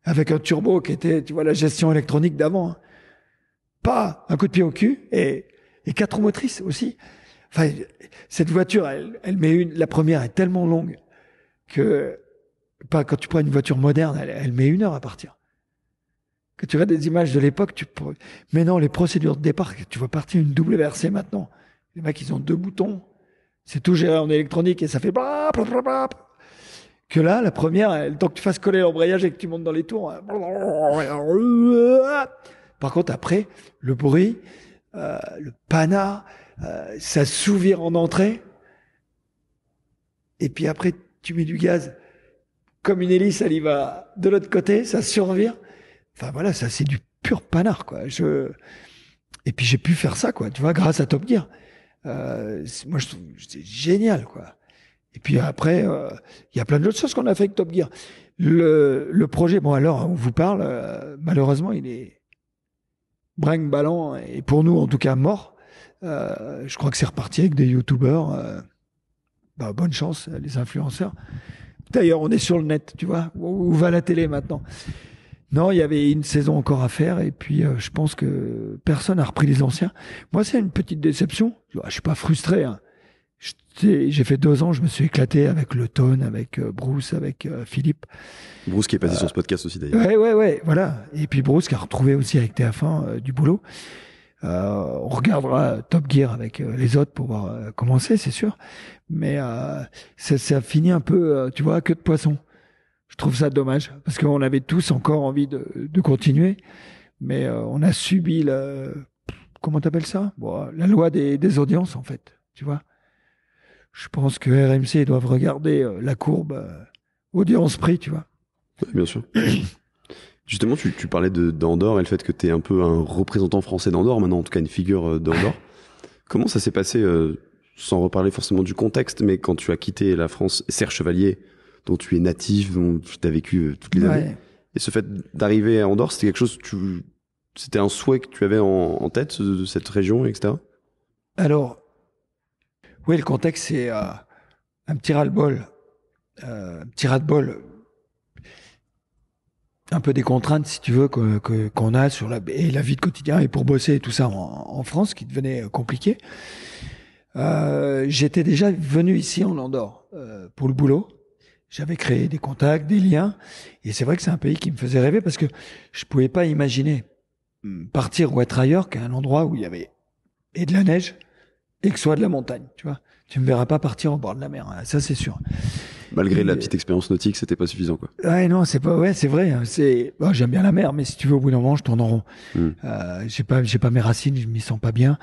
avec un turbo qui était, tu vois, la gestion électronique d'avant. Hein. Pas un coup de pied au cul et et quatre motrices aussi. Enfin, cette voiture, elle, elle met une. La première est tellement longue que pas quand tu prends une voiture moderne, elle, met une heure à partir. Que tu vois des images de l'époque, tu mais non, les procédures de départ, tu vois partir une double versée maintenant. Les mecs, ils ont deux boutons, c'est tout géré en électronique et ça fait Que là, la première, elle, tant que tu fasses coller l'embrayage et que tu montes dans les tours, hein, par contre après, le bruit, euh, le panard, euh, ça s'ouvre en entrée. Et puis après, tu mets du gaz. Comme une hélice, elle y va de l'autre côté, ça survire. Enfin voilà, ça c'est du pur panard quoi. Je... Et puis j'ai pu faire ça quoi, tu vois, grâce à Top Gear. Euh, moi je trouve c'est génial quoi. Et puis après, il y a plein d'autres choses qu'on a fait avec Top Gear. Le, projet, bon alors on vous parle, malheureusement il est brinque ballant et pour nous en tout cas mort. Euh, je crois que c'est reparti avec des youtubeurs. Euh, bah, bonne chance, les influenceurs. D'ailleurs, on est sur le net, tu vois. Où, va la télé maintenant Non, il y avait une saison encore à faire et puis euh, je pense que personne n'a repris les anciens. Moi, c'est une petite déception. Je ne suis pas frustré. Hein j'ai fait deux ans, je me suis éclaté avec Le Tone, avec euh, Bruce, avec euh, Philippe. Bruce qui est passé sur ce euh, podcast aussi d'ailleurs. Ouais, ouais, ouais, voilà. Et puis Bruce qui a retrouvé aussi avec TF1 du boulot. on regardera Top Gear avec les autres pour voir commencer, c'est sûr. Mais ça, a finit un peu, tu vois, que de poisson. Je trouve ça dommage parce qu'on avait tous encore envie de, continuer, mais on a subi le comment t'appelles ça bon, La loi des, des audiences en fait, tu vois je pense que RMC doivent regarder euh, la courbe euh, audience prix, tu vois. bien sûr. Justement, tu, parlais d'Andorre et le fait que tu es un peu un représentant français d'Andorre, maintenant en tout cas une figure euh, d'Andorre. Comment ça s'est passé, sans reparler forcément du contexte, mais quand tu as quitté la France, Serre Chevalier, dont tu es natif, dont tu as vécu toutes les années, et ce fait d'arriver à Andorre, c'était quelque chose, c'était un souhait que tu avais en, en tête de cette région, etc. Alors, oui, le contexte, c'est euh, un petit ras-le-bol. Euh, un petit ras-le-bol. Un peu des contraintes, si tu veux, qu'on que, qu'on a sur la, et la vie de quotidien et pour bosser et tout ça en, France, qui devenait euh, compliqué. Euh, j'étais déjà venu ici en Andorre pour le boulot. J'avais créé des contacts, des liens, et c'est vrai que c'est un pays qui me faisait rêver parce que je pouvais pas imaginer hmm, partir ou être ailleurs qu'à un endroit où il y avait et de la neige et que ce soit de la montagne, tu vois. Tu me verras pas partir au bord de la mer, hein, ça c'est sûr. Malgré la petite expérience nautique, c'était pas suffisant, quoi. Ouais, non, c'est pas, ouais, c'est vrai. Hein, c'est, bah, j'aime bien la mer, mais si tu veux, au bout d'un moment, je tourne en rond. Hmm. Euh, je n'ai pas, j'ai pas mes racines, je m'y sens pas bien,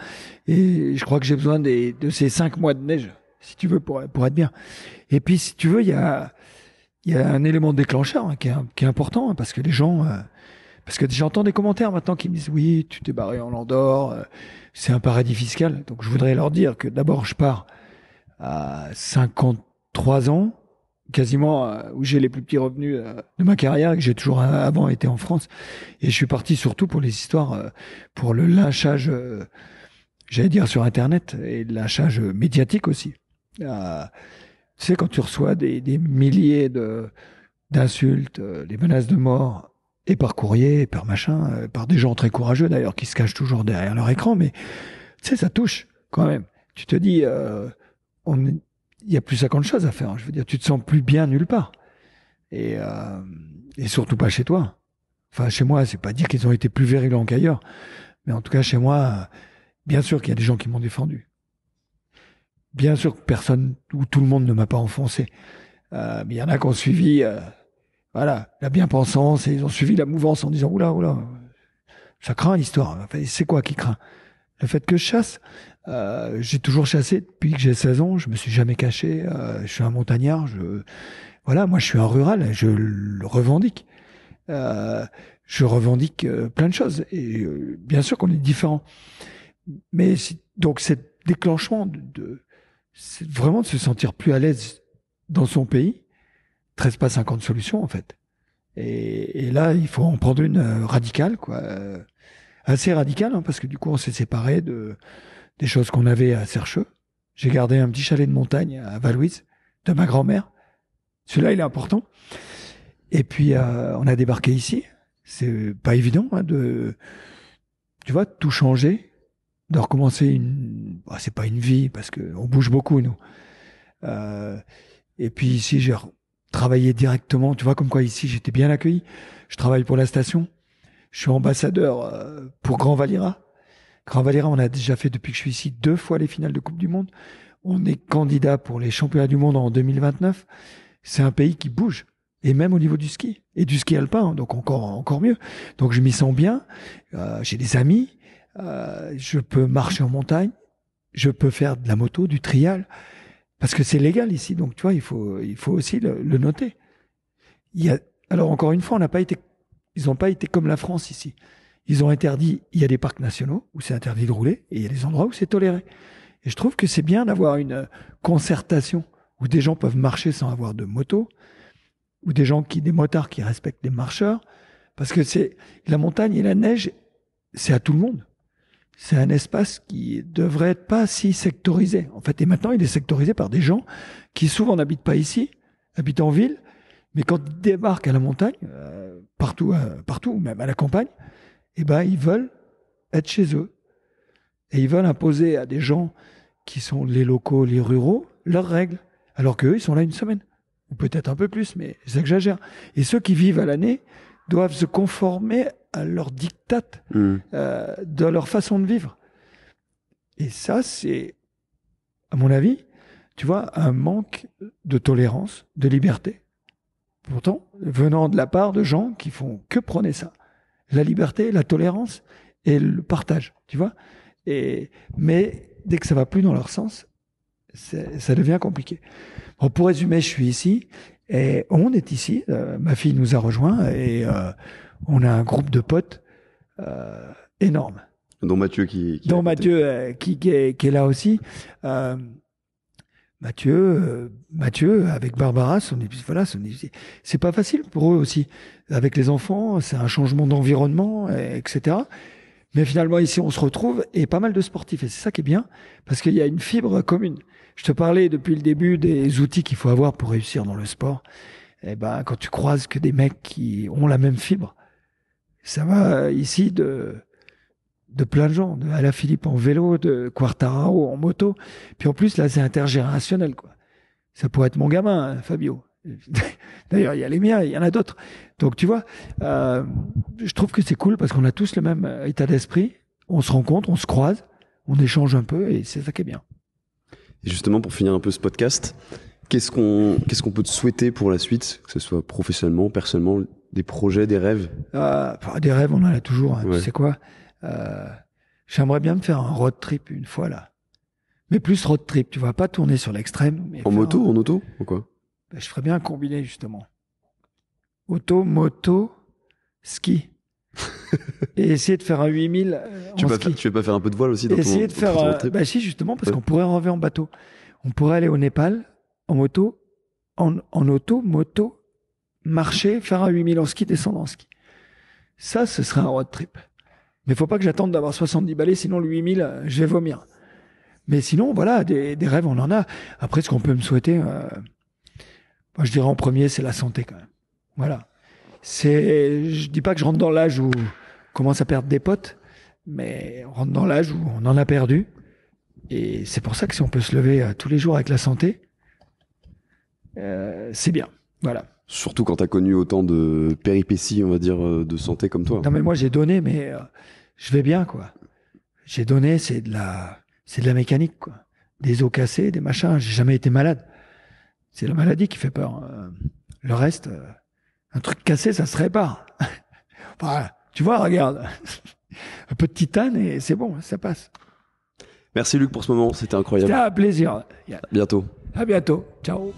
et je crois que j'ai besoin de ces cinq mois de neige, si tu veux, pour, pour être bien. Et puis, si tu veux, il y a, il y a un élément déclencheur hein, qui, est, important, parce que les gens, euh, parce que j'entends des commentaires maintenant qui me disent oui, tu t'es barré en Andorre, euh, c'est un paradis fiscal. Donc je voudrais leur dire que d'abord je pars à 53 ans, quasiment euh, où j'ai les plus petits revenus euh, de ma carrière, que j'ai toujours avant été en France. Et je suis parti surtout pour les histoires, pour le lâchage, j'allais dire sur Internet, et le lynchage médiatique aussi. tu sais, quand tu reçois des, milliers de d'insultes, des menaces de mort, et par courrier, et par machin, euh, par des gens très courageux d'ailleurs qui se cachent toujours derrière leur écran, mais tu sais, ça touche quand même. Tu te dis, euh, on, il y a plus 50 choses à faire. je veux dire, tu te sens plus bien nulle part, et, euh, et surtout pas chez toi. Enfin, chez moi, c'est pas dire qu'ils ont été plus virulents qu'ailleurs, mais en tout cas chez moi, bien sûr qu'il y a des gens qui m'ont défendu. Bien sûr que personne ou tout le monde ne m'a pas enfoncé. mais il y en a qui ont suivi voilà, la bien-pensance, et ils ont suivi la mouvance en disant oula, oula, ça craint l'histoire. c'est quoi qui craint Le fait que je chasse. Euh, j'ai toujours chassé depuis que j'ai 16 ans. Je me suis jamais caché. Euh, je suis un montagnard. Je voilà, moi je suis un rural. Je le revendique. Euh, je revendique plein de choses. Et bien sûr qu'on est différent. Mais donc cet déclenchement de c'est vraiment de se sentir plus à l'aise dans son pays 13 pas 50 solutions en fait. Et, là, il faut en prendre une euh, radicale, quoi, euh, assez radicale, hein, parce que du coup, on s'est séparé de des choses qu'on avait à Sercheux. J'ai gardé un petit chalet de montagne à Valouise de ma grand-mère. Celui-là, il est important. Et puis, euh, on a débarqué ici. C'est pas évident hein, de, tu vois, tout changer, de recommencer une. Bah, c'est pas une vie parce que on bouge beaucoup nous. et puis ici, j'ai travailler directement. Tu vois, comme quoi ici, j'étais bien accueilli. Je travaille pour la station. Je suis ambassadeur euh, pour Grand Valira. Grand Valira, on a déjà fait depuis que je suis ici deux fois les finales de Coupe du Monde. On est candidat pour les championnats du monde en 2029. C'est un pays qui bouge. Et même au niveau du ski. Et du ski alpin, hein, donc encore, encore mieux. Donc je m'y sens bien. Euh, j'ai des amis. Euh, je peux marcher en montagne. Je peux faire de la moto, du trial. Parce que c'est légal ici, donc tu vois, il faut, il faut aussi le, noter. Il y a, alors encore une fois, on n'a pas été, ils n'ont pas été comme la France ici. Ils ont interdit, il y a des parcs nationaux où c'est interdit de rouler et il y a des endroits où c'est toléré. Et je trouve que c'est bien d'avoir une concertation où des gens peuvent marcher sans avoir de moto, ou des gens qui, des motards qui respectent les marcheurs, parce que c'est la montagne et la neige, c'est à tout le monde c'est un espace qui devrait être pas si sectorisé. En fait, et maintenant, il est sectorisé par des gens qui souvent n'habitent pas ici, habitent en ville, mais quand ils débarquent à la montagne, euh, partout, euh, partout, même à la campagne, eh ben, ils veulent être chez eux. Et ils veulent imposer à des gens qui sont les locaux, les ruraux, leurs règles. Alors qu'eux, ils sont là une semaine. Ou peut-être un peu plus, mais exagèrent. Et ceux qui vivent à l'année doivent se conformer à leur dictate hmm. euh, de leur façon de vivre. Et ça, c'est, à mon avis, tu vois, un manque de tolérance, de liberté. Pourtant, venant de la part de gens qui font que prôner ça. La liberté, la tolérance et le partage, tu vois. Et, mais dès que ça va plus dans leur sens, ça devient compliqué. Bon, pour résumer, je suis ici et on est ici. Euh, ma fille nous a rejoints et euh, on a un groupe de potes euh, énorme. Dont Mathieu qui, qui, est, euh, là aussi. Euh, Mathieu, Mathieu avec Barbara, son épouse, voilà, son c'est pas facile pour eux aussi. Avec les enfants, c'est un changement d'environnement, etc. Mais finalement, ici, on se retrouve et pas mal de sportifs. Et c'est ça qui est bien, parce qu'il y a une fibre commune. Je te parlais depuis le début des outils qu'il faut avoir pour réussir dans le sport. Et eh ben, quand tu croises que des mecs qui ont la même fibre, ça va euh, ici de, de plein de gens, de Alain Philippe en vélo, de Quartararo en moto. Puis en plus, là, c'est intergénérationnel, Ça pourrait être mon gamin, hein, Fabio. D'ailleurs, il y a les miens, il y en a d'autres. Donc, tu vois, euh, je trouve que c'est cool parce qu'on a tous le même euh, état d'esprit. On se rencontre, on se croise, on échange un peu et c'est ça qui est bien. Et justement, pour finir un peu ce podcast, Qu'est-ce qu'on qu'est-ce qu'on peut te souhaiter pour la suite, que ce soit professionnellement, personnellement, des projets, des rêves ah, Des rêves, on en a toujours. Hein, tu sais quoi euh, J'aimerais bien me faire un road trip une fois là, mais plus road trip. Tu vas pas tourner sur l'extrême. Mais en moto, en auto ou quoi bah, Je ferais bien combiner justement. Auto, moto, ski. et essayer de faire un 8000 euh, tu, vas ski. Pas, tu veux pas faire un peu de voile aussi dans Essayer de faire, bah si justement parce qu'on pourrait enlever en bateau. On pourrait aller au Népal, en moto, en, auto, moto, marcher, faire un 8000 en ski, descendre en ski. Ça, ce serait un road trip. Mais faut pas que j'attende d'avoir 70 balais, sinon le 8000, euh, je vais vomir. Mais sinon, voilà, des, rêves, on en a. Après, ce qu'on peut me souhaiter, euh, moi, je dirais en premier, c'est la santé quand même. Voilà. C'est, je dis pas que je rentre dans l'âge où on commence à perdre des potes, mais on rentre dans l'âge où on en a perdu. Et c'est pour ça que si on peut se lever euh, tous les jours avec la santé, euh, c'est bien. Voilà. Surtout quand tu as connu autant de péripéties, on va dire, euh, de santé comme toi. Non, mais moi, j'ai donné, mais euh, je vais bien, quoi. J'ai donné, c'est de la, c'est de la mécanique, quoi. Des os cassés, des machins. J'ai jamais été malade. C'est la maladie qui fait peur. Le reste, un truc cassé, ça se répare. tu vois, regarde. un peu de titane et c'est bon, ça passe. Merci Luc pour ce moment, c'était incroyable. C'était un plaisir. À bientôt. À bientôt. Ciao.